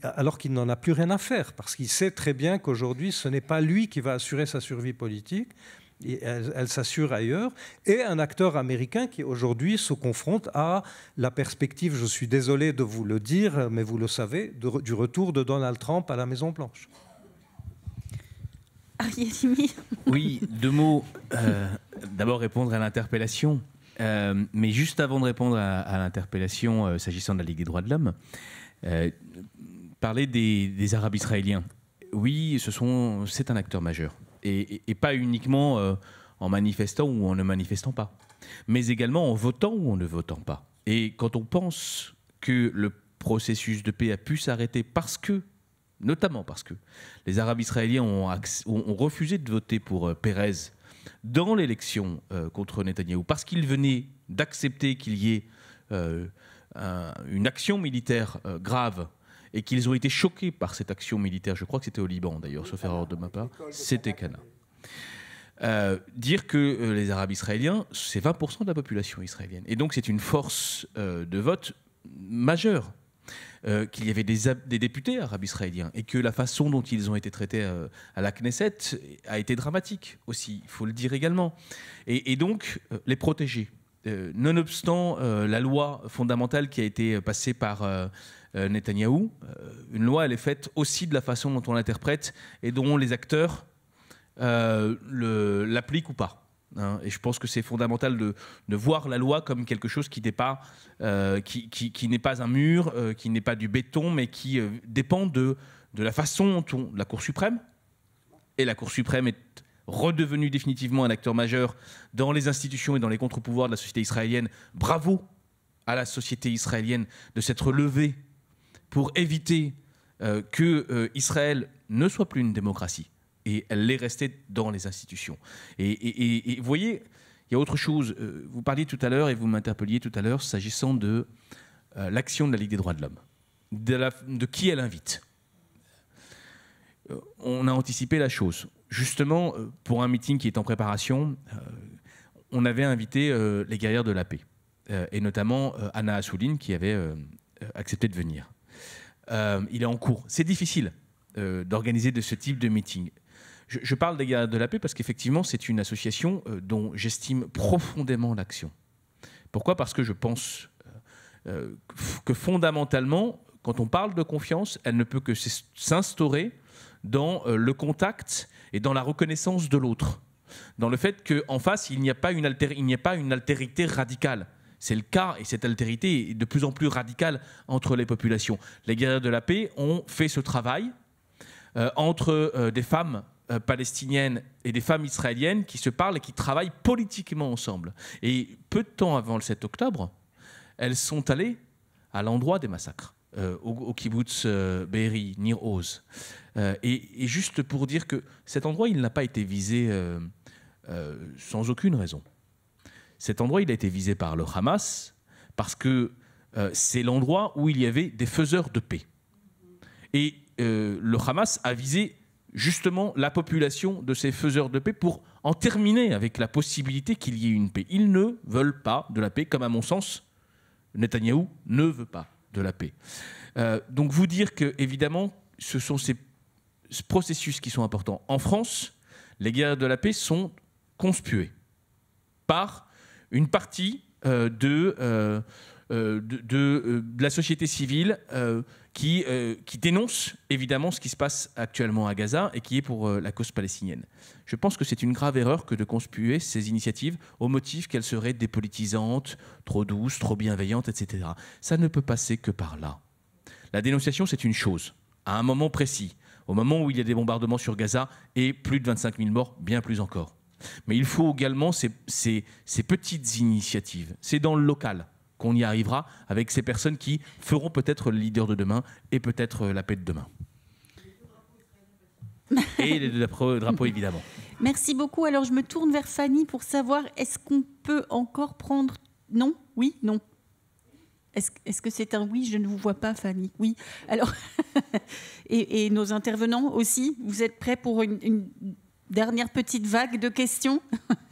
alors qu'il n'en a plus rien à faire, parce qu'il sait très bien qu'aujourd'hui, ce n'est pas lui qui va assurer sa survie politique, elle, s'assure ailleurs, et un acteur américain qui aujourd'hui se confronte à la perspective, je suis désolé de vous le dire, mais vous le savez, du retour de Donald Trump à la Maison-Blanche. Oui, deux mots. Euh, d'abord répondre à l'interpellation. Euh, mais juste avant de répondre à, l'interpellation euh, s'agissant de la Ligue des droits de l'homme, parler des, Arabes israéliens. Oui, c'est un acteur majeur. et pas uniquement en manifestant ou en ne manifestant pas, mais également en votant ou en ne votant pas. Et quand on pense que le processus de paix a pu s'arrêter parce que notamment parce que les Arabes israéliens ont, refusé de voter pour euh, Pérez dans l'élection euh, contre Netanyahou, parce qu'ils venaient d'accepter qu'il y ait euh, une action militaire grave et qu'ils ont été choqués par cette action militaire. Je crois que c'était au Liban d'ailleurs, sauf erreur de ma part. C'était Cana. dire que les Arabes israéliens, c'est 20% de la population israélienne. Et donc c'est une force de vote majeure euh, qu'il y avait des, députés arabes israéliens et que la façon dont ils ont été traités euh, à, la Knesset a été dramatique aussi, il faut le dire également. Et, donc, euh, les protéger. nonobstant la loi fondamentale qui a été passée par Netanyahou, une loi, elle est faite aussi de la façon dont on l'interprète et dont les acteurs l'appliquent ou pas. Hein, et je pense que c'est fondamental de, voir la loi comme quelque chose qui n'est pas, euh, qui, n'est pas un mur, euh, qui n'est pas du béton, mais qui euh, dépend de, de la façon dont la Cour suprême, et la Cour suprême est redevenue définitivement un acteur majeur dans les institutions et dans les contre-pouvoirs de la société israélienne. Bravo à la société israélienne de s'être levée pour éviter que Israël ne soit plus une démocratie, et elle l'est restée dans les institutions. Et, vous voyez, il y a autre chose. Euh, vous parliez tout à l'heure et vous m'interpelliez tout à l'heure s'agissant de euh, l'action de la Ligue des droits de l'homme, de, de, qui elle invite. Euh, on a anticipé la chose. Justement, pour un meeting qui est en préparation, on avait invité les guerrières de la paix, et notamment Anna Assouline qui avait accepté de venir. il est en cours. C'est difficile d'organiser de ce type de meeting. Je, parle des guerriers de la Paix parce qu'effectivement, c'est une association euh, dont j'estime profondément l'action. Pourquoi Parce que je pense euh, euh, que fondamentalement, quand on parle de confiance, elle ne peut que s'instaurer dans le contact et dans la reconnaissance de l'autre, dans le fait qu'en face, il n'y a, pas une a pas une altérité radicale. C'est le cas, et cette altérité est de plus en plus radicale entre les populations. Les guerriers de la paix ont fait ce travail entre des femmes euh, palestiniennes et des femmes israéliennes qui se parlent et qui travaillent politiquement ensemble. Et peu de temps avant le 7 octobre, elles sont allées à l'endroit des massacres, euh, au, kibboutz kibbutz euh, Be'eri, Nir Oz. Euh, et, juste pour dire que cet endroit, il n'a pas été visé sans aucune raison. Cet endroit, il a été visé par le Hamas parce que c'est l'endroit où il y avait des faiseurs de paix. Et le Hamas a visé justement la population de ces faiseurs de paix pour en terminer avec la possibilité qu'il y ait une paix. Ils ne veulent pas de la paix, comme à mon sens, Netanyahou ne veut pas de la paix. Euh, donc vous dire que, évidemment, ce sont ces processus qui sont importants. En France, les guerres de la paix sont conspuées par une partie euh, euh, de, la société civile euh, qui, dénonce évidemment ce qui se passe actuellement à Gaza et qui est pour euh, la cause palestinienne. Je pense que c'est une grave erreur que de conspuer ces initiatives au motif qu'elles seraient dépolitisantes, trop douces, trop bienveillantes, etc. Ça ne peut passer que par là. La dénonciation, c'est une chose, à un moment précis, au moment où il y a des bombardements sur Gaza et plus de 25 000 morts, bien plus encore. Mais il faut également ces petites initiatives. C'est dans le local qu'on y arrivera avec ces personnes qui feront peut-être le leader de demain et peut-être euh, la paix de demain. et les drapeaux, évidemment. [laughs] Merci beaucoup. Alors je me tourne vers Fanny pour savoir est-ce qu'on peut encore prendre non Oui Non est-ce est -ce que c'est un oui Je ne vous vois pas, Fanny. Oui. Alors, [laughs] et, nos intervenants aussi, vous êtes prêts pour une, une dernière petite vague de questions [laughs]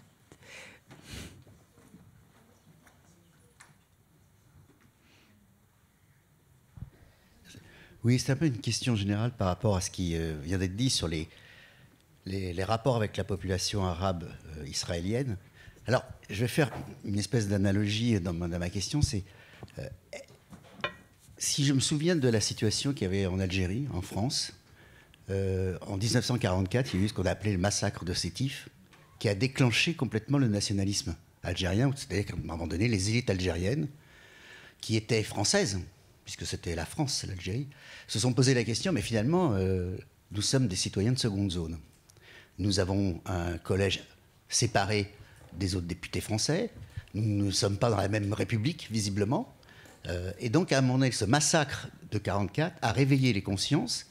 Oui, c'est un peu une question générale par rapport à ce qui euh, vient d'être dit sur les, rapports avec la population arabe euh, israélienne. Alors, je vais faire une espèce d'analogie dans, ma question. C'est euh, si je me souviens de la situation qu'il y avait en Algérie, en France, en 1944, il y a eu ce qu'on a appelé le massacre de Sétif, qui a déclenché complètement le nationalisme algérien, c'est-à-dire qu'à un moment donné, les élites algériennes, qui étaient françaises, puisque c'était la France, l'Algérie, se sont posé la question, mais finalement, euh, nous sommes des citoyens de seconde zone. Nous avons un collège séparé des autres députés français, nous ne sommes pas dans la même République, visiblement, euh, et donc, à un moment donné, ce massacre de 1944 a réveillé les consciences,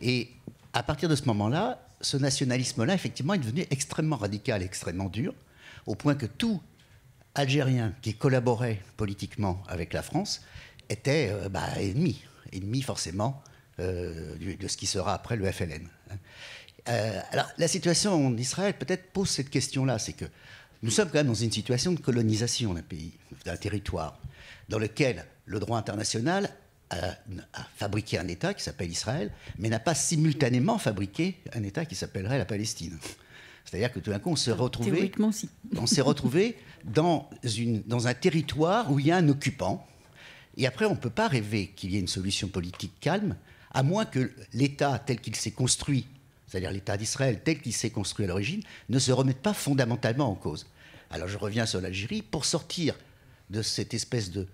et à partir de ce moment-là, ce nationalisme-là, effectivement, est devenu extrêmement radical, extrêmement dur, au point que tout Algérien qui collaborait politiquement avec la France était euh, bah, ennemi, ennemi forcément euh, de ce qui sera après le FLN. Hein. Euh, alors la situation en Israël peut-être pose cette question-là, c'est que nous sommes quand même dans une situation de colonisation d'un pays, d'un territoire, dans lequel le droit international a, fabriqué un État qui s'appelle Israël, mais n'a pas simultanément fabriqué un État qui s'appellerait la Palestine. C'est-à-dire que tout d'un coup, on s'est ah, retrouvé, on s'est retrouvé dans, une, dans un territoire où il y a un occupant, et après, on ne peut pas rêver qu'il y ait une solution politique calme, à moins que l'État tel qu'il s'est construit, c'est-à-dire l'État d'Israël tel qu'il s'est construit à l'origine, ne se remette pas fondamentalement en cause. Alors je reviens sur l'Algérie. Pour sortir de cette espèce de,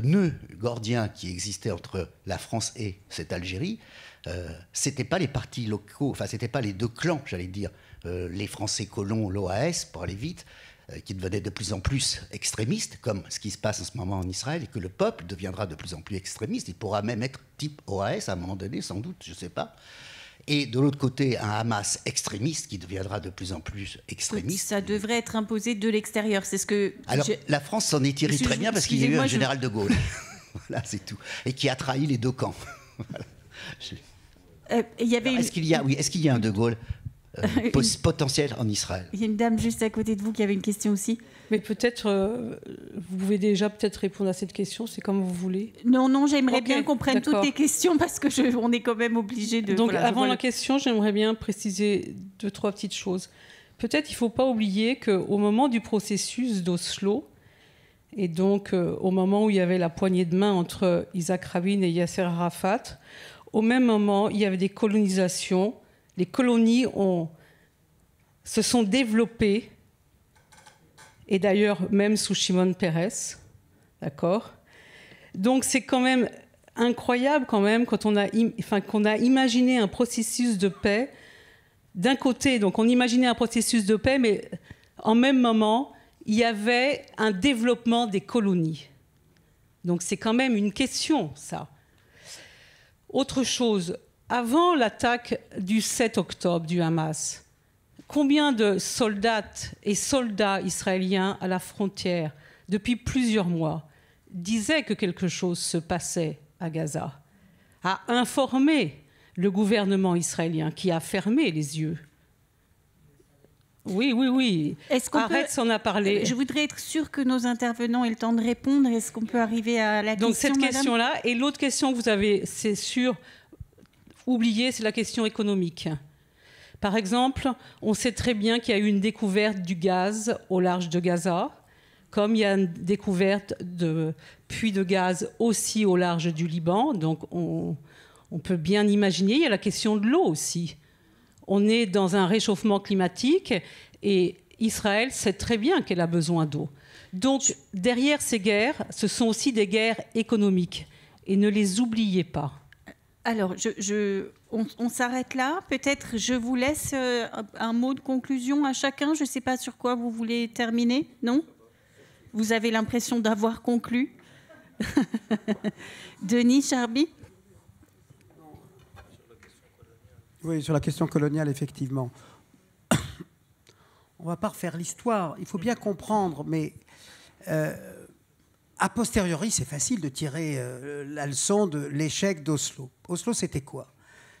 nœud gordien qui existait entre la France et cette Algérie, euh, c'était pas les partis locaux, enfin c'était pas les deux clans, j'allais dire, euh, les Français colons, l'OAS, pour aller vite, euh, qui devenait de plus en plus extrémiste, comme ce qui se passe en ce moment en Israël, et que le peuple deviendra de plus en plus extrémiste. Il pourra même être type OAS à un moment donné, sans doute, je ne sais pas. Et de l'autre côté, un Hamas extrémiste qui deviendra de plus en plus extrémiste. Ça devrait être imposé de l'extérieur, c'est ce que... Alors, la France s'en est tirée très bien parce qu'il y a eu un général de Gaulle. [laughs] voilà, c'est tout. Et qui a trahi les deux camps. [laughs] Euh, est-ce qu'il y a, oui, est-ce qu'il y a un De Gaulle euh, potentiel en Israël. Il y a une dame juste à côté de vous qui avait une question aussi. Mais peut-être, euh, vous pouvez déjà peut-être répondre à cette question, c'est comme vous voulez. Non, non, j'aimerais bien qu'on prenne toutes les questions parce que je, on est quand même obligé de. Donc, avant la question, j'aimerais bien préciser deux trois petites choses. Peut-être il ne faut pas oublier qu'au moment du processus d'Oslo, et donc euh, au moment où il y avait la poignée de main entre Isaac Rabin et Yasser Arafat, au même moment, il y avait des colonisations les colonies ont, se sont développées, et d'ailleurs même sous Shimon Peres, d'accord Donc c'est quand même incroyable quand même quand on a, qu'on a imaginé un processus de paix. D'un côté, donc on imaginait un processus de paix, mais en même moment, il y avait un développement des colonies. Donc c'est quand même une question, ça. Autre chose, avant l'attaque du 7 octobre du Hamas, combien de soldats et soldats israéliens à la frontière depuis plusieurs mois disaient que quelque chose se passait à Gaza, a informé le gouvernement israélien qui a fermé les yeux. Oui, oui, oui. Est-ce qu'on Arrête s'en a parlé. Je voudrais être sûr que nos intervenants aient le temps de répondre. Est-ce qu'on peut arriver à la Donc, question Donc cette question-là. Et l'autre question que vous avez, c'est sur Oublier, c'est la question économique. Par exemple, on sait très bien qu'il y a eu une découverte du gaz au large de Gaza, comme il y a une découverte de puits de gaz aussi au large du Liban. Donc on, on peut bien imaginer, il y a la question de l'eau aussi. On est dans un réchauffement climatique et Israël sait très bien qu'elle a besoin d'eau. Donc derrière ces guerres, ce sont aussi des guerres économiques. Et ne les oubliez pas. Alors, je, on, s'arrête là. Peut-être je vous laisse euh, un mot de conclusion à chacun. Je ne sais pas sur quoi vous voulez terminer, non Vous avez l'impression d'avoir conclu [laughs] Denis Charby Oui, sur la question coloniale, effectivement. [coughs] on ne va pas refaire l'histoire. Il faut bien comprendre, mais euh, a posteriori, c'est facile de tirer euh, la leçon de l'échec d'Oslo. Oslo, c'était quoi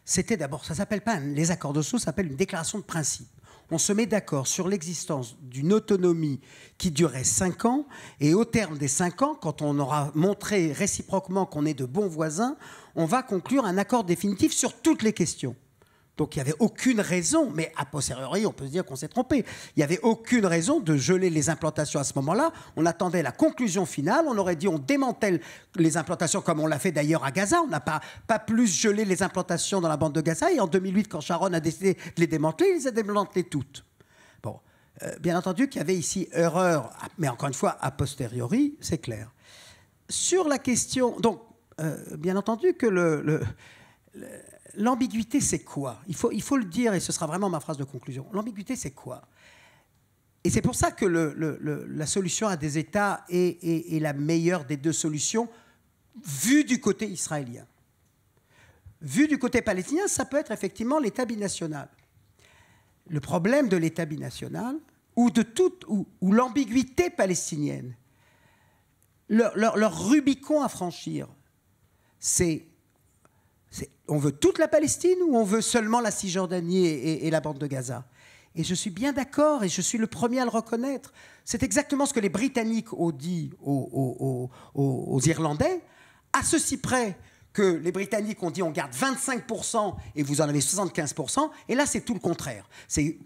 C'était d'abord, ça s'appelle pas, les accords d'Oslo s'appelle une déclaration de principe. On se met d'accord sur l'existence d'une autonomie qui durait cinq ans, et au terme des cinq ans, quand on aura montré réciproquement qu'on est de bons voisins, on va conclure un accord définitif sur toutes les questions. Donc il n'y avait aucune raison, mais a posteriori, on peut se dire qu'on s'est trompé. Il n'y avait aucune raison de geler les implantations à ce moment-là. On attendait la conclusion finale. On aurait dit on démantèle les implantations comme on l'a fait d'ailleurs à Gaza. On n'a pas, pas plus gelé les implantations dans la bande de Gaza. Et en 2008, quand Sharon a décidé de les démanteler, il les a démantelées toutes. Bon, euh, bien entendu qu'il y avait ici erreur, mais encore une fois, a posteriori, c'est clair. Sur la question, donc, euh, bien entendu que le l'ambiguïté, c'est quoi il faut, il faut le dire, et ce sera vraiment ma phrase de conclusion. L'ambiguïté, c'est quoi Et c'est pour ça que la solution à des États est, la meilleure des deux solutions, vue du côté israélien. Vu du côté palestinien, ça peut être effectivement l'État binational. Le problème de l'État binational, ou de toute, ou, l'ambiguïté palestinienne, leur, Rubicon à franchir, c'est on veut toute la Palestine ou on veut seulement la Cisjordanie et, la bande de Gaza Et je suis bien d'accord et je suis le premier à le reconnaître. C'est exactement ce que les Britanniques ont dit aux, Irlandais, à ceci près que les Britanniques ont dit on garde 25% et vous en avez 75%, et là c'est tout le contraire. C'est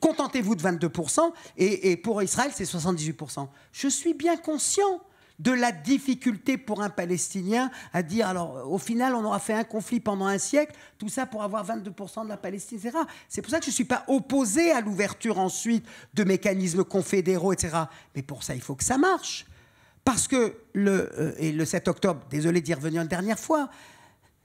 contentez-vous de 22% et, et pour Israël c'est 78%. Je suis bien conscient de la difficulté pour un Palestinien à dire, alors au final, on aura fait un conflit pendant un siècle, tout ça pour avoir 22% de la Palestine, etc. C'est pour ça que je ne suis pas opposé à l'ouverture ensuite de mécanismes confédéraux, etc. Mais pour ça, il faut que ça marche. Parce que le, euh, et le 7 octobre, désolé d'y revenir une dernière fois,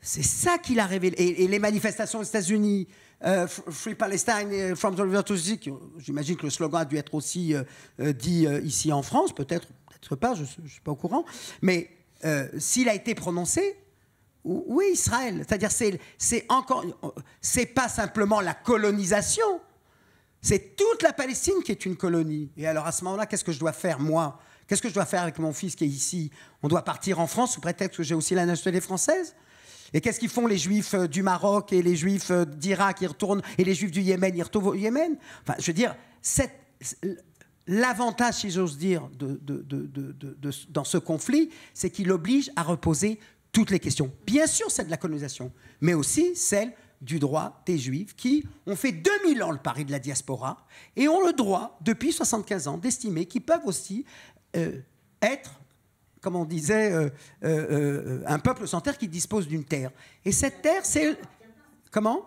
c'est ça qu'il a révélé. Et, les manifestations aux États-Unis, euh, Free Palestine from the River to the J'imagine que le slogan a dû être aussi euh, dit ici en France, peut-être sais part, je ne suis pas au courant. Mais euh, s'il a été prononcé, oui, Israël. C'est-à-dire, c'est, c'est encore, c'est pas simplement la colonisation, c'est toute la Palestine qui est une colonie. Et alors, à ce moment-là, qu'est-ce que je dois faire, moi Qu'est-ce que je dois faire avec mon fils qui est ici On doit partir en France sous prétexte que j'ai aussi la nationalité française et qu'est-ce qu'ils font les juifs euh, du Maroc et les juifs euh, d'Irak Ils retournent, et les juifs du Yémen, ils retournent au Yémen. Enfin, je veux dire, cette, l'avantage, si j'ose dire, de, dans ce conflit, c'est qu'il oblige à reposer toutes les questions. Bien sûr, celle de la colonisation, mais aussi celle du droit des Juifs qui ont fait 2000 ans le pari de la diaspora et ont le droit, depuis 75 ans, d'estimer qu'ils peuvent aussi euh, être, comme on disait, euh, euh, un peuple sans terre qui dispose d'une terre. Et cette terre, c'est... Comment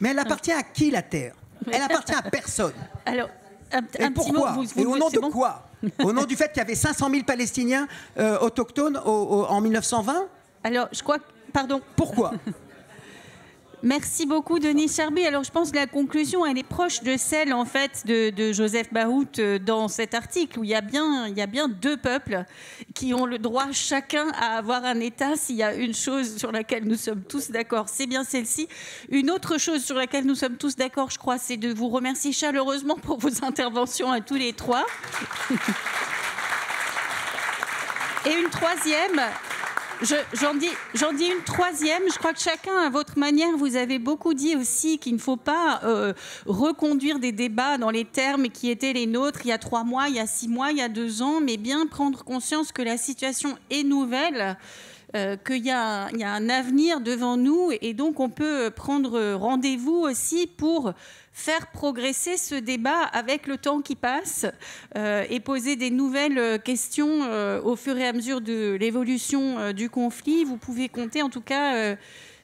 Mais elle appartient à qui la terre Elle appartient à personne. Alors, un, pourquoi petit mot, vous, vous, Au nom de quoi Au nom du fait qu'il y avait 500 000 Palestiniens euh, autochtones en 1920 Alors, je crois. Pardon. Pourquoi [laughs] Merci beaucoup, Denis Charby. Alors, je pense que la conclusion, elle est proche de celle, en fait, de, Joseph Bahout euh, dans cet article, où il y, a bien, il y a bien deux peuples qui ont le droit, chacun, à avoir un État s'il y a une chose sur laquelle nous sommes tous d'accord. C'est bien celle-ci. Une autre chose sur laquelle nous sommes tous d'accord, je crois, c'est de vous remercier chaleureusement pour vos interventions à tous les trois. Et une troisième, j'en, dis, dis une troisième. Je crois que chacun, à votre manière, vous avez beaucoup dit aussi qu'il ne faut pas euh, reconduire des débats dans les termes qui étaient les nôtres il y a trois mois, il y a six mois, il y a deux ans, mais bien prendre conscience que la situation est nouvelle. Euh, qu'il y, y, a un avenir devant nous et donc on peut prendre rendez-vous aussi pour faire progresser ce débat avec le temps qui passe euh, et poser des nouvelles euh, questions euh, au fur et à mesure de l'évolution du conflit. Vous pouvez compter en tout cas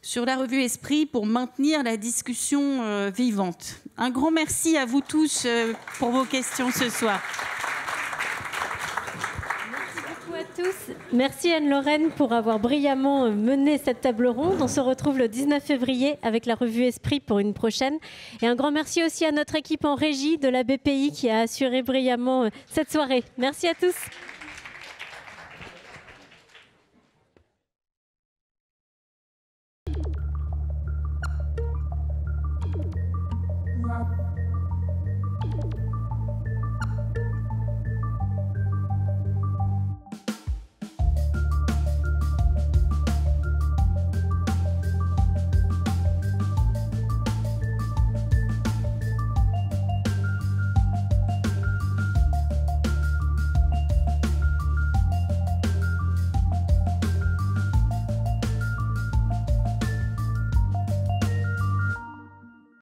sur la revue Esprit pour maintenir la discussion vivante. Un grand merci à vous tous pour vos questions ce soir tous. Merci Anne-Lorraine pour avoir brillamment euh, mené cette table ronde. On se retrouve le 19 février avec la revue Esprit pour une prochaine. Et un grand merci aussi à notre équipe en régie de la BPI qui a assuré brillamment euh, cette soirée. Merci à tous.